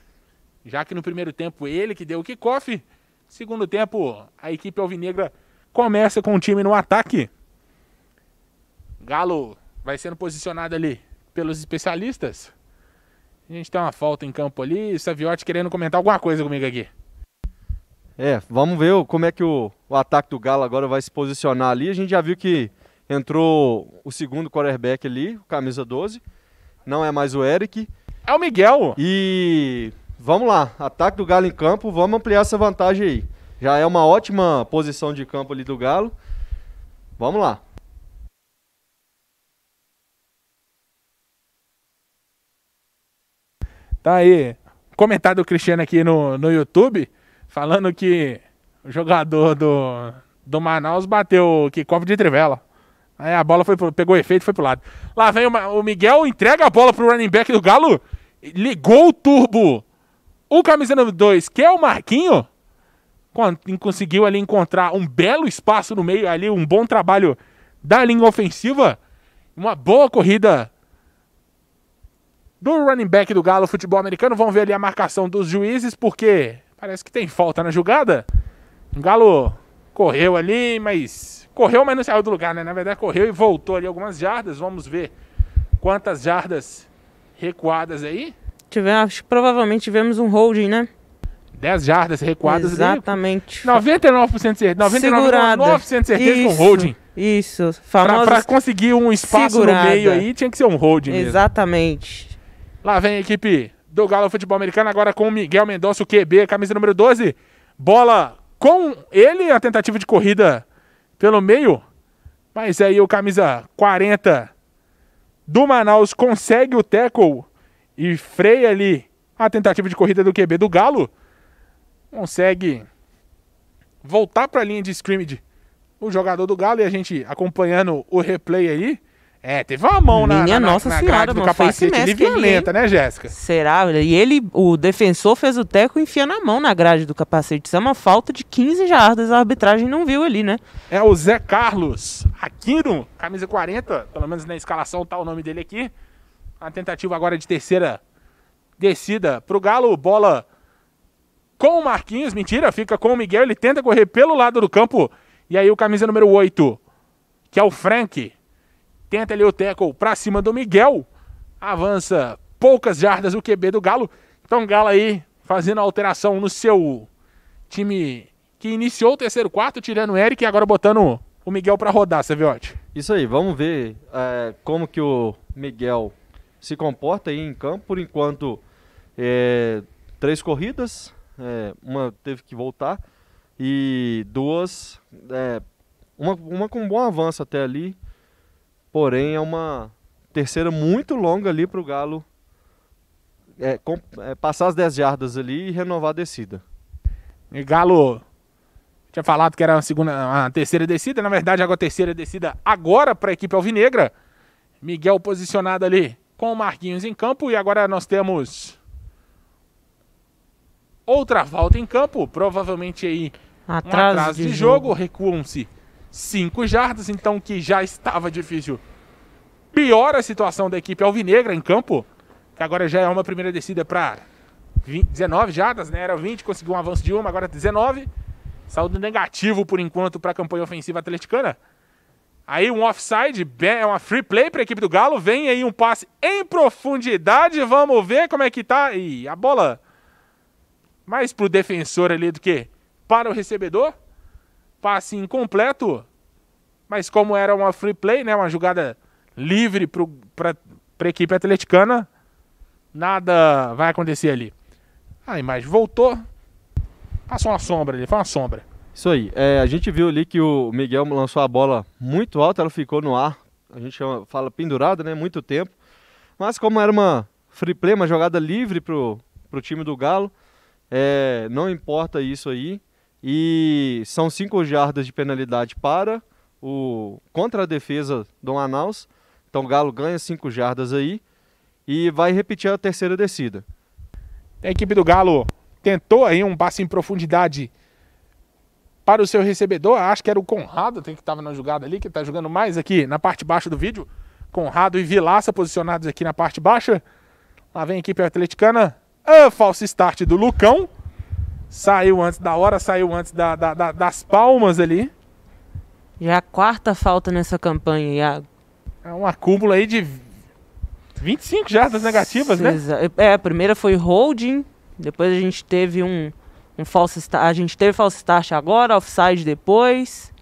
já que no primeiro tempo ele que deu o kickoff. Segundo tempo, a equipe alvinegra começa com o time no ataque. Galo vai sendo posicionado ali pelos especialistas. A gente tem uma falta em campo ali. O Saviotti querendo comentar alguma coisa comigo aqui. É, vamos ver como é que o, o, ataque do Galo agora vai se posicionar ali. A gente já viu que entrou o segundo quarterback ali, camisa 12. Não é mais o Eric. É o Miguel. E vamos lá, ataque do Galo em campo, vamos ampliar essa vantagem aí. Já é uma ótima posição de campo ali do Galo. Vamos lá. Tá aí, comentário do Cristiano aqui no, no YouTube, falando que o jogador do, do Manaus bateu o kickoff de trivela. Aí a bola foi pro, pegou efeito e foi pro lado. Lá vem o, o, Miguel, entrega a bola pro running back do Galo, ligou o turbo. O camisa número 2, que é o Marquinho, conseguiu ali encontrar um belo espaço no meio, ali um bom trabalho da linha ofensiva, uma boa corrida do running back do Galo Futebol Americano. Vamos ver ali a marcação dos juízes, porque parece que tem falta na jogada. O Galo correu ali, mas. Correu, mas não saiu do lugar, né? Na verdade, correu e voltou ali algumas jardas. Vamos ver quantas jardas recuadas aí. Tivemos, provavelmente tivemos um holding, né? 10 jardas recuadas. Exatamente. Ali, 99% certeza. 99,9% certeza isso, com holding. Isso. Para conseguir um espaço segurada. no meio aí, tinha que ser um holding Exatamente. Mesmo. Lá vem a equipe do Galo Futebol Americano, agora com o Miguel Mendonça, o QB, camisa número 12. Bola com ele, a tentativa de corrida pelo meio. Mas aí o camisa 40 do Manaus consegue o tackle e freia ali a tentativa de corrida do QB do Galo. Consegue voltar para a linha de scrimmage o jogador do Galo e a gente acompanhando o replay aí. É, teve uma mão na, Minha na, nossa na, na senhora, do capacete ali violenta, ele... né, Jéssica? Será? E ele, o defensor, fez o teco enfiando a mão na grade do capacete. Isso é uma falta de 15 jardas. A arbitragem não viu ali, né? É o Zé Carlos Aquino, camisa 40, pelo menos na escalação tá o nome dele aqui. A tentativa agora de terceira descida pro Galo. Bola com o Marquinhos, mentira, fica com o Miguel. Ele tenta correr pelo lado do campo. E aí o camisa número 8, que é o Frank, Tenta ali o tackle pra cima do Miguel. Avança poucas jardas o QB do Galo. Então Galo aí fazendo a alteração no seu time que iniciou o terceiro quarto, tirando o Eric e agora botando o Miguel para rodar, Saviotti. Isso aí, vamos ver é, como que o Miguel se comporta aí em campo. Por enquanto, é, três corridas, é, uma teve que voltar e duas, é, uma, uma com um bom avanço até ali, Porém, é uma terceira muito longa ali para o Galo é, com, é, passar as 10 jardas ali e renovar a descida. E Galo tinha falado que era uma, segunda, uma terceira descida, na verdade, agora a terceira descida agora para a equipe Alvinegra. Miguel posicionado ali com o Marquinhos em campo e agora nós temos outra volta em campo, provavelmente aí atrás um de, de jogo, jogo. recuam-se 5 jardas, então que já estava difícil. Piora a situação da equipe alvinegra em campo, que agora já é uma primeira descida para 19 jardas, né? Era 20, conseguiu um avanço de uma, agora 19. É Saldo negativo por enquanto para a campanha ofensiva atleticana. Aí um offside, é uma free play para a equipe do Galo. Vem aí um passe em profundidade. Vamos ver como é que tá. E a bola mais pro defensor ali do que para o recebedor. Passe incompleto. Mas como era uma free play, né? Uma jogada livre para a equipe atleticana, nada vai acontecer ali. A imagem voltou. Passou uma sombra ali, foi uma sombra. Isso aí. É, a gente viu ali que o Miguel lançou a bola muito alta, ela ficou no ar. A gente chama, fala pendurada, né? Muito tempo. Mas como era uma free play, uma jogada livre para o time do Galo, é, não importa isso aí. E são cinco jardas de penalidade para o contra a defesa do Manaus. Então o Galo ganha cinco jardas aí e vai repetir a terceira descida. A equipe do Galo tentou aí um passe em profundidade para o seu recebedor. Acho que era o Conrado que estava na jogada ali, que está jogando mais aqui na parte baixa do vídeo. Conrado e Vilaça posicionados aqui na parte baixa. Lá vem a equipe atleticana. A ah, falso start do Lucão. Saiu antes da hora, saiu antes da, da, da, das palmas ali. Já é a quarta falta nessa campanha, Iago. É um acúmulo aí de 25 jardas negativas, né? É, a primeira foi holding, depois a gente teve um, um false start, a gente teve false start agora, offside depois,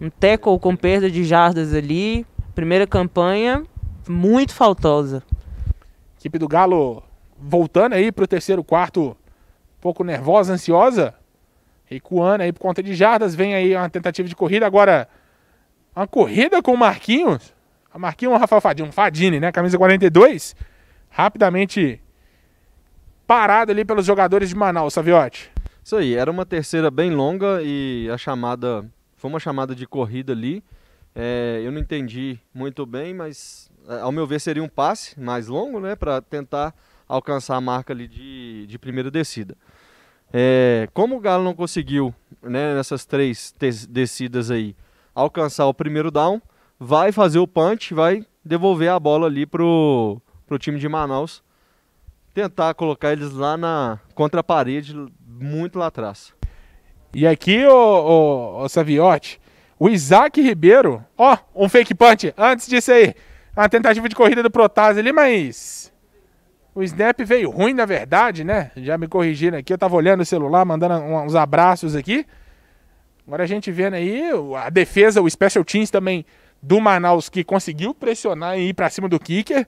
um tackle com perda de jardas ali. Primeira campanha muito faltosa. Equipe do Galo voltando aí para o terceiro quarto um pouco nervosa, ansiosa, recuando aí por conta de jardas, vem aí uma tentativa de corrida, agora uma corrida com o Marquinhos, a Marquinhos ou Rafael Fadini, Fadini, né, camisa 42, rapidamente parado ali pelos jogadores de Manaus, Saviotti. Isso aí, era uma terceira bem longa e a chamada, foi uma chamada de corrida ali, é, eu não entendi muito bem, mas é, ao meu ver seria um passe mais longo, né, para tentar alcançar a marca ali de, de primeira descida. É, como o Galo não conseguiu, né, nessas três descidas aí, alcançar o primeiro down, vai fazer o punch, vai devolver a bola ali pro, pro time de Manaus. Tentar colocar eles lá na contra a parede, muito lá atrás. E aqui, o, o, Saviotti, o Isaac Ribeiro, ó, um fake punch antes disso aí. A tentativa de corrida do Protase ali, mas o Snap veio ruim, na verdade, né? Já me corrigiram aqui, eu tava olhando o celular, mandando uns abraços aqui. Agora a gente vendo aí a defesa, o Special Teams também do Manaus, que conseguiu pressionar e ir pra cima do kicker.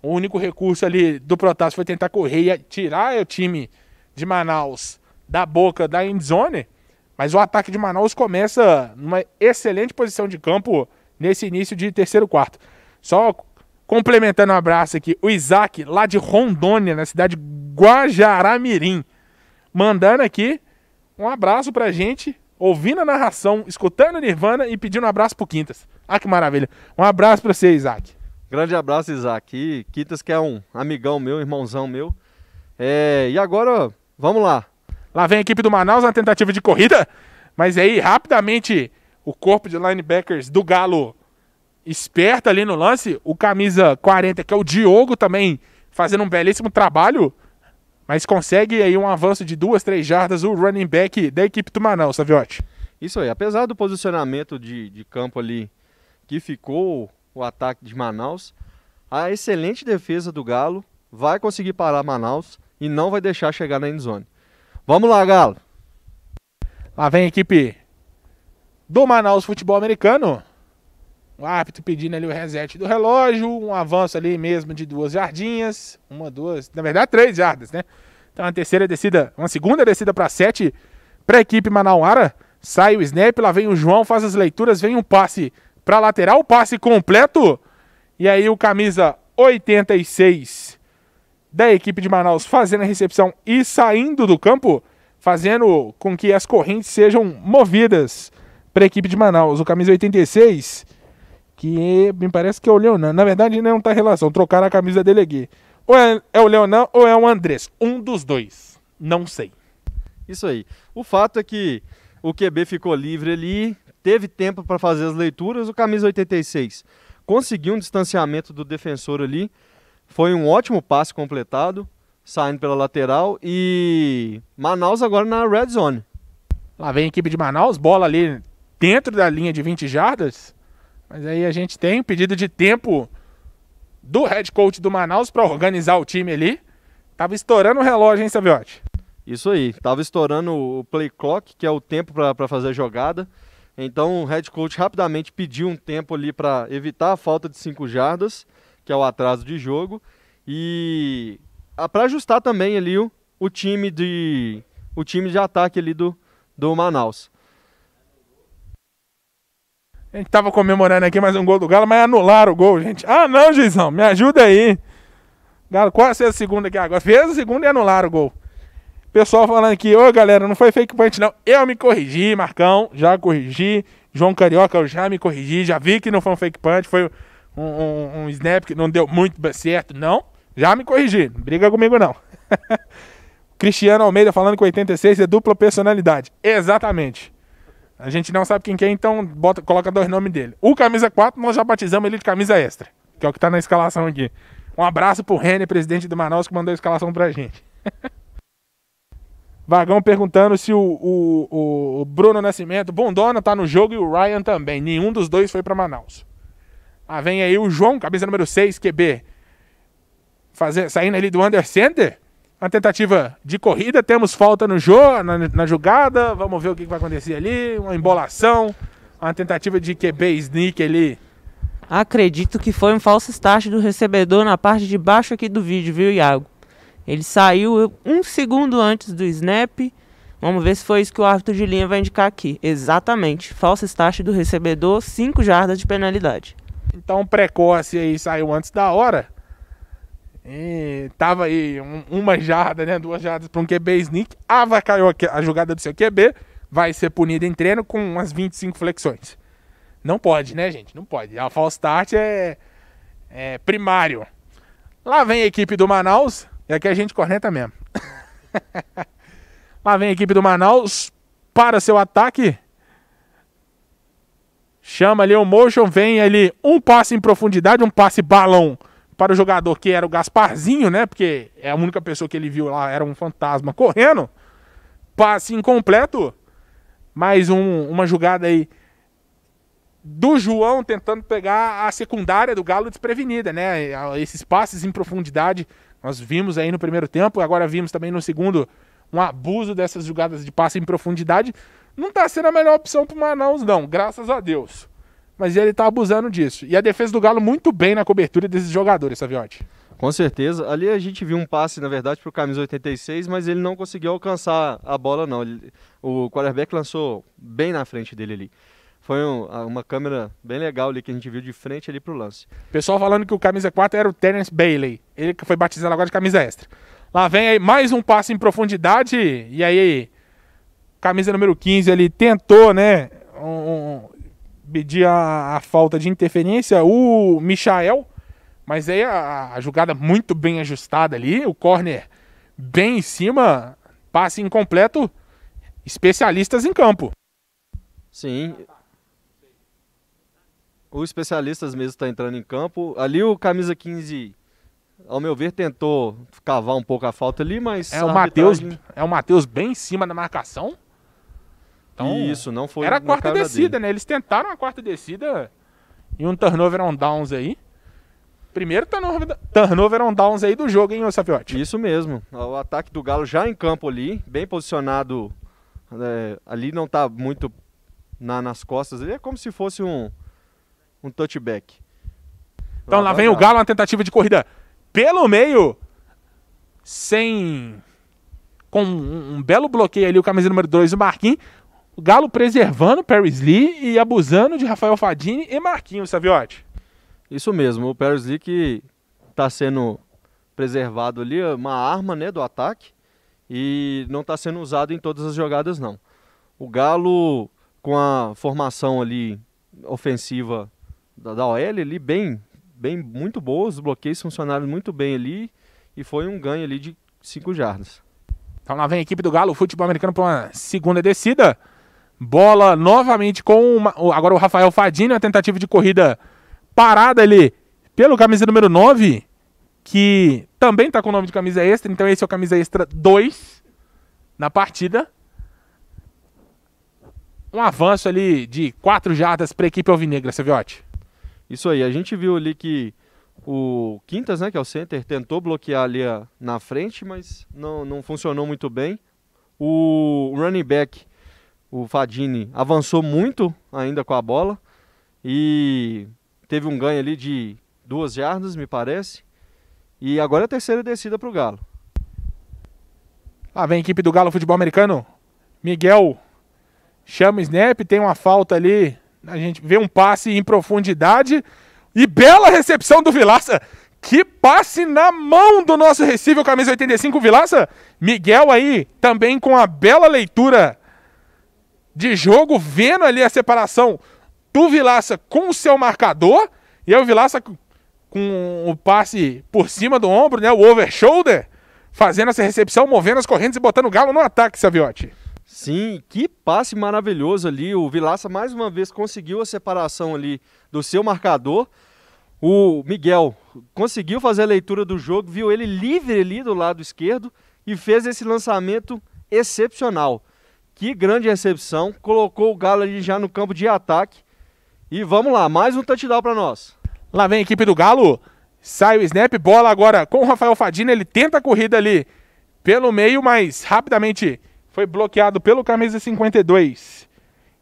O único recurso ali do Protássio foi tentar correr e tirar o time de Manaus da boca da endzone. Mas o ataque de Manaus começa numa excelente posição de campo nesse início de terceiro quarto. Só Complementando o um abraço aqui, o Isaac, lá de Rondônia, na cidade Guajará-Mirim, mandando aqui um abraço pra gente, ouvindo a narração, escutando o Nirvana e pedindo um abraço pro Quintas. Ah, que maravilha. Um abraço pra você, Isaac. Grande abraço, Isaac. E Quintas, que é um amigão meu, irmãozão meu. É, e agora, vamos lá. Lá vem a equipe do Manaus na tentativa de corrida, mas aí, rapidamente, o corpo de linebackers do Galo esperto ali no lance. O camisa 40, que é o Diogo também, fazendo um belíssimo trabalho. Mas consegue aí um avanço de duas, três jardas o running back da equipe do Manaus, Saviotti. Isso aí, apesar do posicionamento de, de campo ali que ficou o ataque de Manaus, a excelente defesa do Galo vai conseguir parar Manaus e não vai deixar chegar na endzone. Vamos lá, Galo! Lá vem a equipe do Manaus Futebol Americano um árbitro pedindo ali o reset do relógio, um avanço ali mesmo de duas jardinhas, uma, duas, na verdade três jardas, né? Então a terceira descida, uma segunda descida para sete para a equipe manauara, sai o snap, lá vem o João, faz as leituras, vem um passe para lateral, passe completo, e aí o camisa 86 da equipe de Manaus fazendo a recepção e saindo do campo, fazendo com que as correntes sejam movidas para a equipe de Manaus. O camisa 86 que me parece que é o Leonan. Na verdade, não é tá relação. Trocaram a camisa dele aqui. Ou é, é o Leonan ou é o Andrés. Um dos dois. Não sei. Isso aí. O fato é que o QB ficou livre ali, teve tempo para fazer as leituras. O camisa 86 conseguiu um distanciamento do defensor ali. Foi um ótimo passe completado, saindo pela lateral. E Manaus agora na red zone. Lá vem a equipe de Manaus, bola ali dentro da linha de 20 jardas. Mas aí a gente tem um pedido de tempo do head coach do Manaus para organizar o time ali. Tava estourando o relógio, hein, Saviotti? Isso aí, tava estourando o play clock, que é o tempo para fazer a jogada. Então o head coach rapidamente pediu um tempo ali para evitar a falta de 5 jardas, que é o atraso de jogo, e ah, para ajustar também ali o, o, time de o time de ataque ali do, do Manaus. A gente tava comemorando aqui mais um gol do Galo, mas anularam o gol, gente. Ah, não, juizão, me ajuda aí. Galo quase fez é a segunda aqui agora. Fez a segunda e anularam o gol. Pessoal falando aqui, ô galera, não foi fake punch não. Eu me corrigi, Marcão, já corrigi. João Carioca, eu já me corrigi, já vi que não foi um fake punch, foi um, um, um snap que não deu muito certo, não. Já me corrigi, não briga comigo não. Cristiano Almeida falando que 86 é dupla personalidade. Exatamente. A gente não sabe quem que é, então bota, coloca dois nomes dele. O camisa 4, nós já batizamos ele de camisa extra, que é o que tá na escalação aqui. Um abraço pro Renner, presidente do Manaus, que mandou a escalação pra gente. Vagão perguntando se o, o, o, Bruno Nascimento, Bondona, tá no jogo e o Ryan também. Nenhum dos dois foi para Manaus. Ah, vem aí o João, camisa número 6, QB. Fazer, saindo ali do Under Center uma tentativa de corrida, temos falta no jogo, na, na, jogada, vamos ver o que, vai acontecer ali, uma embolação, uma tentativa de QB sneak ali. Acredito que foi um falso start do recebedor na parte de baixo aqui do vídeo, viu, Iago? Ele saiu um segundo antes do snap. Vamos ver se foi isso que o árbitro de linha vai indicar aqui. Exatamente. Falsa start do recebedor, 5 jardas de penalidade. Então, precoce aí saiu antes da hora. E tava aí um, uma jarda, né? Duas jardas para um QB sneak. caiu a jogada do seu QB. Vai ser punido em treino com umas 25 flexões. Não pode, né, gente? Não pode. A false start é, é primário. Lá vem a equipe do Manaus. E aqui a gente corneta mesmo. Lá vem a equipe do Manaus. Para seu ataque. Chama ali o motion. Vem ali um passe em profundidade, um passe balão para o jogador que era o Gasparzinho, né? Porque é a única pessoa que ele viu lá, era um fantasma correndo. Passe incompleto. Mais um, uma jogada aí do João tentando pegar a secundária do Galo desprevenida, né? Esses passes em profundidade nós vimos aí no primeiro tempo, agora vimos também no segundo um abuso dessas jogadas de passe em profundidade. Não está sendo a melhor opção para o Manaus, não, graças a Deus mas ele tá abusando disso. E a defesa do Galo muito bem na cobertura desses jogadores, Saviotti. Com certeza. Ali a gente viu um passe, na verdade, para o camisa 86, mas ele não conseguiu alcançar a bola, não. Ele, o quarterback lançou bem na frente dele ali. Foi um, uma câmera bem legal ali que a gente viu de frente ali pro lance. Pessoal falando que o camisa 4 era o Terence Bailey. Ele que foi batizado agora de camisa extra. Lá vem aí mais um passe em profundidade. E aí, camisa número 15 ali tentou, né? Um, um, pedir a, a falta de interferência, o Michael, mas aí a, a, jogada muito bem ajustada ali, o corner bem em cima, passe incompleto, especialistas em campo. Sim. O especialistas mesmo está entrando em campo. Ali o camisa 15 ao meu ver, tentou cavar um pouco a falta ali, mas. É o Matheus. Arbitragem... É o Matheus bem em cima da marcação. Então, Isso, não foi. Era a quarta descida, dele. né? Eles tentaram a quarta descida e um turnover on downs aí. Primeiro turnover, turnover on downs aí do jogo, hein, Safiotti? Isso mesmo. O ataque do Galo já em campo ali, bem posicionado. É, ali não tá muito na, nas costas. é como se fosse um, um touchback. Então lá, lá vem o Galo, uma tentativa de corrida pelo meio. Sem. Com um, um belo bloqueio ali, o camisa número 2, o Marquinhos. O Galo preservando Paris Lee e abusando de Rafael Fadini e Marquinhos, Saviotti. Isso mesmo, o Paris Lee que está sendo preservado ali, é uma arma né, do ataque, e não está sendo usado em todas as jogadas, não. O Galo, com a formação ali ofensiva da, da OL, ali, bem, bem, muito boa, os bloqueios funcionaram muito bem ali, e foi um ganho ali de 5 jardas. Então lá vem a equipe do Galo, futebol americano para uma segunda descida. Bola novamente com uma, agora o Rafael Fadini, a tentativa de corrida parada ali pelo camisa número 9, que também está com o nome de camisa extra, então esse é o camisa extra 2 na partida. Um avanço ali de 4 jardas para a equipe alvinegra, Seviotti. Isso aí, a gente viu ali que o Quintas, né, que é o center, tentou bloquear ali a, na frente, mas não, não funcionou muito bem. O running back o Fadini avançou muito ainda com a bola e teve um ganho ali de duas jardas, me parece. E agora é a terceira descida para o Galo. Ah, vem a equipe do Galo Futebol Americano. Miguel chama o snap, tem uma falta ali. A gente vê um passe em profundidade. E bela recepção do Vilaça. Que passe na mão do nosso recível, camisa 85, Vilaça. Miguel aí também com a bela leitura de jogo, vendo ali a separação do Vilaça com o seu marcador, e aí o Vilaça com o passe por cima do ombro, né, o over shoulder, fazendo essa recepção, movendo as correntes e botando o Galo no ataque, Saviotti. Sim, que passe maravilhoso ali. O Vilaça mais uma vez conseguiu a separação ali do seu marcador. O Miguel conseguiu fazer a leitura do jogo, viu ele livre ali do lado esquerdo e fez esse lançamento excepcional. Que grande recepção. Colocou o Galo ali já no campo de ataque. E vamos lá, mais um touchdown para nós. Lá vem a equipe do Galo. Sai o snap, bola agora com o Rafael Fadina. Ele tenta a corrida ali pelo meio, mas rapidamente foi bloqueado pelo camisa 52,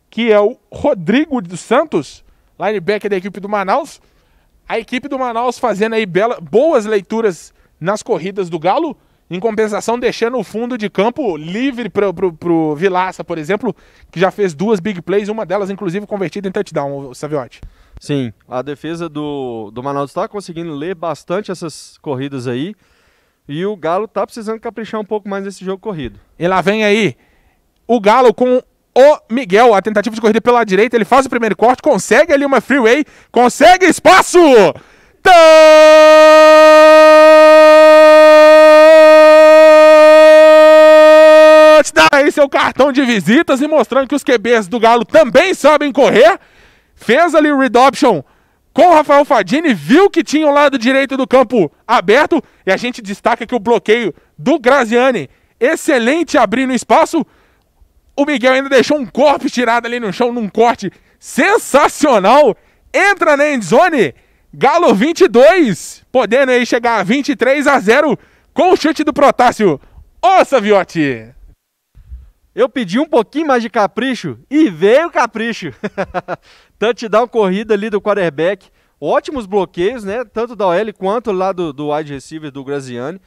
que é o Rodrigo dos Santos, linebacker da equipe do Manaus. A equipe do Manaus fazendo aí bela, boas leituras nas corridas do Galo. Em compensação, deixando o fundo de campo livre pro, pro, pro Vilaça, por exemplo, que já fez duas big plays, uma delas, inclusive, convertida em touchdown, Saviotti. Sim, a defesa do, do Manaus está conseguindo ler bastante essas corridas aí. E o Galo tá precisando caprichar um pouco mais nesse jogo corrido. E lá vem aí o Galo com o Miguel. A tentativa de corrida pela direita. Ele faz o primeiro corte, consegue ali uma freeway, consegue espaço! Tão... seu cartão de visitas e mostrando que os QBs do Galo também sabem correr. Fez ali o redoption com o Rafael Fadini, viu que tinha o lado direito do campo aberto e a gente destaca que o bloqueio do Graziani, excelente abrindo espaço. O Miguel ainda deixou um corpo tirado ali no chão num corte sensacional. Entra na endzone. Galo 22, podendo aí chegar a 23 a 0 com o chute do Protássio. Ô, Saviotti! Eu pedi um pouquinho mais de capricho e veio capricho. Touchdown corrida ali do quarterback. Ótimos bloqueios, né? Tanto da OL quanto lá do, do wide receiver do Graziani.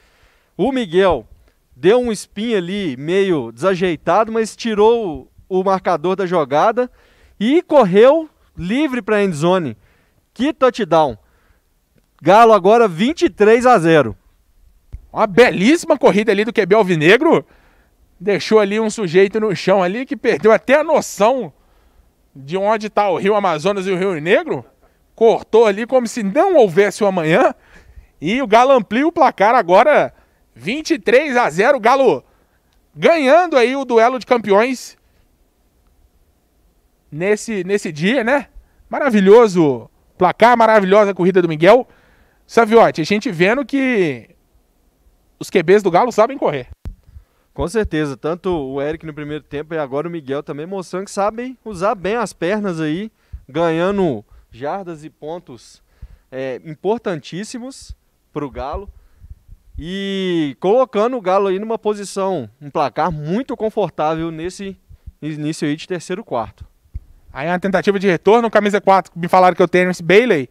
O Miguel deu um spin ali meio desajeitado, mas tirou o, o marcador da jogada e correu livre para a endzone. Que touchdown. Galo agora 23 a 0. Uma belíssima corrida ali do QB Alvinegro deixou ali um sujeito no chão ali que perdeu até a noção de onde está o Rio Amazonas e o Rio Negro. Cortou ali como se não houvesse o um amanhã. E o Galo amplia o placar agora 23 a 0. O Galo ganhando aí o duelo de campeões nesse, nesse dia, né? Maravilhoso placar, maravilhosa corrida do Miguel. Saviotti, a gente vendo que os QBs do Galo sabem correr. Com certeza, tanto o Eric no primeiro tempo e agora o Miguel também mostrando que sabem usar bem as pernas aí, ganhando jardas e pontos é, importantíssimos para o Galo e colocando o Galo aí numa posição, um placar muito confortável nesse início aí de terceiro quarto. Aí é uma tentativa de retorno, camisa 4, me falaram que é o esse Bailey,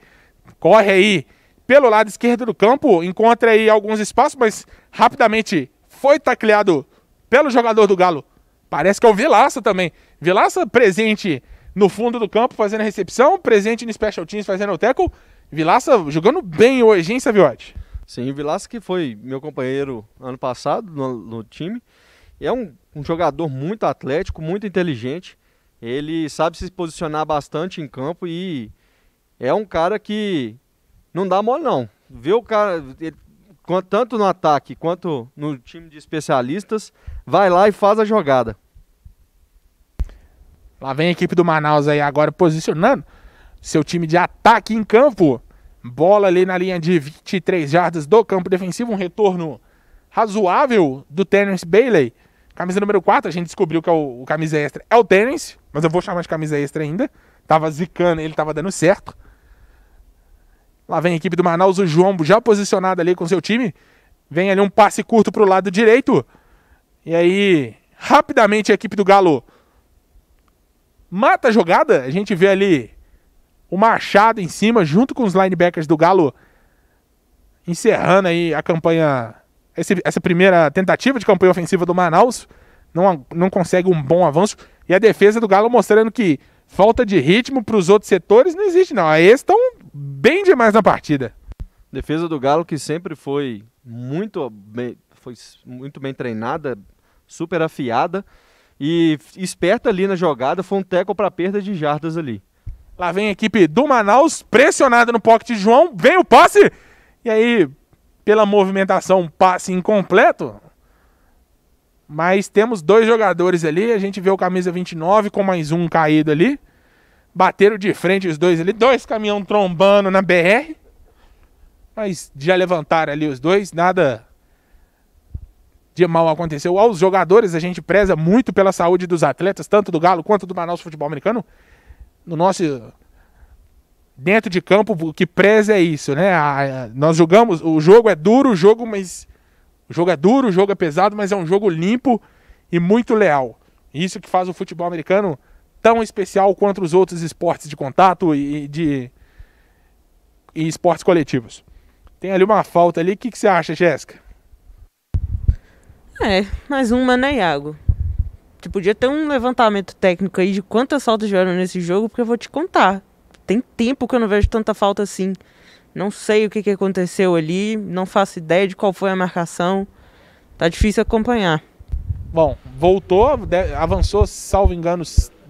corre aí pelo lado esquerdo do campo, encontra aí alguns espaços, mas rapidamente foi tacleado pelo jogador do Galo. Parece que é o Vilaça também. Vilaça presente no fundo do campo fazendo a recepção, presente no Special Teams fazendo o tackle. Vilaça jogando bem hoje, hein, Saviotti? Sim, Vilaça que foi meu companheiro ano passado no, no time. É um, um, jogador muito atlético, muito inteligente. Ele sabe se posicionar bastante em campo e é um cara que não dá mole não. Vê o cara, ele tanto no ataque quanto no time de especialistas, vai lá e faz a jogada. Lá vem a equipe do Manaus aí agora posicionando seu time de ataque em campo. Bola ali na linha de 23 jardas do campo defensivo, um retorno razoável do Terence Bailey. Camisa número 4, a gente descobriu que é o, o camisa extra é o Terence, mas eu vou chamar de camisa extra ainda. Tava zicando, ele tava dando certo. Lá vem a equipe do Manaus, o João já posicionado ali com seu time. Vem ali um passe curto para o lado direito. E aí, rapidamente a equipe do Galo mata a jogada. A gente vê ali o Machado em cima, junto com os linebackers do Galo, encerrando aí a campanha, esse, essa primeira tentativa de campanha ofensiva do Manaus. Não, não consegue um bom avanço. E a defesa do Galo mostrando que falta de ritmo para os outros setores não existe, não. Aí eles estão bem demais na partida. Defesa do Galo que sempre foi muito bem, foi muito bem treinada, super afiada e esperta ali na jogada, foi um teco para perda de jardas ali. Lá vem a equipe do Manaus, pressionada no pocket de João, vem o passe e aí pela movimentação um passe incompleto. Mas temos dois jogadores ali, a gente vê o camisa 29 com mais um caído ali. Bateram de frente os dois ali, dois caminhão trombando na BR. Mas já levantaram ali os dois, nada de mal aconteceu. Aos jogadores, a gente preza muito pela saúde dos atletas, tanto do Galo quanto do Manaus Futebol Americano. No nosso dentro de campo, o que preza é isso, né? A, a, nós jogamos, o jogo é duro, o jogo, mas o jogo é duro, o jogo é pesado, mas é um jogo limpo e muito leal. Isso que faz o futebol americano tão especial quanto os outros esportes de contato e de e esportes coletivos. Tem ali uma falta ali. O que, que você acha, Jéssica? É, mais uma, né, Iago? Você podia ter um levantamento técnico aí de quantas faltas tiveram nesse jogo, porque eu vou te contar. Tem tempo que eu não vejo tanta falta assim. Não sei o que, que aconteceu ali, não faço ideia de qual foi a marcação. Tá difícil acompanhar. Bom, voltou, avançou, salvo engano,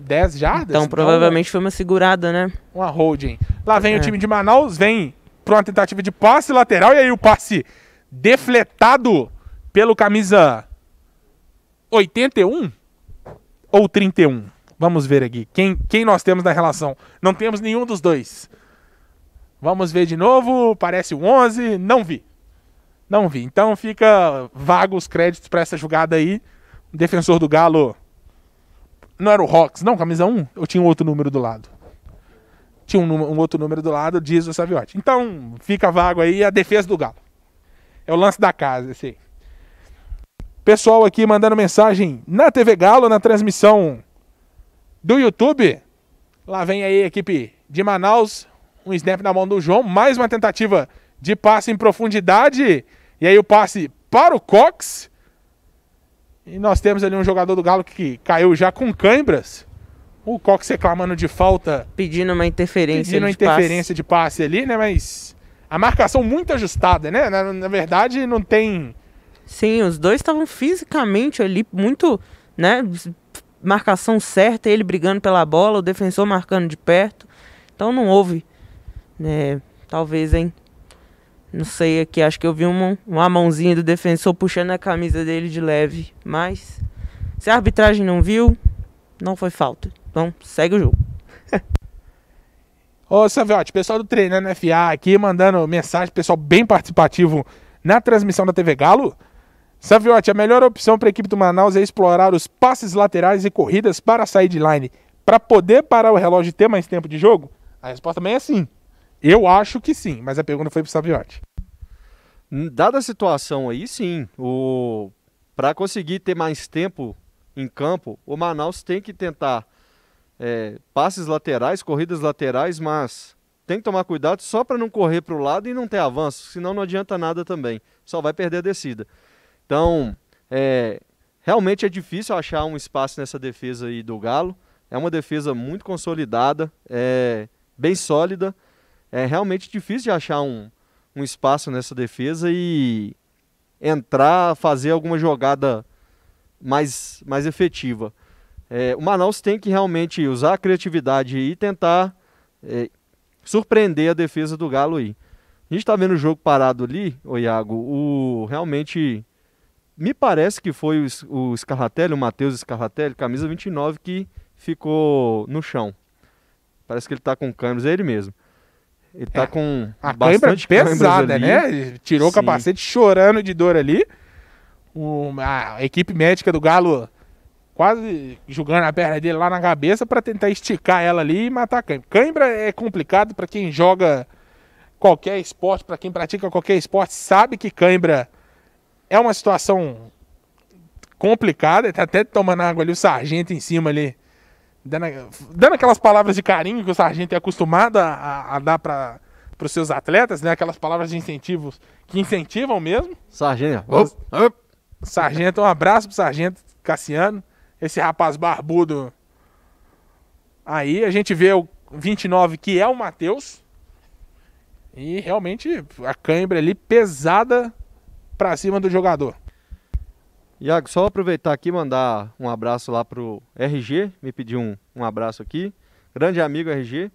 10 jardas? Então, então, provavelmente foi uma segurada, né? Uma holding. Lá vem é. o time de Manaus, vem para uma tentativa de passe lateral, e aí o passe defletado pelo camisa 81 ou 31? Vamos ver aqui. Quem, quem nós temos na relação? Não temos nenhum dos dois. Vamos ver de novo. Parece o 11. Não vi. Não vi. Então fica vago os créditos para essa jogada aí. O defensor do Galo não era o Rox, não, camisa 1, eu tinha um outro número do lado. Tinha um, um outro número do lado, diz o Saviotti. Então, fica vago aí a defesa do Galo. É o lance da casa, esse aí. Pessoal aqui mandando mensagem na TV Galo, na transmissão do YouTube. Lá vem aí a equipe de Manaus. Um snap na mão do João. Mais uma tentativa de passe em profundidade. E aí o passe para o Cox. E nós temos ali um jogador do Galo que caiu já com cãibras. O Cox reclamando de falta. Pedindo uma interferência. Pedindo uma interferência de passe ali, né? Mas a marcação muito ajustada, né? Na, na verdade, não tem. Sim, os dois estavam fisicamente ali muito, né? Marcação certa, ele brigando pela bola, o defensor marcando de perto. Então não houve, né? Talvez, hein? Não sei aqui, acho que eu vi uma, uma mãozinha do defensor puxando a camisa dele de leve. Mas se a arbitragem não viu, não foi falta. Então segue o jogo. Ô Saviotti, pessoal do Treinando FA aqui mandando mensagem, pessoal bem participativo na transmissão da TV Galo. Saviotti, a melhor opção para a equipe do Manaus é explorar os passes laterais e corridas para a sideline para poder parar o relógio e ter mais tempo de jogo? A resposta também é sim. Eu acho que sim, mas a pergunta foi pro Saviotti. Dada a situação aí, sim. O... Para conseguir ter mais tempo em campo, o Manaus tem que tentar é, passes laterais, corridas laterais, mas tem que tomar cuidado só para não correr para o lado e não ter avanço, senão não adianta nada também. Só vai perder a descida. Então, é, realmente é difícil achar um espaço nessa defesa aí do Galo. É uma defesa muito consolidada, é, bem sólida é realmente difícil de achar um, um espaço nessa defesa e entrar, fazer alguma jogada mais, mais efetiva. É, o Manaus tem que realmente usar a criatividade e tentar é, surpreender a defesa do Galo aí. A gente está vendo o jogo parado ali, o Iago, o, realmente me parece que foi o, o Scarratelli, o Matheus Scarratelli, camisa 29, que ficou no chão. Parece que ele está com câmeras, é ele mesmo. Ele tá é. com a câimbra pesada, né? tirou Sim. o capacete chorando de dor ali. Um, a equipe médica do Galo quase jogando a perna dele lá na cabeça para tentar esticar ela ali e matar a câimbra. Câimbra é complicado para quem joga qualquer esporte, para quem pratica qualquer esporte, sabe que câimbra é uma situação complicada. tá até tomando água ali, o sargento em cima ali Dando, dando aquelas palavras de carinho que o sargento é acostumado a, a dar para os seus atletas, né? Aquelas palavras de incentivos que incentivam mesmo. Sargento. Op, op. Sargento, um abraço pro sargento Cassiano. Esse rapaz barbudo. Aí a gente vê o 29 que é o Matheus. E realmente a cãibra ali pesada para cima do jogador. Iago, só aproveitar aqui e mandar um abraço lá pro RG, me pediu um, um abraço aqui. Grande amigo RG.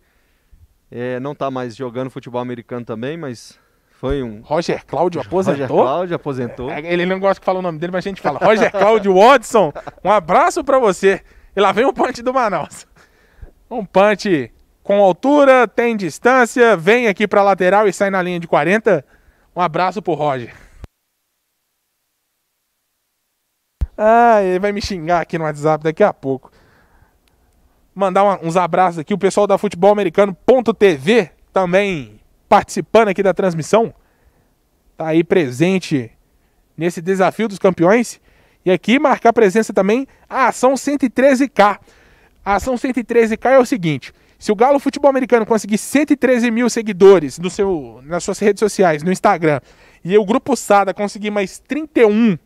É, não está mais jogando futebol americano também, mas foi um. Roger Cláudio aposentou? Roger Cláudio aposentou. É, ele não gosta que fala o nome dele, mas a gente fala. Roger Cláudio Watson, um abraço para você. E lá vem o punch do Manaus. Um punch com altura, tem distância, vem aqui para lateral e sai na linha de 40. Um abraço pro Roger. Ah, ele vai me xingar aqui no WhatsApp daqui a pouco. Mandar uma, uns abraços aqui. O pessoal da futebolamericano.tv também participando aqui da transmissão. Tá aí presente nesse desafio dos campeões. E aqui marcar presença também a Ação 113K. A Ação 113K é o seguinte: se o Galo Futebol Americano conseguir 113 mil seguidores no seu, nas suas redes sociais, no Instagram, e o Grupo Sada conseguir mais 31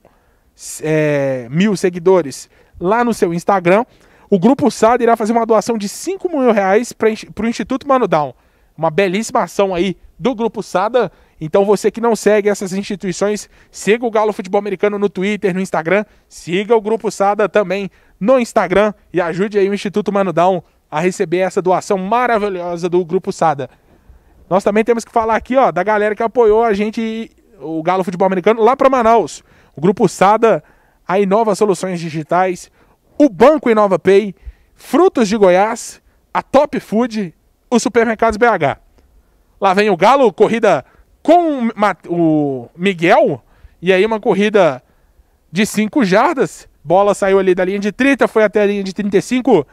é, mil seguidores lá no seu Instagram, o Grupo Sada irá fazer uma doação de 5 mil reais para o Instituto Mano Down. Uma belíssima ação aí do Grupo Sada. Então você que não segue essas instituições, siga o Galo Futebol Americano no Twitter, no Instagram, siga o Grupo Sada também no Instagram e ajude aí o Instituto Mano Down a receber essa doação maravilhosa do Grupo Sada. Nós também temos que falar aqui ó, da galera que apoiou a gente, o Galo Futebol Americano, lá para Manaus. O Grupo Sada, a Inova Soluções Digitais, o Banco Inova Pay, Frutos de Goiás, a Top Food, o Supermercados BH. Lá vem o Galo, corrida com o Miguel, e aí uma corrida de 5 jardas. Bola saiu ali da linha de 30, foi até a linha de 35.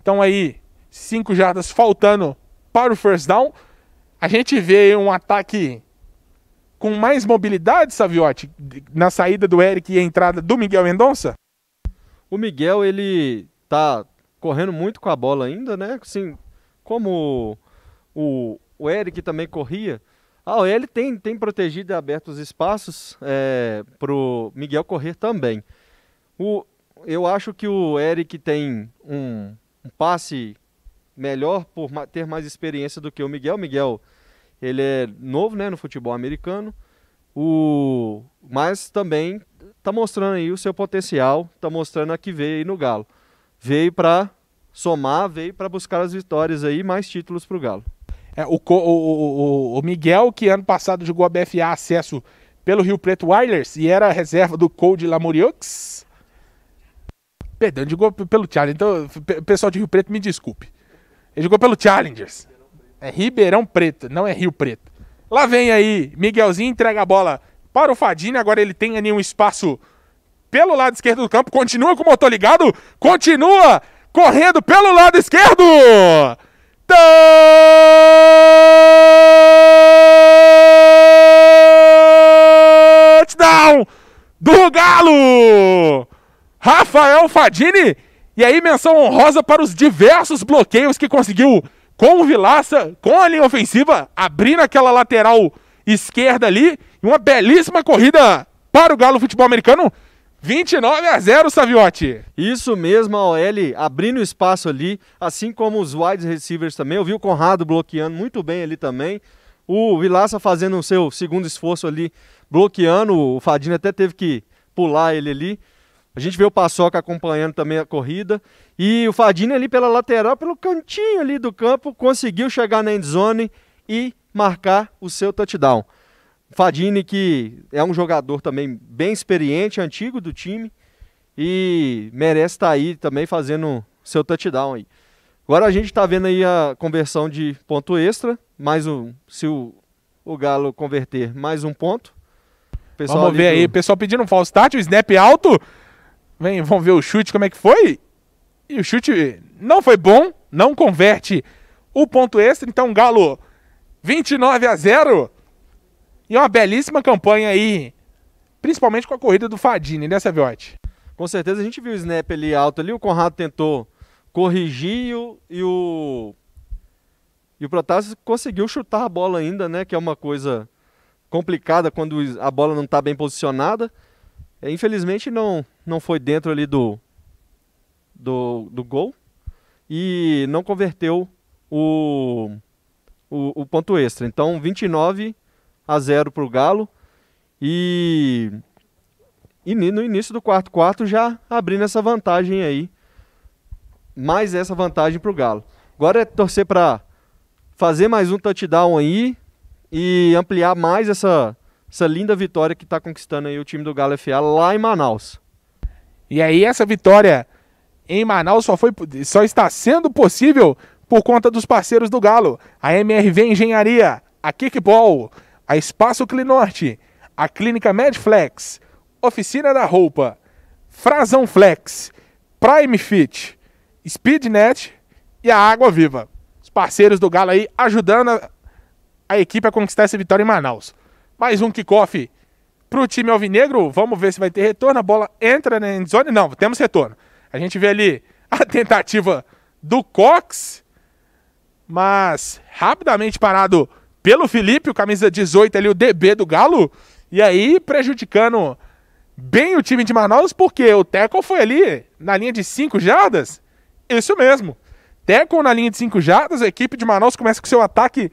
Então aí, 5 jardas faltando para o first down. A gente vê um ataque com mais mobilidade, Saviotti, na saída do Eric e a entrada do Miguel Mendonça? O Miguel, ele tá correndo muito com a bola ainda, né? Assim, como o, o Eric também corria, a OL tem, tem protegido e aberto os espaços é, pro Miguel correr também. O, eu acho que o Eric tem um, um passe melhor por ter mais experiência do que o Miguel. O Miguel ele é novo, né, no futebol americano. O mas também está mostrando aí o seu potencial, Está mostrando a que veio aí no Galo. Veio para somar, veio para buscar as vitórias aí, mais títulos para o Galo. É, o, o, o, Miguel, que ano passado jogou a BFA acesso pelo Rio Preto Wireless e era reserva do Cold Lamorieux. Perdão, jogou pelo Challenge. Então, pessoal de Rio Preto, me desculpe. Ele jogou pelo Challengers. É Ribeirão Preto, não é Rio Preto. Lá vem aí, Miguelzinho entrega a bola para o Fadini. Agora ele tem ali um espaço pelo lado esquerdo do campo. Continua com o motor ligado. Continua correndo pelo lado esquerdo. Touchdown do Galo! Rafael Fadini. E aí, menção honrosa para os diversos bloqueios que conseguiu com o Vilaça, com a linha ofensiva, abrindo aquela lateral esquerda ali. E uma belíssima corrida para o Galo Futebol Americano. 29 a 0, Saviotti. Isso mesmo, a OL abrindo espaço ali, assim como os wide receivers também. Eu vi o Conrado bloqueando muito bem ali também. O Vilaça fazendo o seu segundo esforço ali, bloqueando. O Fadinho até teve que pular ele ali. A gente vê o Paçoca acompanhando também a corrida. E o Fadini ali pela lateral, pelo cantinho ali do campo, conseguiu chegar na endzone e marcar o seu touchdown. Fadini, que é um jogador também bem experiente, antigo do time, e merece estar tá aí também fazendo seu touchdown aí. Agora a gente está vendo aí a conversão de ponto extra, mais um, se o, o Galo converter mais um ponto. Vamos ver do... aí, pessoal pedindo um false start, o snap alto, Vem, vamos ver o chute, como é que foi? E o chute não foi bom, não converte o ponto extra. Então, Galo 29 a 0. E é uma belíssima campanha aí, principalmente com a corrida do Fadini, né, Saviotti? Com certeza a gente viu o snap ali alto ali, o Conrado tentou corrigir e o e o Protássio conseguiu chutar a bola ainda, né, que é uma coisa complicada quando a bola não está bem posicionada. É, infelizmente não, não foi dentro ali do, do, do gol e não converteu o, o, o ponto extra. Então 29 a 0 para o Galo e, e no início do quarto quarto já abrindo essa vantagem aí, mais essa vantagem para o Galo. Agora é torcer para fazer mais um touchdown aí e ampliar mais essa essa linda vitória que está conquistando aí o time do Galo FA lá em Manaus. E aí essa vitória em Manaus só, foi, só está sendo possível por conta dos parceiros do Galo. A MRV Engenharia, a Kickball, a Espaço Clinorte, a Clínica Medflex, Oficina da Roupa, Frazão Flex, Prime Fit, Speednet e a Água Viva. Os parceiros do Galo aí ajudando a, a equipe a conquistar essa vitória em Manaus. Mais um kickoff para o time alvinegro. Vamos ver se vai ter retorno. A bola entra na endzone. Não, temos retorno. A gente vê ali a tentativa do Cox, mas rapidamente parado pelo Felipe, o camisa 18 ali, o DB do Galo. E aí prejudicando bem o time de Manaus, porque o Teco foi ali na linha de 5 jardas. Isso mesmo. Teco na linha de 5 jardas, a equipe de Manaus começa com seu ataque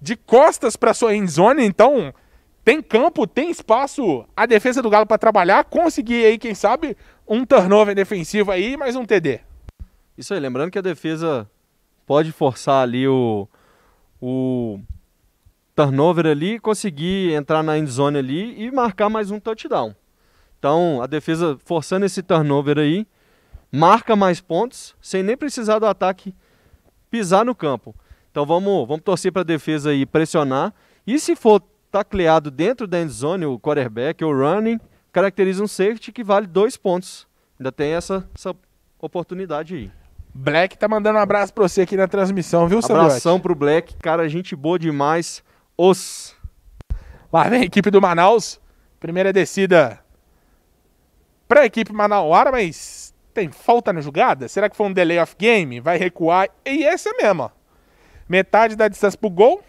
de costas para sua endzone, então tem campo, tem espaço a defesa do Galo para trabalhar, conseguir aí, quem sabe, um turnover defensivo aí, mais um TD. Isso aí, lembrando que a defesa pode forçar ali o, o turnover ali, conseguir entrar na endzone ali e marcar mais um touchdown. Então, a defesa forçando esse turnover aí, marca mais pontos, sem nem precisar do ataque pisar no campo. Então, vamos, vamos torcer para a defesa aí pressionar. E se for tacleado dentro da endzone, o quarterback o running, caracteriza um safety que vale dois pontos. Ainda tem essa, essa oportunidade aí. Black tá mandando um abraço pra você aqui na transmissão, viu, Sandro? Abração pro Black, cara, gente boa demais. Os. Lá vem a equipe do Manaus. Primeira descida para a equipe manauara, mas tem falta na jogada? Será que foi um delay of game? Vai recuar? E essa mesmo, ó. Metade da distância pro gol,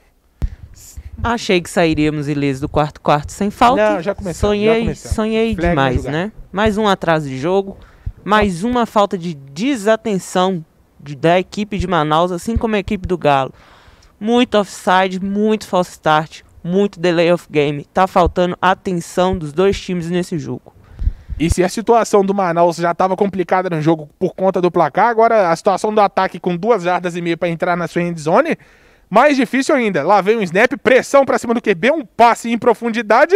Achei que sairíamos ileso do quarto quarto sem falta. Não, já começou. Sonhei, já sonhei demais, né? Mais um atraso de jogo, mais uma falta de desatenção de, da equipe de Manaus, assim como a equipe do Galo. Muito offside, muito false start, muito delay of game. Tá faltando atenção dos dois times nesse jogo. E se a situação do Manaus já estava complicada no jogo por conta do placar, agora a situação do ataque com duas jardas e meia para entrar na sua endzone zone mais difícil ainda, lá vem um snap, pressão para cima do QB, um passe em profundidade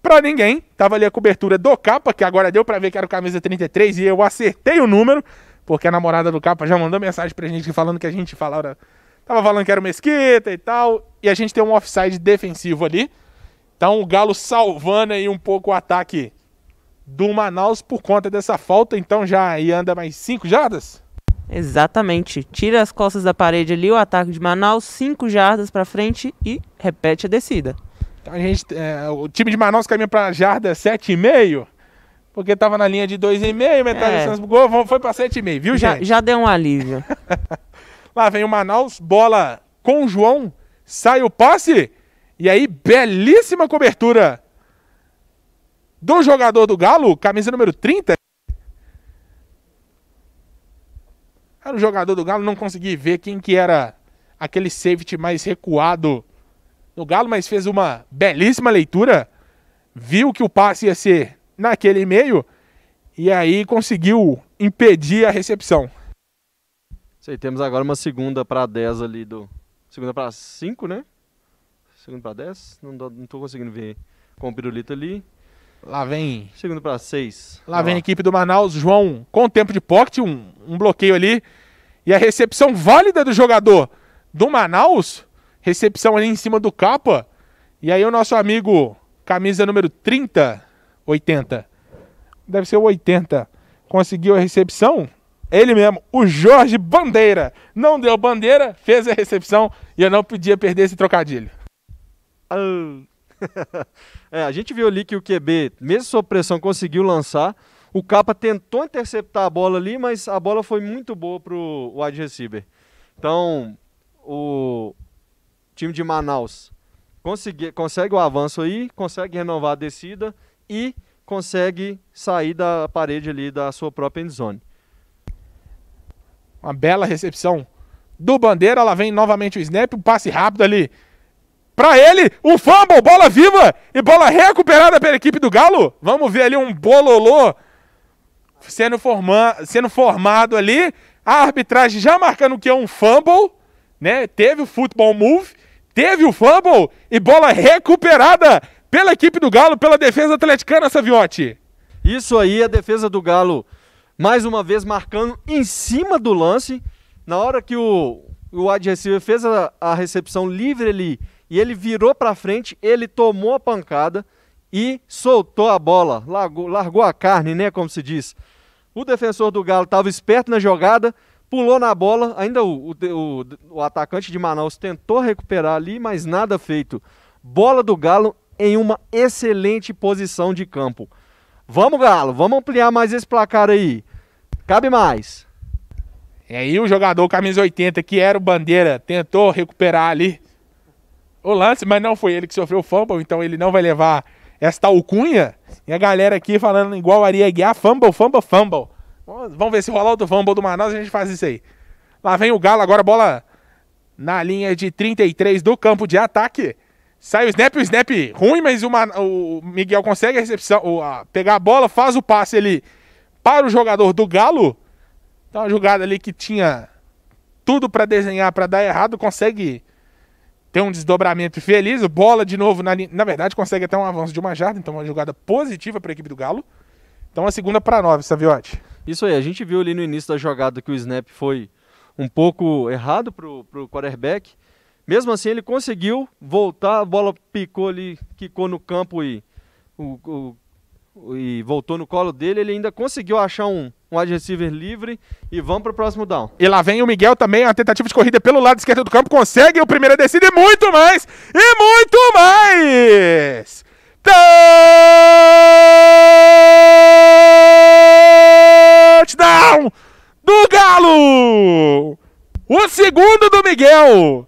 para ninguém. Tava ali a cobertura do capa, que agora deu para ver que era o camisa 33 e eu acertei o número, porque a namorada do capa já mandou mensagem pra gente falando que a gente falava, tava falando que era o Mesquita e tal, e a gente tem um offside defensivo ali. Então tá o Galo salvando aí um pouco o ataque do Manaus por conta dessa falta, então já aí anda mais 5 jardas. Exatamente. Tira as costas da parede ali, o ataque de Manaus, cinco jardas para frente e repete a descida. Então a gente, é, o time de Manaus caminha para jarda 7,5, porque tava na linha de 2,5, metade é. do gol, foi para 7,5, viu, já, gente? Já deu um alívio. Lá vem o Manaus, bola com o João, sai o passe e aí belíssima cobertura do jogador do Galo, camisa número 30. Era o jogador do Galo, não consegui ver quem que era aquele safety mais recuado do Galo, mas fez uma belíssima leitura, viu que o passe ia ser naquele meio e aí conseguiu impedir a recepção. Sei, temos agora uma segunda para 10 ali do. Segunda para 5, né? Segunda para 10? Não, não tô conseguindo ver com o pirulito ali. Lá vem. Segundo para seis. Lá Vamos vem lá. a equipe do Manaus. João, com o tempo de pocket, um, um bloqueio ali. E a recepção válida do jogador do Manaus. Recepção ali em cima do capa. E aí o nosso amigo, camisa número 30, 80. Deve ser o 80. Conseguiu a recepção. Ele mesmo, o Jorge Bandeira. Não deu bandeira, fez a recepção. E eu não podia perder esse trocadilho. É, a gente viu ali que o QB, mesmo sob pressão, conseguiu lançar. O Capa tentou interceptar a bola ali, mas a bola foi muito boa para o wide receiver. Então, o time de Manaus consegue, consegue o avanço aí, consegue renovar a descida e consegue sair da parede ali da sua própria endzone. Uma bela recepção do Bandeira, lá vem novamente o snap, um passe rápido ali para ele, um fumble, bola viva e bola recuperada pela equipe do Galo. Vamos ver ali um bololô sendo, forma, sendo formado ali. A arbitragem já marcando que é um fumble, né? Teve o football move, teve o fumble e bola recuperada pela equipe do Galo, pela defesa atleticana, Saviotti. Isso aí, a defesa do Galo, mais uma vez marcando em cima do lance. Na hora que o, o wide receiver fez a, a recepção livre, ele e ele virou para frente, ele tomou a pancada e soltou a bola, largou, largou a carne, né, como se diz. O defensor do Galo estava esperto na jogada, pulou na bola, ainda o, o, o, atacante de Manaus tentou recuperar ali, mas nada feito. Bola do Galo em uma excelente posição de campo. Vamos, Galo, vamos ampliar mais esse placar aí. Cabe mais. E aí o jogador camisa 80, que era o Bandeira, tentou recuperar ali, o lance, mas não foi ele que sofreu o fumble, então ele não vai levar esta alcunha. E a galera aqui falando igual a Aria Guiar, fumble, fumble, fumble. Vamos ver se rolar outro fumble do Manaus a gente faz isso aí. Lá vem o Galo, agora bola na linha de 33 do campo de ataque. Sai o snap, o snap ruim, mas o, Man... o Miguel consegue a recepção, o... a pegar a bola, faz o passe ali para o jogador do Galo. Então, uma jogada ali que tinha tudo para desenhar, para dar errado, consegue tem um desdobramento feliz, bola de novo na Na verdade, consegue até um avanço de uma jarda, então uma jogada positiva para a equipe do Galo. Então a segunda para nove, Saviotti. Isso aí, a gente viu ali no início da jogada que o snap foi um pouco errado pro, pro quarterback. Mesmo assim, ele conseguiu voltar, a bola picou ali, quicou no campo e o, o e voltou no colo dele, ele ainda conseguiu achar um, um wide receiver livre e vamos para o próximo down. E lá vem o Miguel também, a tentativa de corrida pelo lado esquerdo do campo, consegue o primeiro é descida e muito mais! E muito mais! Touchdown do Galo! O segundo do Miguel!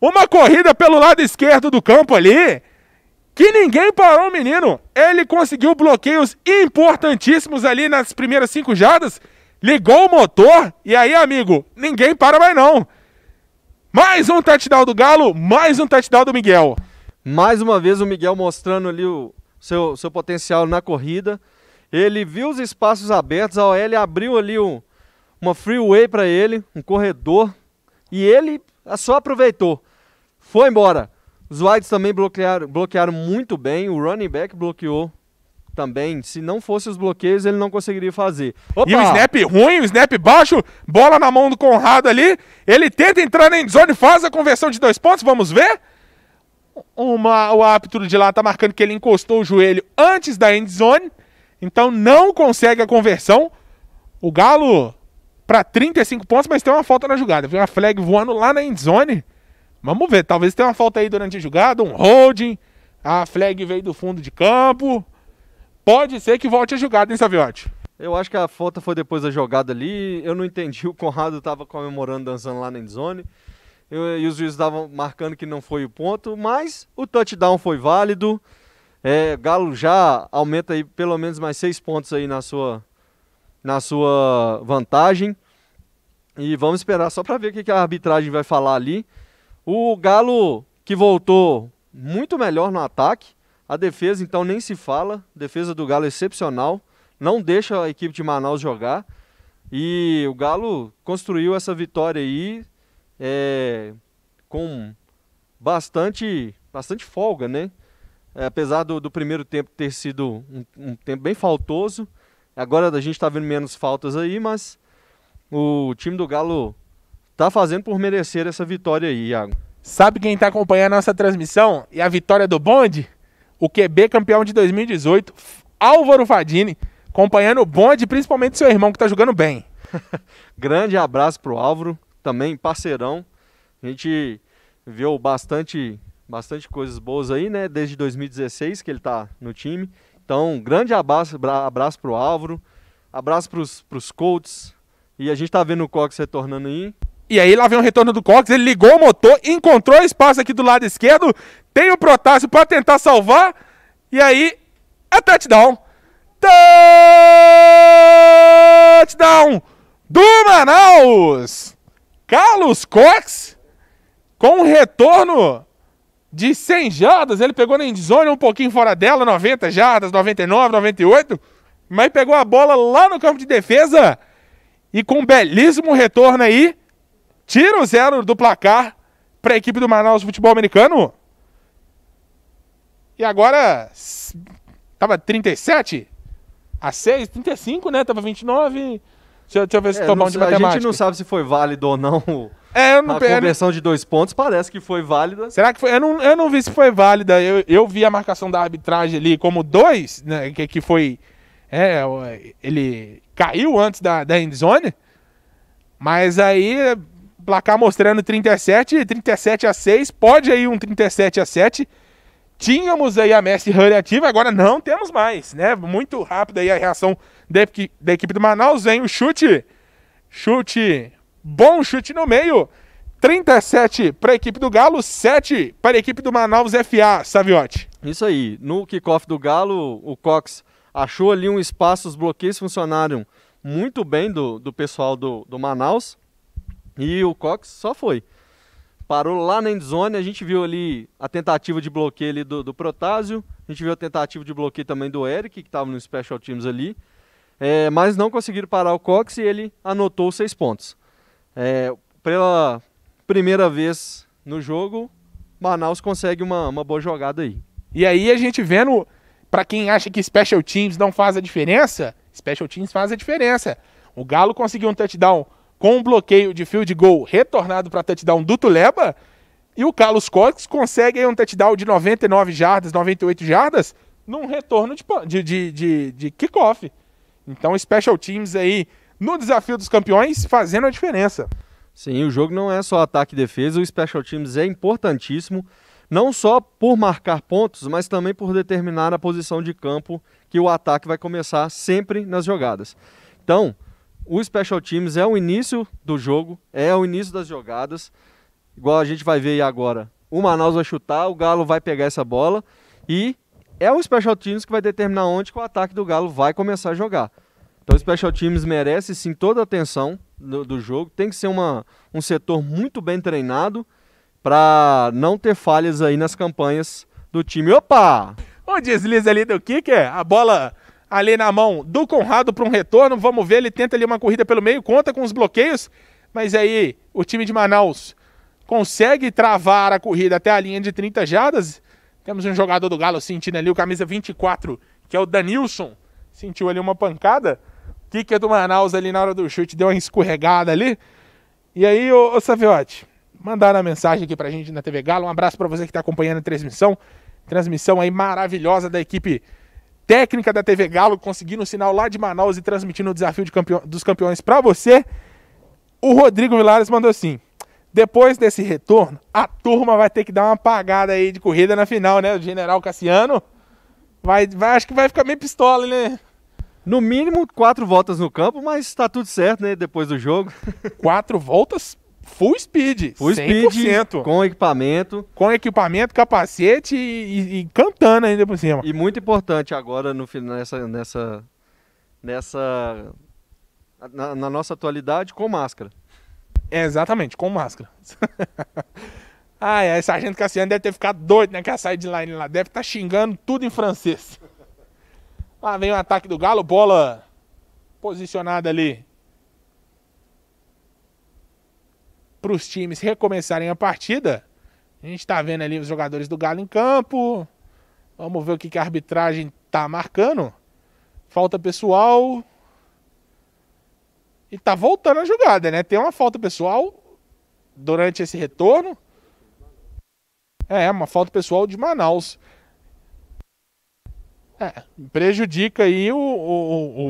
Uma corrida pelo lado esquerdo do campo ali que ninguém parou o menino. Ele conseguiu bloqueios importantíssimos ali nas primeiras cinco jardas, ligou o motor e aí, amigo, ninguém para mais não. Mais um touchdown do Galo, mais um touchdown do Miguel. Mais uma vez o Miguel mostrando ali o seu, seu potencial na corrida. Ele viu os espaços abertos, a OL abriu ali um, uma freeway para ele, um corredor, e ele só aproveitou. Foi embora. Os wides também bloquearam, bloquearam muito bem. O running back bloqueou também. Se não fosse os bloqueios, ele não conseguiria fazer. Opa! E o snap ruim, o snap baixo, bola na mão do Conrado ali. Ele tenta entrar na endzone, faz a conversão de dois pontos, vamos ver? Uma, o árbitro de lá tá marcando que ele encostou o joelho antes da endzone, então não consegue a conversão. O Galo para 35 pontos, mas tem uma falta na jogada. Viu uma flag voando lá na endzone. Vamos ver, talvez tenha uma falta aí durante a jogada, um holding, a flag veio do fundo de campo. Pode ser que volte a jogada, hein, Saviotti? Eu acho que a falta foi depois da jogada ali. Eu não entendi, o Conrado estava comemorando, dançando lá na endzone. e os juízes estavam marcando que não foi o ponto, mas o touchdown foi válido. É, Galo já aumenta aí pelo menos mais seis pontos aí na sua, na sua vantagem. E vamos esperar só para ver o que a arbitragem vai falar ali. O Galo que voltou muito melhor no ataque. A defesa, então, nem se fala. Defesa do Galo excepcional. Não deixa a equipe de Manaus jogar. E o Galo construiu essa vitória aí é, com bastante, bastante folga, né? É, apesar do, do, primeiro tempo ter sido um, um tempo bem faltoso. Agora a gente está vendo menos faltas aí, mas o time do Galo tá fazendo por merecer essa vitória aí, Iago. Sabe quem está acompanhando a nossa transmissão e a vitória do bonde? O QB campeão de 2018, Álvaro Fadini, acompanhando o bonde, principalmente seu irmão que está jogando bem. Grande abraço pro Álvaro, também parceirão. A gente viu bastante, bastante coisas boas aí, né? Desde 2016 que ele está no time. Então, grande abraço, abraço pro Álvaro, abraço pros, pros Colts. E a gente tá vendo o Cox retornando aí. E aí lá vem o retorno do Cox, ele ligou o motor, encontrou espaço aqui do lado esquerdo, tem o Protásio para tentar salvar, e aí é touchdown. Touchdown do Manaus! Carlos Cox com um retorno de 100 jardas, ele pegou na endzone um pouquinho fora dela, 90 jardas, 99, 98, mas pegou a bola lá no campo de defesa e com um belíssimo retorno aí, tira o zero do placar para a equipe do Manaus Futebol Americano. E agora tava 37 a 6, 35, né? Tava 29. Deixa, deixa eu ver se é, tô bom de matemática. A gente não sabe se foi válido ou não. É, eu não, a conversão eu de dois pontos parece que foi válida. Será que foi? Eu não, eu não vi se foi válida. Eu, eu vi a marcação da arbitragem ali como dois, né, que, que foi. É, ele caiu antes da, da endzone. Mas aí placar mostrando 37, 37 a 6, pode aí um 37 a 7. Tínhamos aí a Messi Hurry ativa, agora não temos mais, né? Muito rápido aí a reação da, da equipe do Manaus, vem o chute, chute, bom chute no meio, 37 para a equipe do Galo, 7 para a equipe do Manaus FA, Saviotti. Isso aí, no kickoff do Galo, o Cox achou ali um espaço, os bloqueios funcionaram muito bem do, do pessoal do, do Manaus. E o Cox só foi. Parou lá na endzone, a gente viu ali a tentativa de bloqueio ali do, do Protásio, a gente viu a tentativa de bloqueio também do Eric, que estava no Special Teams ali, é, mas não conseguiram parar o Cox e ele anotou seis pontos. É, pela primeira vez no jogo, Manaus consegue uma, uma boa jogada aí. E aí a gente vendo, para quem acha que Special Teams não faz a diferença, Special Teams faz a diferença. O Galo conseguiu um touchdown com um bloqueio de field goal retornado para touchdown do Tuleba. E o Carlos Cox consegue um touchdown de 99 jardas, 98 jardas, num retorno de, de, de, de kickoff. Então, special teams aí no desafio dos campeões fazendo a diferença. Sim, o jogo não é só ataque e defesa, o special teams é importantíssimo, não só por marcar pontos, mas também por determinar a posição de campo que o ataque vai começar sempre nas jogadas. Então, o Special Teams é o início do jogo, é o início das jogadas. Igual a gente vai ver aí agora. O Manaus vai chutar, o Galo vai pegar essa bola e é o Special Teams que vai determinar onde que o ataque do Galo vai começar a jogar. Então o Special Teams merece sim toda a atenção do, do jogo. Tem que ser uma, um setor muito bem treinado para não ter falhas aí nas campanhas do time. Opa! O deslize ali do Kicker, que é? A bola ali na mão do Conrado para um retorno. Vamos ver, ele tenta ali uma corrida pelo meio, conta com os bloqueios, mas aí o time de Manaus consegue travar a corrida até a linha de 30 jardas. Temos um jogador do Galo sentindo ali o camisa 24, que é o Danilson. Sentiu ali uma pancada. O Kicker do Manaus ali na hora do chute deu uma escorregada ali. E aí, ô, ô Saviotti, mandaram a mensagem aqui pra gente na TV Galo. Um abraço para você que tá acompanhando a transmissão. Transmissão aí maravilhosa da equipe técnica da TV Galo, conseguindo o sinal lá de Manaus e transmitindo o desafio de campeão, dos campeões para você. O Rodrigo Vilares mandou assim: depois desse retorno, a turma vai ter que dar uma apagada aí de corrida na final, né? O general Cassiano vai, vai acho que vai ficar meio pistola, né? No mínimo quatro voltas no campo, mas tá tudo certo, né? Depois do jogo. quatro voltas? full speed. Full 100%. speed. Com equipamento. Com equipamento, capacete e, e, e, cantando ainda por cima. E muito importante agora no, nessa. nessa, nessa na, na nossa atualidade, com máscara. É, exatamente, com máscara. ai, ai, Sargento Cassiano deve ter ficado doido naquela né, de lá. Deve estar tá xingando tudo em francês. Lá vem o ataque do Galo, bola posicionada ali para os times recomeçarem a partida. A gente está vendo ali os jogadores do Galo em campo. Vamos ver o que, que a arbitragem tá marcando. Falta pessoal. E tá voltando a jogada, né? Tem uma falta pessoal durante esse retorno. É, uma falta pessoal de Manaus. É, prejudica aí o, o, o,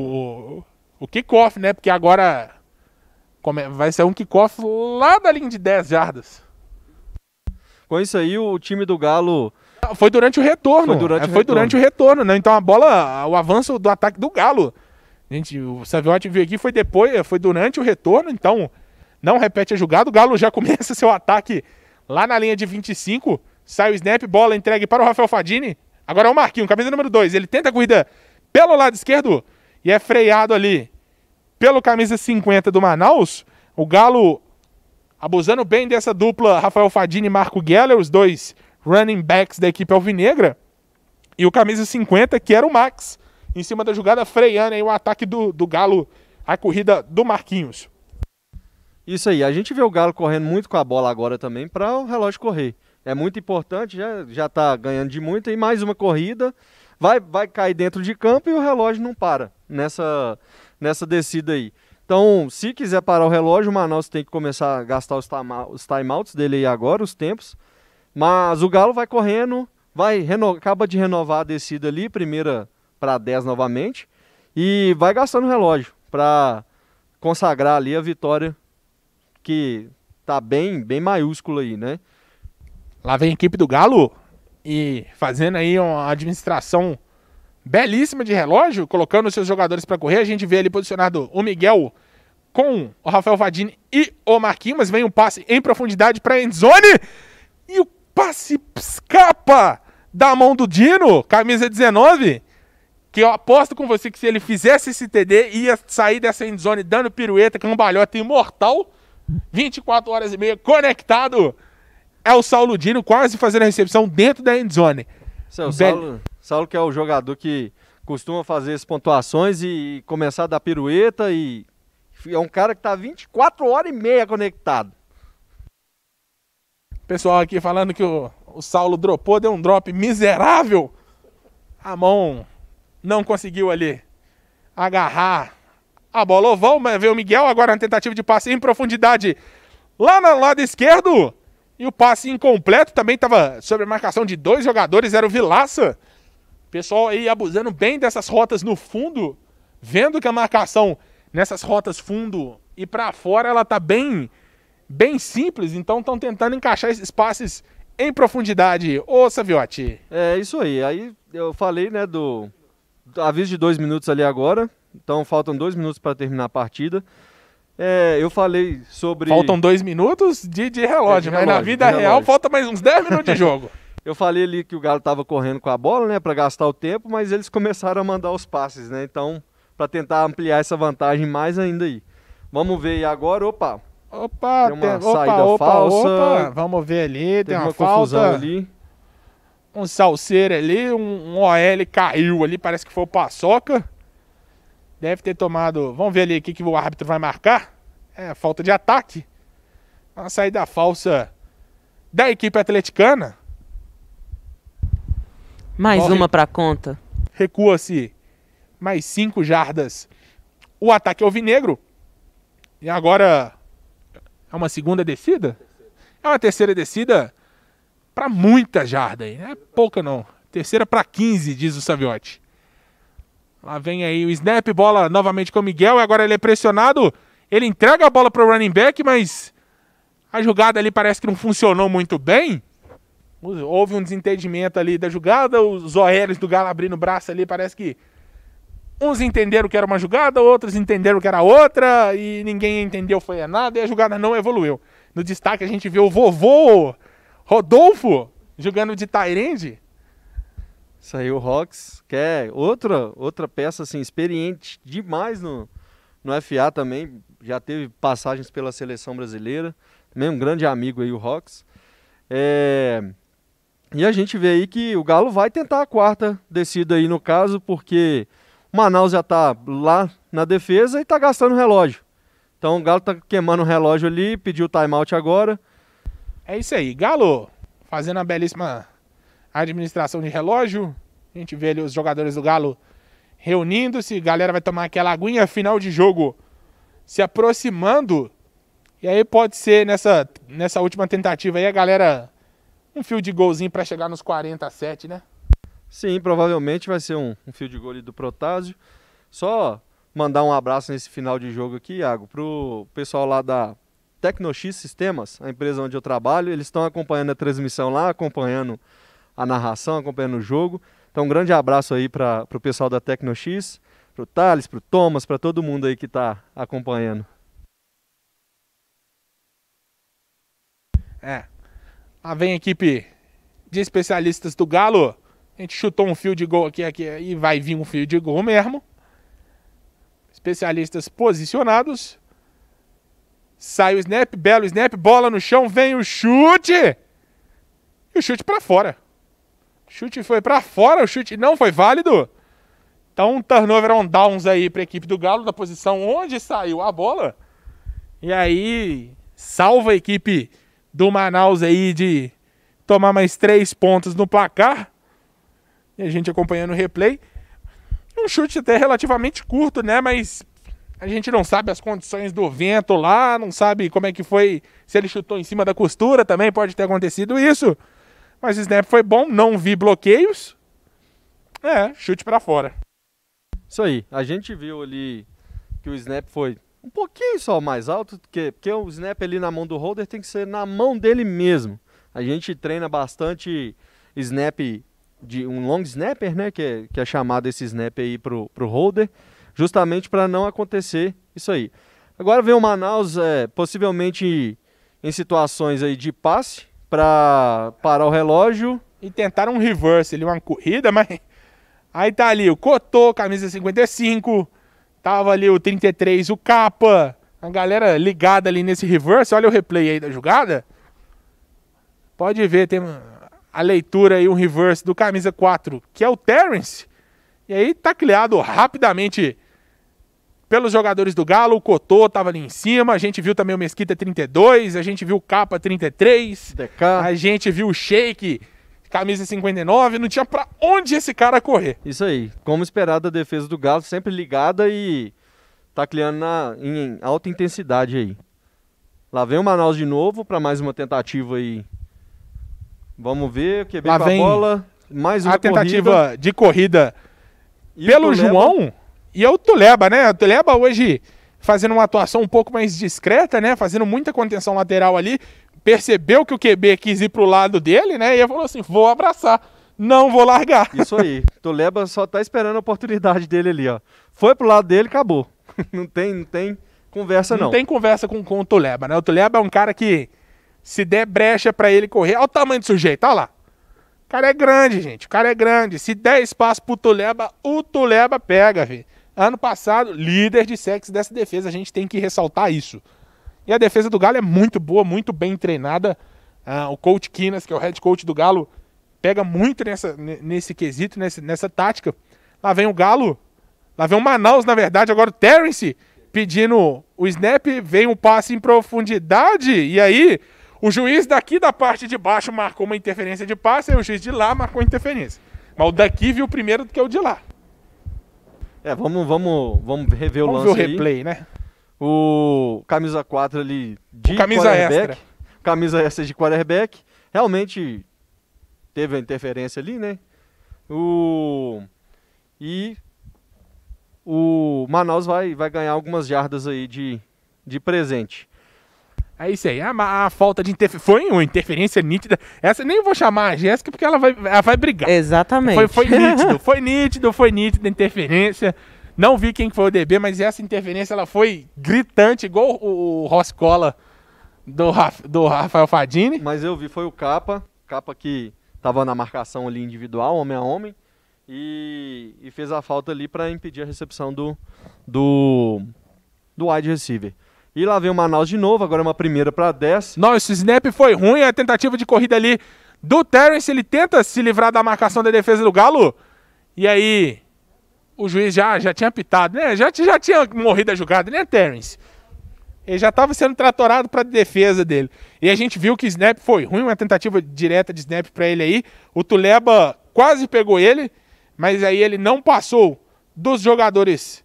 o, o kickoff, né? Porque agora vai ser um kickoff lá da linha de 10 jardas. Com isso aí, o time do Galo. Ah, foi durante o retorno. Foi durante, é, o, foi retorno. durante o retorno, né? Então a bola, o avanço do ataque do Galo. Gente, o Saviotti veio aqui, foi depois, foi durante o retorno, então não repete a jogada. O Galo já começa seu ataque lá na linha de 25. Sai o snap, bola entregue para o Rafael Fadini. Agora é o Marquinho, camisa número 2. Ele tenta a corrida pelo lado esquerdo e é freado ali pelo camisa 50 do Manaus. O Galo abusando bem dessa dupla Rafael Fadini e Marco Geller, os dois running backs da equipe alvinegra. E o camisa 50, que era o Max, em cima da jogada freando aí o ataque do, do Galo, a corrida do Marquinhos. Isso aí, a gente vê o Galo correndo muito com a bola agora também para o relógio correr. É muito importante, já, já tá ganhando de muito, e mais uma corrida, vai, vai cair dentro de campo e o relógio não para nessa, nessa descida aí. Então, se quiser parar o relógio, o Manaus tem que começar a gastar os, time, outs timeouts dele aí agora, os tempos. Mas o Galo vai correndo, vai reno... acaba de renovar a descida ali, primeira para 10 novamente, e vai gastando o relógio para consagrar ali a vitória que tá bem, bem maiúscula aí, né? Lá vem a equipe do Galo e fazendo aí uma administração belíssima de relógio, colocando seus jogadores para correr. A gente vê ali posicionado o Miguel com o Rafael Vadini e o Marquinhos, mas vem um passe em profundidade para Endzone e o passe escapa da mão do Dino, camisa 19, que eu aposto com você que se ele fizesse esse TD, ia sair dessa Endzone dando pirueta, cambalhota é imortal, 24 horas e meia conectado. É o Saulo Dino quase fazendo a recepção dentro da Endzone. Seu Bel... Saulo... Saulo que é o jogador que costuma fazer as pontuações e começar a dar pirueta e é um cara que tá 24 horas e meia conectado. Pessoal aqui falando que o, o Saulo dropou, deu um drop miserável. A mão não conseguiu ali agarrar a bola oval, mas veio o Miguel agora na tentativa de passe em profundidade lá no lado esquerdo. E o passe incompleto também estava sobre a marcação de dois jogadores, era o Vilaça pessoal aí abusando bem dessas rotas no fundo, vendo que a marcação nessas rotas fundo e para fora ela tá bem bem simples, então estão tentando encaixar esses passes em profundidade. Ô Saviotti. É isso aí. Aí eu falei, né, do, do aviso de dois minutos ali agora. Então faltam dois minutos para terminar a partida. É, eu falei sobre. Faltam dois minutos de, de, relógio, é de relógio, mas na vida real falta mais uns dez minutos de jogo. Eu falei ali que o Galo estava correndo com a bola, né, para gastar o tempo, mas eles começaram a mandar os passes, né? Então, para tentar ampliar essa vantagem mais ainda aí. Vamos ver aí agora, opa. Opa, tem uma tem, saída opa, falsa. Opa, vamos ver ali, tem uma, uma falta. ali. Um salseiro ali, um, um OL caiu ali, parece que foi o Paçoca. Deve ter tomado. Vamos ver ali o que, que o árbitro vai marcar. É, falta de ataque. Uma saída falsa da equipe atleticana. Mais Corre. uma para conta. Recua-se mais cinco jardas. O ataque é Vinegro. E agora é uma segunda descida? É uma terceira descida para muita jarda aí. Não é pouca não. Terceira para 15, diz o Saviotti. Lá vem aí o snap, bola novamente com o Miguel. E agora ele é pressionado. Ele entrega a bola para o running back, mas a jogada ali parece que não funcionou muito bem. Houve um desentendimento ali da jogada, os OLs do Galo abrindo o braço ali, parece que uns entenderam que era uma jogada, outros entenderam que era outra, e ninguém entendeu foi nada, e a jogada não evoluiu. No destaque a gente vê o vovô Rodolfo jogando de Tyrande. Saiu o Rox, que é outra, outra peça assim, experiente demais no, no FA também, já teve passagens pela seleção brasileira, também um grande amigo aí o Rox. É, e a gente vê aí que o Galo vai tentar a quarta descida aí no caso, porque o Manaus já está lá na defesa e está gastando relógio. Então o Galo está queimando o relógio ali, pediu timeout agora. É isso aí, Galo fazendo a belíssima administração de relógio. A gente vê ali os jogadores do Galo reunindo-se, galera vai tomar aquela aguinha final de jogo se aproximando. E aí pode ser nessa, nessa última tentativa aí a galera um fio de golzinho para chegar nos 47, né? Sim, provavelmente vai ser um, um fio de gol do Protásio. Só mandar um abraço nesse final de jogo aqui, Iago, pro pessoal lá da Tecnox Sistemas, a empresa onde eu trabalho. Eles estão acompanhando a transmissão lá, acompanhando a narração, acompanhando o jogo. Então, um grande abraço aí para o pessoal da Tecnox, pro Thales, pro Thomas, para todo mundo aí que está acompanhando. É, Lá ah, vem a equipe de especialistas do Galo. A gente chutou um fio de gol aqui, aqui e vai vir um fio de gol mesmo. Especialistas posicionados. Sai o snap, belo snap, bola no chão, vem o chute! E o chute para fora. O chute foi para fora, o chute não foi válido. Então, um turnover on downs aí para a equipe do Galo, da posição onde saiu a bola. E aí, salva a equipe do Manaus aí de tomar mais três pontos no placar. E a gente acompanhando o replay. Um chute até relativamente curto, né? Mas a gente não sabe as condições do vento lá, não sabe como é que foi, se ele chutou em cima da costura também, pode ter acontecido isso. Mas o snap foi bom, não vi bloqueios. É, chute para fora. Isso aí, a gente viu ali que o snap foi um pouquinho só mais alto, porque, porque o snap ali na mão do holder tem que ser na mão dele mesmo. A gente treina bastante snap de um long snapper, né, que é, que é chamado esse snap aí pro, pro holder, justamente para não acontecer isso aí. Agora vem o Manaus é, possivelmente em situações aí de passe para parar o relógio e tentar um reverse ali, uma corrida, mas aí tá ali o Cotô, camisa 55, Tava ali o 33, o Capa. A galera ligada ali nesse reverse. Olha o replay aí da jogada. Pode ver, tem a leitura aí, um reverse do camisa 4, que é o Terence. E aí tá criado rapidamente pelos jogadores do Galo. O Cotô tava ali em cima. A gente viu também o Mesquita 32. A gente viu o Capa 33. A gente viu o Shake camisa 59, não tinha para onde esse cara correr. Isso aí, como esperado a defesa do Galo, sempre ligada e tacleando na, em alta intensidade aí. Lá vem o Manaus de novo para mais uma tentativa aí. Vamos ver, QB com a bola, mais uma a tentativa corrida. de corrida e pelo João e é o Tuleba, né? O Tuleba hoje fazendo uma atuação um pouco mais discreta, né? Fazendo muita contenção lateral ali percebeu que o QB quis ir pro lado dele, né? E ele falou assim: vou abraçar, não vou largar. Isso aí. O só tá esperando a oportunidade dele ali, ó. Foi pro lado dele, acabou. não tem, não tem conversa, não. Não tem conversa com, com o Toleba, né? O Toleba é um cara que, se der brecha para ele correr, olha o tamanho do sujeito, olha lá. O cara é grande, gente. O cara é grande. Se der espaço pro Tuleba, o Tuleba pega, velho. Ano passado, líder de sexo dessa defesa, a gente tem que ressaltar isso. E a defesa do Galo é muito boa, muito bem treinada. Ah, o coach Kinas, que é o head coach do Galo, pega muito nessa, nesse quesito, nessa, nessa tática. Lá vem o Galo, lá vem o Manaus, na verdade, agora o Terence pedindo o snap, vem um passe em profundidade, e aí o juiz daqui da parte de baixo marcou uma interferência de passe, e o juiz de lá marcou interferência. Mas o daqui viu primeiro do que o de lá. É, vamos, vamos, vamos rever vamos o lance. Vamos ver o replay, aí. né? o camisa 4 ali de camisa quarterback, camisa extra de quarterback, realmente teve a interferência ali, né? O e o Manaus vai, vai ganhar algumas jardas aí de, de presente. É isso aí. A, a falta de interferência. Foi uma interferência nítida. Essa nem vou chamar a Jéssica porque ela vai, ela vai brigar. Exatamente. Foi, foi nítido, foi nítido, foi nítido a interferência. Não vi quem foi o DB, mas essa interferência ela foi gritante, igual o, o Roscola do, do Rafael Fadini. Mas eu vi, foi o Capa, Capa que estava na marcação ali individual, homem a homem, e, e fez a falta ali para impedir a recepção do, do, do wide receiver. E lá vem o Manaus de novo, agora é uma primeira para 10. Não, esse snap foi ruim, a tentativa de corrida ali do Terence, ele tenta se livrar da marcação da defesa do Galo. E aí, o juiz já, já tinha pitado, né? Já, já tinha morrido a jogada, né, Terence? Ele já estava sendo tratorado para defesa dele. E a gente viu que snap foi ruim, uma tentativa direta de snap para ele aí. O Tuleba quase pegou ele, mas aí ele não passou dos jogadores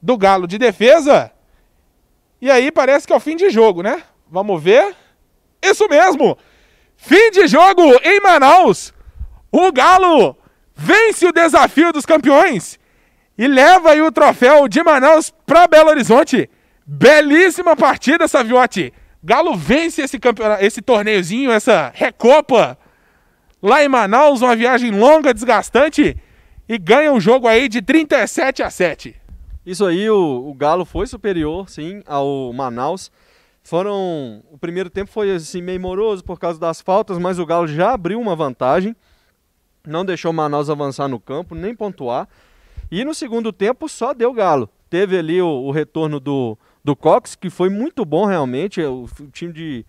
do Galo de defesa. E aí parece que é o fim de jogo, né? Vamos ver. Isso mesmo! Fim de jogo em Manaus! O Galo vence o desafio dos campeões! e leva aí o troféu de Manaus para Belo Horizonte. Belíssima partida, Saviotti. Galo vence esse, campeonato, esse torneiozinho, essa recopa lá em Manaus, uma viagem longa, desgastante, e ganha o um jogo aí de 37 a 7. Isso aí, o, o Galo foi superior, sim, ao Manaus. Foram. O primeiro tempo foi assim, meio moroso por causa das faltas, mas o Galo já abriu uma vantagem. Não deixou o Manaus avançar no campo, nem pontuar. E no segundo tempo só deu galo. Teve ali o, o retorno do, do Cox, que foi muito bom realmente. O, o time de.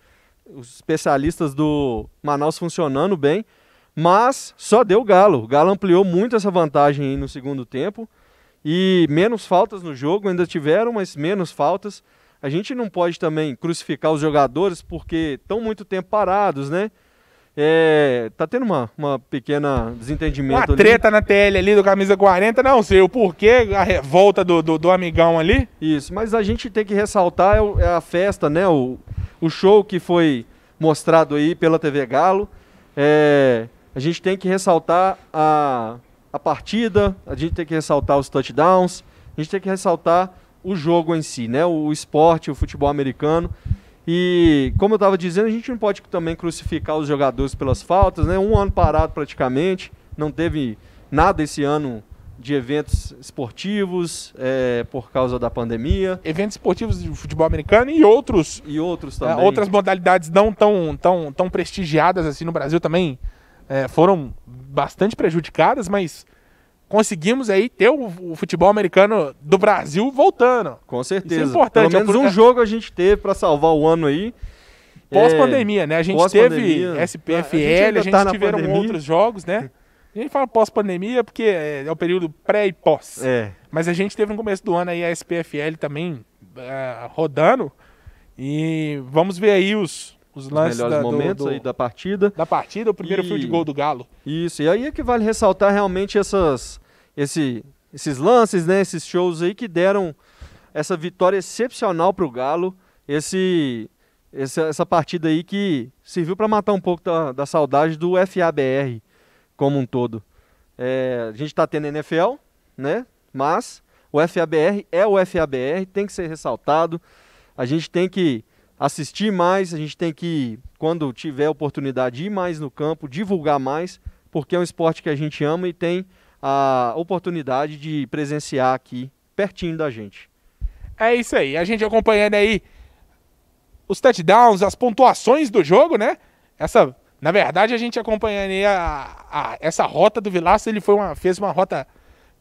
Os especialistas do Manaus funcionando bem. Mas só deu galo. O galo ampliou muito essa vantagem no segundo tempo. E menos faltas no jogo, ainda tiveram, mas menos faltas. A gente não pode também crucificar os jogadores porque estão muito tempo parados, né? É, tá tendo uma, uma pequena desentendimento. Uma ali. treta na TL ali do camisa 40, não sei o porquê, a revolta do, do, do amigão ali. Isso, mas a gente tem que ressaltar é, é a festa, né? O, o show que foi mostrado aí pela TV Galo. É, a gente tem que ressaltar a, a partida, a gente tem que ressaltar os touchdowns, a gente tem que ressaltar o jogo em si, né? O, o esporte, o futebol americano. E, como eu estava dizendo, a gente não pode também crucificar os jogadores pelas faltas, né? Um ano parado praticamente, não teve nada esse ano de eventos esportivos é, por causa da pandemia. Eventos esportivos de futebol americano e outros. E outros é, também. É, outras modalidades não tão, tão, tão prestigiadas assim no Brasil também é, foram bastante prejudicadas, mas conseguimos aí ter o, o, futebol americano do Brasil voltando. Com certeza. Isso é importante. Pelo menos um jogo a gente teve para salvar o ano aí. Pós-pandemia, né? A gente teve SPFL, ah, a gente, tá gente tiveram outros jogos, né? A gente fala pós-pandemia porque é, é, o período pré e pós. É. Mas a gente teve no começo do ano aí a SPFL também uh, rodando. E vamos ver aí os, os, lances melhores da, momentos do, do, aí da partida. Da partida, o primeiro e... de gol do Galo. Isso, e aí é que vale ressaltar realmente essas, esse, esses lances, né, esses shows aí que deram essa vitória excepcional para o Galo, esse, essa, essa partida aí que serviu para matar um pouco da, da saudade do FABR como um todo. É, a gente está tendo NFL, né? Mas o FABR é o FABR, tem que ser ressaltado. A gente tem que assistir mais, a gente tem que, quando tiver oportunidade, ir mais no campo, divulgar mais, porque é um esporte que a gente ama e tem a oportunidade de presenciar aqui, pertinho da gente. É isso aí, a gente acompanhando aí os touchdowns, as pontuações do jogo, né? Essa, na verdade, a gente acompanhando aí a, a essa rota do Vilaça, ele foi uma, fez uma rota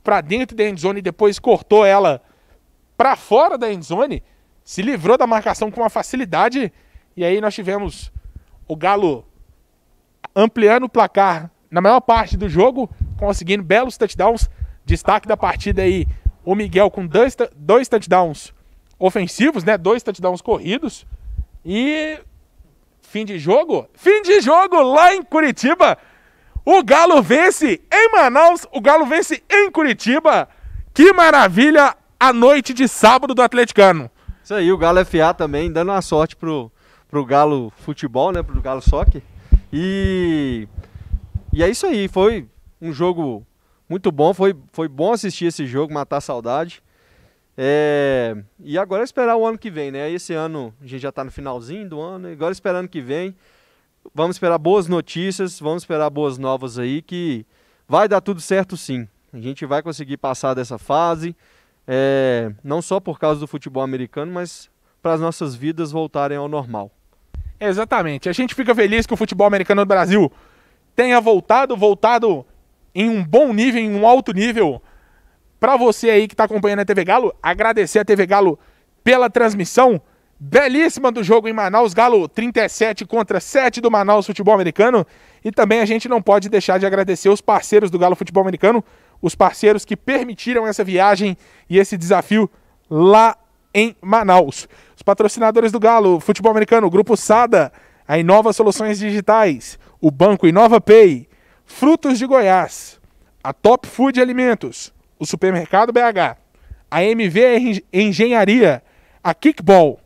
para dentro da endzone e depois cortou ela para fora da endzone se livrou da marcação com uma facilidade. E aí nós tivemos o Galo ampliando o placar na maior parte do jogo, conseguindo belos touchdowns. Destaque da partida aí, o Miguel com dois, dois touchdowns ofensivos, né? Dois touchdowns corridos. E fim de jogo, fim de jogo lá em Curitiba. O Galo vence em Manaus, o Galo vence em Curitiba. Que maravilha a noite de sábado do atleticano. Isso aí, o Galo FA também, dando uma sorte pro, pro Galo Futebol, né? Pro Galo Soccer. E, e é isso aí, foi um jogo muito bom, foi, foi bom assistir esse jogo, matar a saudade. É, e agora é esperar o ano que vem, né? Esse ano a gente já está no finalzinho do ano, agora é esperando que vem. Vamos esperar boas notícias, vamos esperar boas novas aí, que vai dar tudo certo sim. A gente vai conseguir passar dessa fase é, não só por causa do futebol americano, mas para as nossas vidas voltarem ao normal. Exatamente. A gente fica feliz que o futebol americano do Brasil tenha voltado, voltado em um bom nível, em um alto nível. Para você aí que está acompanhando a TV Galo, agradecer a TV Galo pela transmissão belíssima do jogo em Manaus, Galo 37 contra 7 do Manaus Futebol Americano. E também a gente não pode deixar de agradecer os parceiros do Galo Futebol Americano, os parceiros que permitiram essa viagem e esse desafio lá em Manaus. Os patrocinadores do Galo, Futebol Americano, Grupo Sada, a Inova Soluções Digitais, o Banco Inova Pay, Frutos de Goiás, a Top Food Alimentos, o Supermercado BH, a MV Engenharia, a Kickball,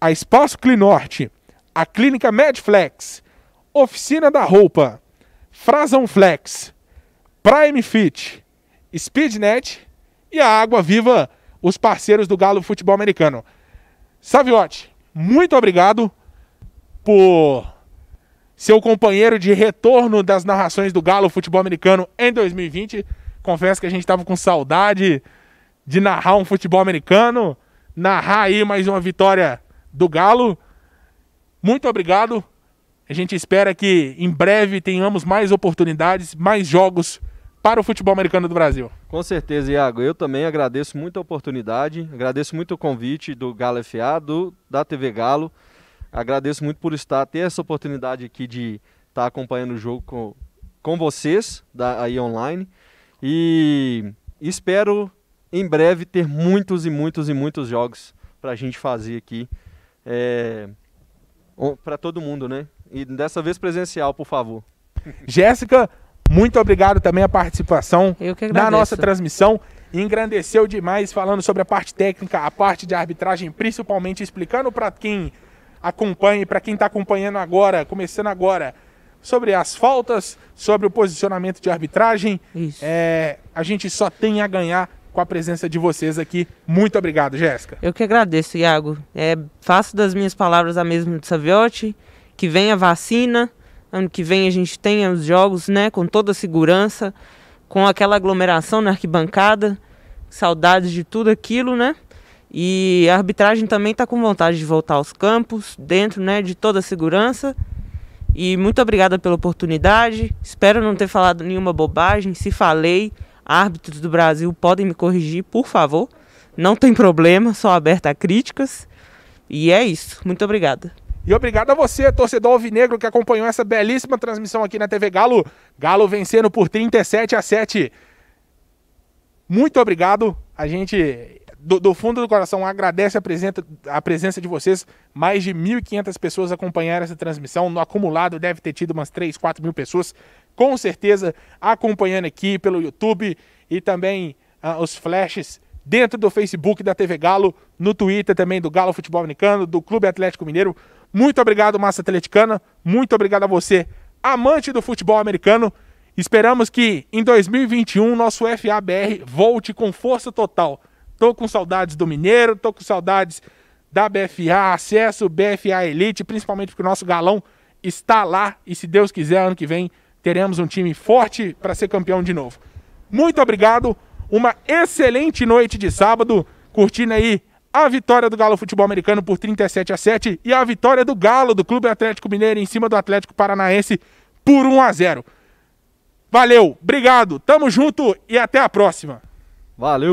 a Espaço Clinorte, a Clínica Medflex, Oficina da Roupa, Frazão Flex, Prime Fit, Speednet e a Água Viva, os parceiros do Galo Futebol Americano. Saviotti, muito obrigado por seu companheiro de retorno das narrações do Galo Futebol Americano em 2020. Confesso que a gente estava com saudade de narrar um futebol americano, narrar aí mais uma vitória do Galo. Muito obrigado. A gente espera que em breve tenhamos mais oportunidades, mais jogos para o futebol americano do Brasil. Com certeza, Iago. Eu também agradeço muito a oportunidade, agradeço muito o convite do Galo FA, do, da TV Galo. Agradeço muito por estar, ter essa oportunidade aqui de estar tá acompanhando o jogo com, com vocês, da, aí online. E espero em breve ter muitos e muitos e muitos jogos para a gente fazer aqui. É, para todo mundo, né? E dessa vez presencial, por favor. Jéssica, muito obrigado também a participação na nossa transmissão. Engrandeceu demais falando sobre a parte técnica, a parte de arbitragem, principalmente explicando para quem acompanhe, para quem está acompanhando agora, começando agora, sobre as faltas, sobre o posicionamento de arbitragem. É, a gente só tem a ganhar com a presença de vocês aqui. Muito obrigado, Jéssica. Eu que agradeço, Iago. É, faço das minhas palavras a mesma de Saviotti, que venha a vacina, Ano que vem a gente tenha os jogos, né, com toda a segurança, com aquela aglomeração na arquibancada, saudades de tudo aquilo, né? E a arbitragem também está com vontade de voltar aos campos, dentro, né, de toda a segurança. E muito obrigada pela oportunidade. Espero não ter falado nenhuma bobagem. Se falei, árbitros do Brasil podem me corrigir, por favor. Não tem problema, sou aberta a críticas. E é isso. Muito obrigada. E obrigado a você, torcedor alvinegro, que acompanhou essa belíssima transmissão aqui na TV Galo. Galo vencendo por 37 a 7. Muito obrigado. A gente, do, do fundo do coração, agradece a presença, a presença de vocês. Mais de 1.500 pessoas acompanharam essa transmissão. No acumulado deve ter tido umas 3, 4 mil pessoas, com certeza, acompanhando aqui pelo YouTube e também ah, os flashes dentro do Facebook da TV Galo, no Twitter também do Galo Futebol Americano, do Clube Atlético Mineiro. Muito obrigado, Massa Atleticana. Muito obrigado a você, amante do futebol americano. Esperamos que em 2021 nosso FABR volte com força total. Tô com saudades do Mineiro, tô com saudades da BFA, acesso BFA Elite, principalmente porque o nosso galão está lá e se Deus quiser ano que vem teremos um time forte para ser campeão de novo. Muito obrigado, uma excelente noite de sábado, curtindo aí a vitória do Galo Futebol Americano por 37 a 7 e a vitória do Galo do Clube Atlético Mineiro em cima do Atlético Paranaense por 1 a 0. Valeu, obrigado, tamo junto e até a próxima. Valeu.